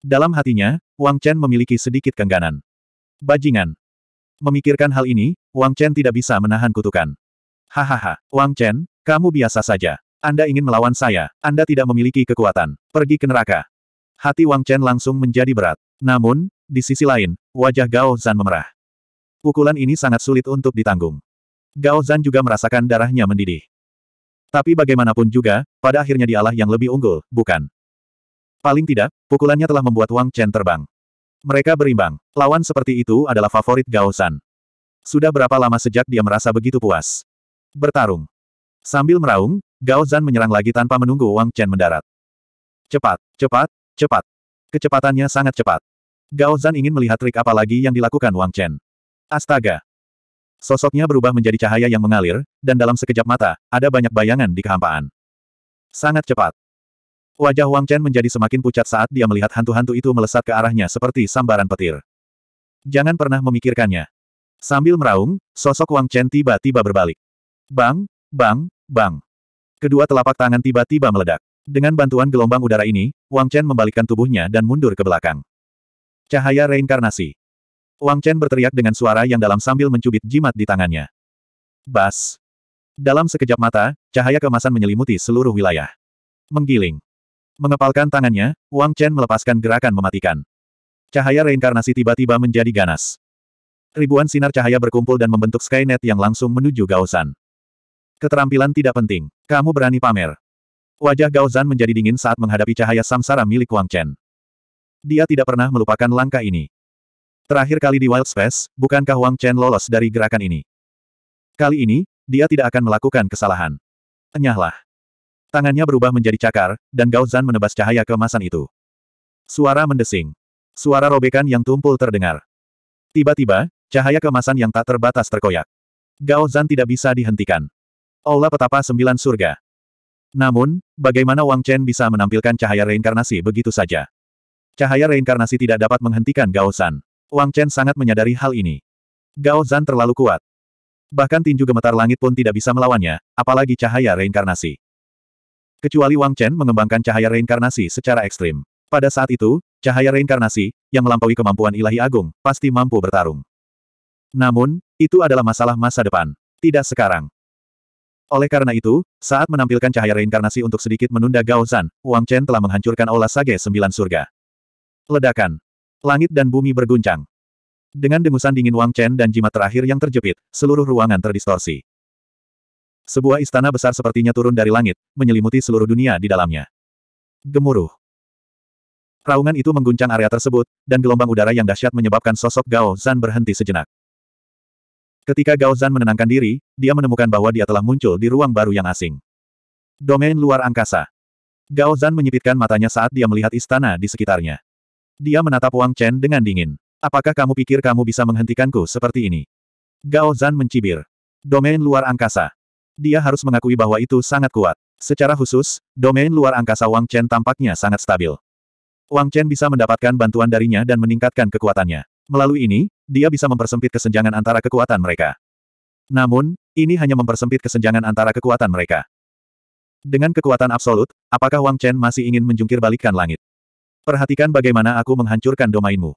Dalam hatinya, Wang Chen memiliki sedikit kengganan. Bajingan. Memikirkan hal ini, Wang Chen tidak bisa menahan kutukan. Hahaha, Wang Chen, kamu biasa saja. Anda ingin melawan saya, Anda tidak memiliki kekuatan. Pergi ke neraka. Hati Wang Chen langsung menjadi berat. Namun, di sisi lain, wajah Gao Zan memerah. Pukulan ini sangat sulit untuk ditanggung. Gao Zan juga merasakan darahnya mendidih. Tapi bagaimanapun juga, pada akhirnya dialah yang lebih unggul, bukan? Paling tidak, pukulannya telah membuat Wang Chen terbang. Mereka berimbang. Lawan seperti itu adalah favorit Gao Zan. Sudah berapa lama sejak dia merasa begitu puas? Bertarung. Sambil meraung, Gao Zan menyerang lagi tanpa menunggu Wang Chen mendarat. Cepat, cepat, cepat. Kecepatannya sangat cepat. Gao Zan ingin melihat trik apa lagi yang dilakukan Wang Chen. Astaga! Sosoknya berubah menjadi cahaya yang mengalir, dan dalam sekejap mata, ada banyak bayangan di kehampaan. Sangat cepat. Wajah Wang Chen menjadi semakin pucat saat dia melihat hantu-hantu itu melesat ke arahnya seperti sambaran petir. Jangan pernah memikirkannya. Sambil meraung, sosok Wang Chen tiba-tiba berbalik. Bang, bang, bang. Kedua telapak tangan tiba-tiba meledak. Dengan bantuan gelombang udara ini, Wang Chen membalikkan tubuhnya dan mundur ke belakang. Cahaya reinkarnasi. Wang Chen berteriak dengan suara yang dalam sambil mencubit jimat di tangannya. Bas. Dalam sekejap mata, cahaya kemasan menyelimuti seluruh wilayah. Menggiling. Mengepalkan tangannya, Wang Chen melepaskan gerakan mematikan. Cahaya reinkarnasi tiba-tiba menjadi ganas. Ribuan sinar cahaya berkumpul dan membentuk Skynet yang langsung menuju Gaosan. Keterampilan tidak penting. Kamu berani pamer. Wajah Gao Zan menjadi dingin saat menghadapi cahaya samsara milik Wang Chen. Dia tidak pernah melupakan langkah ini. Terakhir kali di Wild Space, bukankah Wang Chen lolos dari gerakan ini? Kali ini, dia tidak akan melakukan kesalahan. Enyahlah. Tangannya berubah menjadi cakar, dan Gao Zan menebas cahaya kemasan itu. Suara mendesing. Suara robekan yang tumpul terdengar. Tiba-tiba, cahaya kemasan yang tak terbatas terkoyak. Gao Zan tidak bisa dihentikan. Aula Petapa Sembilan Surga. Namun, bagaimana Wang Chen bisa menampilkan cahaya reinkarnasi begitu saja? Cahaya reinkarnasi tidak dapat menghentikan Gao Zan. Wang Chen sangat menyadari hal ini. Gao Zan terlalu kuat. Bahkan tinju gemetar langit pun tidak bisa melawannya, apalagi cahaya reinkarnasi. Kecuali Wang Chen mengembangkan cahaya reinkarnasi secara ekstrim. Pada saat itu, cahaya reinkarnasi, yang melampaui kemampuan ilahi agung, pasti mampu bertarung. Namun, itu adalah masalah masa depan. Tidak sekarang. Oleh karena itu, saat menampilkan cahaya reinkarnasi untuk sedikit menunda Gao Zan, Wang Chen telah menghancurkan olah sage sembilan surga. Ledakan. Langit dan bumi berguncang. Dengan dengusan dingin Wang Chen dan jimat terakhir yang terjepit, seluruh ruangan terdistorsi. Sebuah istana besar sepertinya turun dari langit, menyelimuti seluruh dunia di dalamnya. Gemuruh. Raungan itu mengguncang area tersebut, dan gelombang udara yang dahsyat menyebabkan sosok Gao Zan berhenti sejenak. Ketika Gao Zan menenangkan diri, dia menemukan bahwa dia telah muncul di ruang baru yang asing. Domain luar angkasa. Gao Zan menyipitkan matanya saat dia melihat istana di sekitarnya. Dia menatap Wang Chen dengan dingin. Apakah kamu pikir kamu bisa menghentikanku seperti ini? Gao Zan mencibir. Domain luar angkasa. Dia harus mengakui bahwa itu sangat kuat. Secara khusus, domain luar angkasa Wang Chen tampaknya sangat stabil. Wang Chen bisa mendapatkan bantuan darinya dan meningkatkan kekuatannya. Melalui ini, dia bisa mempersempit kesenjangan antara kekuatan mereka. Namun, ini hanya mempersempit kesenjangan antara kekuatan mereka. Dengan kekuatan absolut, apakah Wang Chen masih ingin menjungkir balikkan langit? Perhatikan bagaimana aku menghancurkan domainmu.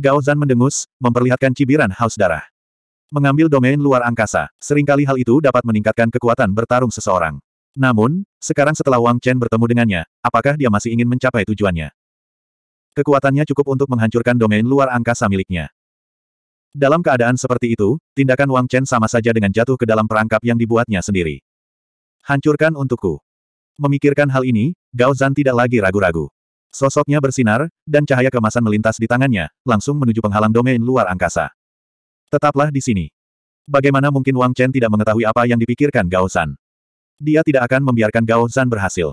Gao Zan mendengus, memperlihatkan cibiran haus darah. Mengambil domain luar angkasa, seringkali hal itu dapat meningkatkan kekuatan bertarung seseorang. Namun, sekarang setelah Wang Chen bertemu dengannya, apakah dia masih ingin mencapai tujuannya? Kekuatannya cukup untuk menghancurkan domain luar angkasa miliknya. Dalam keadaan seperti itu, tindakan Wang Chen sama saja dengan jatuh ke dalam perangkap yang dibuatnya sendiri. Hancurkan untukku. Memikirkan hal ini, Gao Zan tidak lagi ragu-ragu. Sosoknya bersinar, dan cahaya kemasan melintas di tangannya, langsung menuju penghalang domain luar angkasa. Tetaplah di sini. Bagaimana mungkin Wang Chen tidak mengetahui apa yang dipikirkan Gao Zan? Dia tidak akan membiarkan Gao Zan berhasil.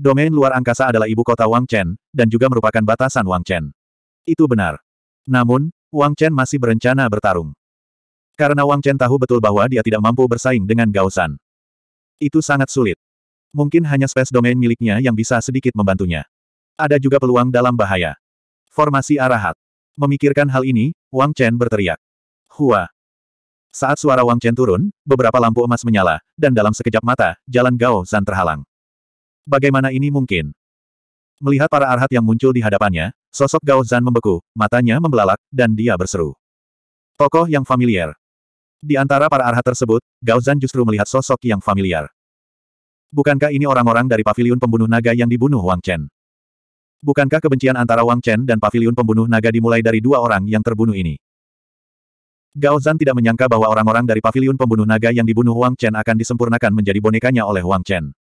Domain luar angkasa adalah ibu kota Wang Chen, dan juga merupakan batasan Wang Chen. Itu benar. Namun, Wang Chen masih berencana bertarung. Karena Wang Chen tahu betul bahwa dia tidak mampu bersaing dengan Gao San. Itu sangat sulit. Mungkin hanya space domain miliknya yang bisa sedikit membantunya. Ada juga peluang dalam bahaya. Formasi arahat. Memikirkan hal ini, Wang Chen berteriak. Hua. Saat suara Wang Chen turun, beberapa lampu emas menyala, dan dalam sekejap mata, jalan Gao San terhalang. Bagaimana ini mungkin? Melihat para arhat yang muncul di hadapannya, sosok Gao Zan membeku, matanya membelalak, dan dia berseru. Tokoh yang familiar. Di antara para arhat tersebut, Gao Zan justru melihat sosok yang familiar. Bukankah ini orang-orang dari paviliun pembunuh naga yang dibunuh Wang Chen? Bukankah kebencian antara Wang Chen dan paviliun pembunuh naga dimulai dari dua orang yang terbunuh ini? Gao Zan tidak menyangka bahwa orang-orang dari paviliun pembunuh naga yang dibunuh Wang Chen akan disempurnakan menjadi bonekanya oleh Wang Chen.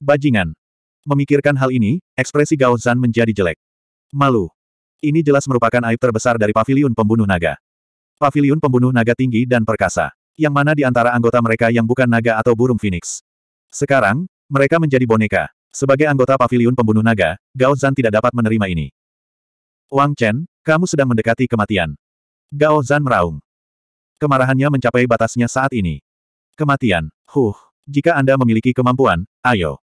Bajingan. Memikirkan hal ini, ekspresi Gao Zan menjadi jelek. Malu. Ini jelas merupakan aib terbesar dari pavilion pembunuh naga. Pavilion pembunuh naga tinggi dan perkasa. Yang mana di antara anggota mereka yang bukan naga atau burung phoenix. Sekarang, mereka menjadi boneka. Sebagai anggota pavilion pembunuh naga, Gao Zan tidak dapat menerima ini. Wang Chen, kamu sedang mendekati kematian. Gao Zan meraung. Kemarahannya mencapai batasnya saat ini. Kematian. Huh, jika Anda memiliki kemampuan, ayo.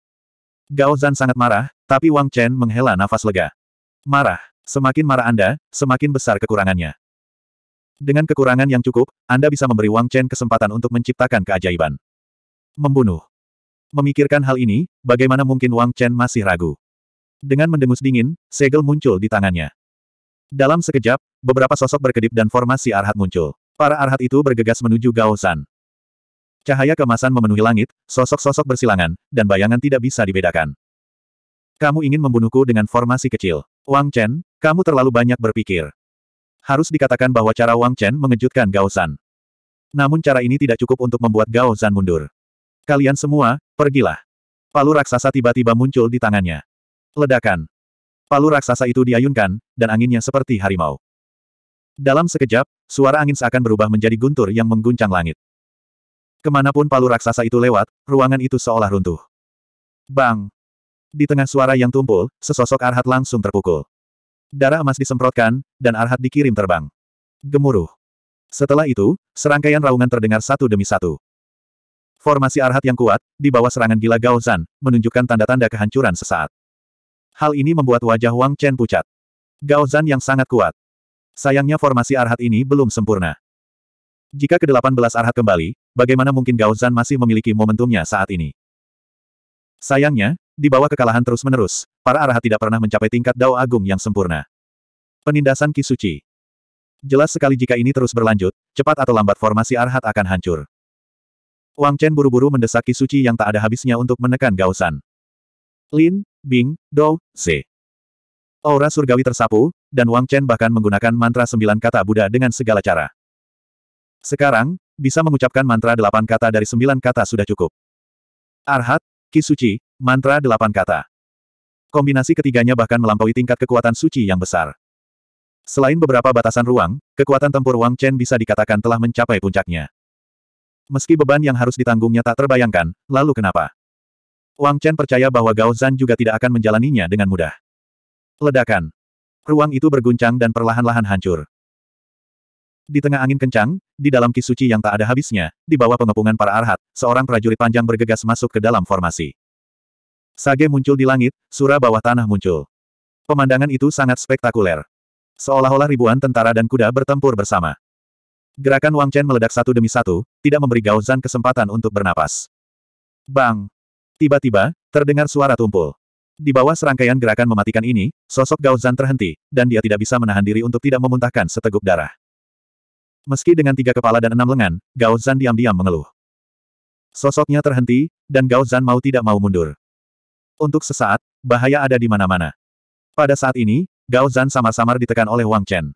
Gao Zan sangat marah, tapi Wang Chen menghela nafas lega. Marah. Semakin marah Anda, semakin besar kekurangannya. Dengan kekurangan yang cukup, Anda bisa memberi Wang Chen kesempatan untuk menciptakan keajaiban. Membunuh. Memikirkan hal ini, bagaimana mungkin Wang Chen masih ragu? Dengan mendengus dingin, segel muncul di tangannya. Dalam sekejap, beberapa sosok berkedip dan formasi arhat muncul. Para arhat itu bergegas menuju Gao Zan. Cahaya kemasan memenuhi langit, sosok-sosok bersilangan, dan bayangan tidak bisa dibedakan. Kamu ingin membunuhku dengan formasi kecil. Wang Chen, kamu terlalu banyak berpikir. Harus dikatakan bahwa cara Wang Chen mengejutkan Gao San. Namun cara ini tidak cukup untuk membuat Gao San mundur. Kalian semua, pergilah. Palu raksasa tiba-tiba muncul di tangannya. Ledakan. Palu raksasa itu diayunkan, dan anginnya seperti harimau. Dalam sekejap, suara angin seakan berubah menjadi guntur yang mengguncang langit. Kemanapun palu raksasa itu lewat, ruangan itu seolah runtuh. Bang! Di tengah suara yang tumpul, sesosok Arhat langsung terpukul. Darah emas disemprotkan, dan Arhat dikirim terbang. Gemuruh. Setelah itu, serangkaian raungan terdengar satu demi satu. Formasi Arhat yang kuat, di bawah serangan gila Gaozan, menunjukkan tanda-tanda kehancuran sesaat. Hal ini membuat wajah Wang Chen pucat. Gaozan yang sangat kuat. Sayangnya formasi Arhat ini belum sempurna. Jika ke-18 arhat kembali, bagaimana mungkin Gao Zan masih memiliki momentumnya saat ini? Sayangnya, di bawah kekalahan terus-menerus, para arhat tidak pernah mencapai tingkat Dao Agung yang sempurna. Penindasan Kisuci Jelas sekali jika ini terus berlanjut, cepat atau lambat formasi arhat akan hancur. Wang Chen buru-buru mendesak Kisuci yang tak ada habisnya untuk menekan Gao Zan. Lin, Bing, Dou, Z. Aura surgawi tersapu, dan Wang Chen bahkan menggunakan mantra sembilan kata Buddha dengan segala cara. Sekarang, bisa mengucapkan mantra delapan kata dari sembilan kata sudah cukup. Arhat, Kisuci, mantra delapan kata. Kombinasi ketiganya bahkan melampaui tingkat kekuatan suci yang besar. Selain beberapa batasan ruang, kekuatan tempur Wang Chen bisa dikatakan telah mencapai puncaknya. Meski beban yang harus ditanggungnya tak terbayangkan, lalu kenapa? Wang Chen percaya bahwa Gao Zan juga tidak akan menjalaninya dengan mudah. Ledakan. Ruang itu berguncang dan perlahan-lahan hancur. Di tengah angin kencang, di dalam kisuci yang tak ada habisnya, di bawah pengepungan para arhat, seorang prajurit panjang bergegas masuk ke dalam formasi. Sage muncul di langit, sura bawah tanah muncul. Pemandangan itu sangat spektakuler. Seolah-olah ribuan tentara dan kuda bertempur bersama. Gerakan Wang Chen meledak satu demi satu, tidak memberi Gao Zan kesempatan untuk bernapas. Bang! Tiba-tiba, terdengar suara tumpul. Di bawah serangkaian gerakan mematikan ini, sosok Gao Zan terhenti, dan dia tidak bisa menahan diri untuk tidak memuntahkan seteguk darah. Meski dengan tiga kepala dan enam lengan, Gao Zan diam-diam mengeluh. Sosoknya terhenti, dan Gao Zan mau tidak mau mundur. Untuk sesaat, bahaya ada di mana-mana. Pada saat ini, Gao Zan sama-samar ditekan oleh Wang Chen.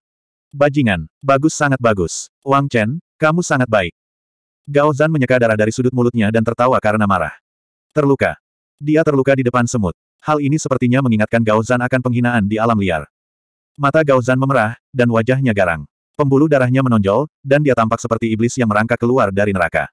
Bajingan, bagus sangat bagus. Wang Chen, kamu sangat baik. Gao Zan menyeka darah dari sudut mulutnya dan tertawa karena marah. Terluka. Dia terluka di depan semut. Hal ini sepertinya mengingatkan Gao Zan akan penghinaan di alam liar. Mata Gao Zan memerah, dan wajahnya garang. Pembuluh darahnya menonjol, dan dia tampak seperti iblis yang merangkak keluar dari neraka.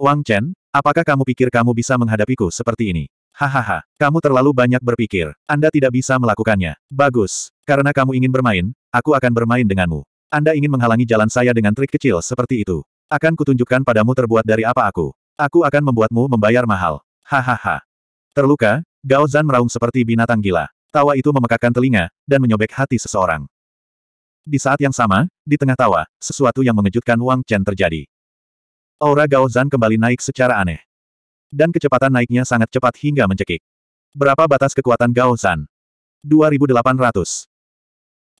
Wang Chen, apakah kamu pikir kamu bisa menghadapiku seperti ini? Hahaha, kamu terlalu banyak berpikir. Anda tidak bisa melakukannya. Bagus. Karena kamu ingin bermain, aku akan bermain denganmu. Anda ingin menghalangi jalan saya dengan trik kecil seperti itu. Akan kutunjukkan padamu terbuat dari apa aku. Aku akan membuatmu membayar mahal. Hahaha. Terluka, Gao Zan meraung seperti binatang gila. Tawa itu memekakkan telinga, dan menyobek hati seseorang. Di saat yang sama, di tengah tawa, sesuatu yang mengejutkan Wang Chen terjadi. Aura Gao Zan kembali naik secara aneh. Dan kecepatan naiknya sangat cepat hingga mencekik. Berapa batas kekuatan Gao Zan? 2800.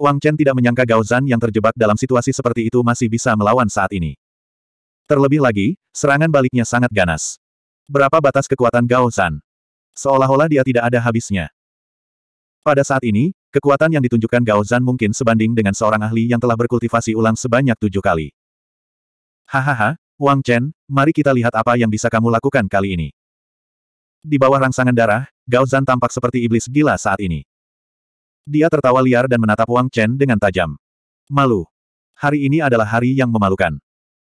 Wang Chen tidak menyangka Gao Zan yang terjebak dalam situasi seperti itu masih bisa melawan saat ini. Terlebih lagi, serangan baliknya sangat ganas. Berapa batas kekuatan Gao Zan? Seolah-olah dia tidak ada habisnya. Pada saat ini, Kekuatan yang ditunjukkan Gao Zan mungkin sebanding dengan seorang ahli yang telah berkultivasi ulang sebanyak tujuh kali. Hahaha, Wang Chen, mari kita lihat apa yang bisa kamu lakukan kali ini. Di bawah rangsangan darah, Gao Zan tampak seperti iblis gila saat ini. Dia tertawa liar dan menatap Wang Chen dengan tajam. Malu. Hari ini adalah hari yang memalukan.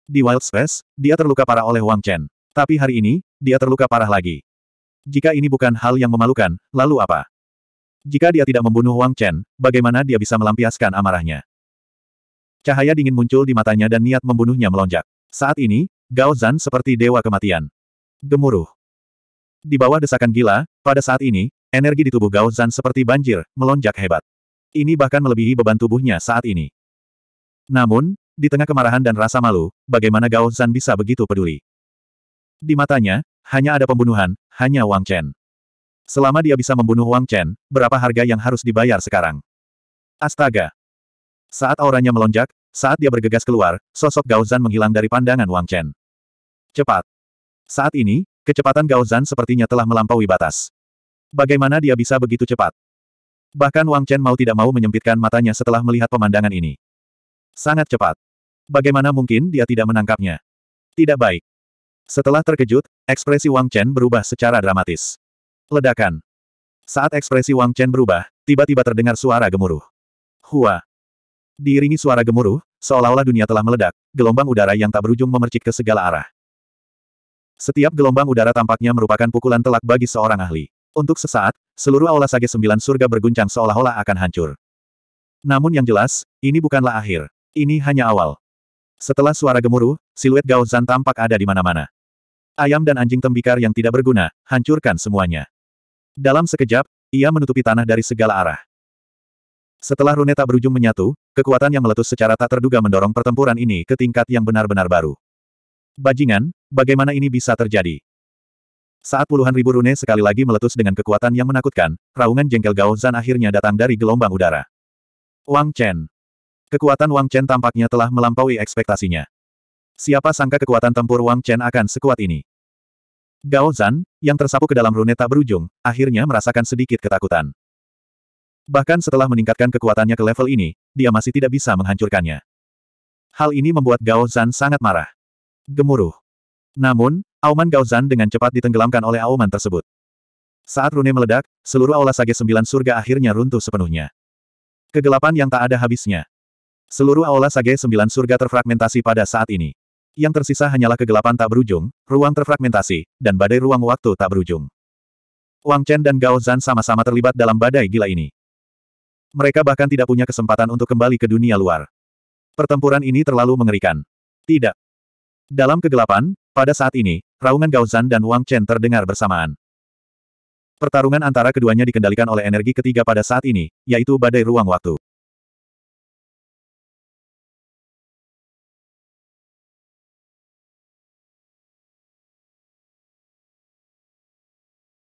Di Wild Space, dia terluka parah oleh Wang Chen. Tapi hari ini, dia terluka parah lagi. Jika ini bukan hal yang memalukan, lalu apa? Jika dia tidak membunuh Wang Chen, bagaimana dia bisa melampiaskan amarahnya? Cahaya dingin muncul di matanya dan niat membunuhnya melonjak. Saat ini, Gao Zan seperti dewa kematian. Gemuruh. Di bawah desakan gila, pada saat ini, energi di tubuh Gao Zan seperti banjir, melonjak hebat. Ini bahkan melebihi beban tubuhnya saat ini. Namun, di tengah kemarahan dan rasa malu, bagaimana Gao Zan bisa begitu peduli? Di matanya, hanya ada pembunuhan, hanya Wang Chen. Selama dia bisa membunuh Wang Chen, berapa harga yang harus dibayar sekarang? Astaga! Saat auranya melonjak, saat dia bergegas keluar, sosok Gao Zan menghilang dari pandangan Wang Chen. Cepat! Saat ini, kecepatan Gao Zan sepertinya telah melampaui batas. Bagaimana dia bisa begitu cepat? Bahkan Wang Chen mau tidak mau menyempitkan matanya setelah melihat pemandangan ini. Sangat cepat. Bagaimana mungkin dia tidak menangkapnya? Tidak baik. Setelah terkejut, ekspresi Wang Chen berubah secara dramatis. Ledakan. Saat ekspresi Wang Chen berubah, tiba-tiba terdengar suara gemuruh. Hua. Diiringi suara gemuruh, seolah-olah dunia telah meledak, gelombang udara yang tak berujung memercik ke segala arah. Setiap gelombang udara tampaknya merupakan pukulan telak bagi seorang ahli. Untuk sesaat, seluruh aula Sage Sembilan Surga berguncang seolah-olah akan hancur. Namun yang jelas, ini bukanlah akhir. Ini hanya awal. Setelah suara gemuruh, siluet Gao Zan tampak ada di mana-mana. Ayam dan anjing tembikar yang tidak berguna, hancurkan semuanya. Dalam sekejap, ia menutupi tanah dari segala arah. Setelah rune tak berujung menyatu, kekuatan yang meletus secara tak terduga mendorong pertempuran ini ke tingkat yang benar-benar baru. Bajingan, bagaimana ini bisa terjadi? Saat puluhan ribu rune sekali lagi meletus dengan kekuatan yang menakutkan, raungan jengkel Gao Zan akhirnya datang dari gelombang udara. Wang Chen. Kekuatan Wang Chen tampaknya telah melampaui ekspektasinya. Siapa sangka kekuatan tempur Wang Chen akan sekuat ini? Gao Zan, yang tersapu ke dalam runeta berujung, akhirnya merasakan sedikit ketakutan. Bahkan setelah meningkatkan kekuatannya ke level ini, dia masih tidak bisa menghancurkannya. Hal ini membuat Gao Zan sangat marah. Gemuruh. Namun, auman Gao Zan dengan cepat ditenggelamkan oleh auman tersebut. Saat rune meledak, seluruh aula sage sembilan surga akhirnya runtuh sepenuhnya. Kegelapan yang tak ada habisnya. Seluruh aula sage sembilan surga terfragmentasi pada saat ini yang tersisa hanyalah kegelapan tak berujung, ruang terfragmentasi, dan badai ruang waktu tak berujung. Wang Chen dan Gao Zan sama-sama terlibat dalam badai gila ini. Mereka bahkan tidak punya kesempatan untuk kembali ke dunia luar. Pertempuran ini terlalu mengerikan. Tidak. Dalam kegelapan, pada saat ini, raungan Gao Zan dan Wang Chen terdengar bersamaan. Pertarungan antara keduanya dikendalikan oleh energi ketiga pada saat ini, yaitu badai ruang waktu.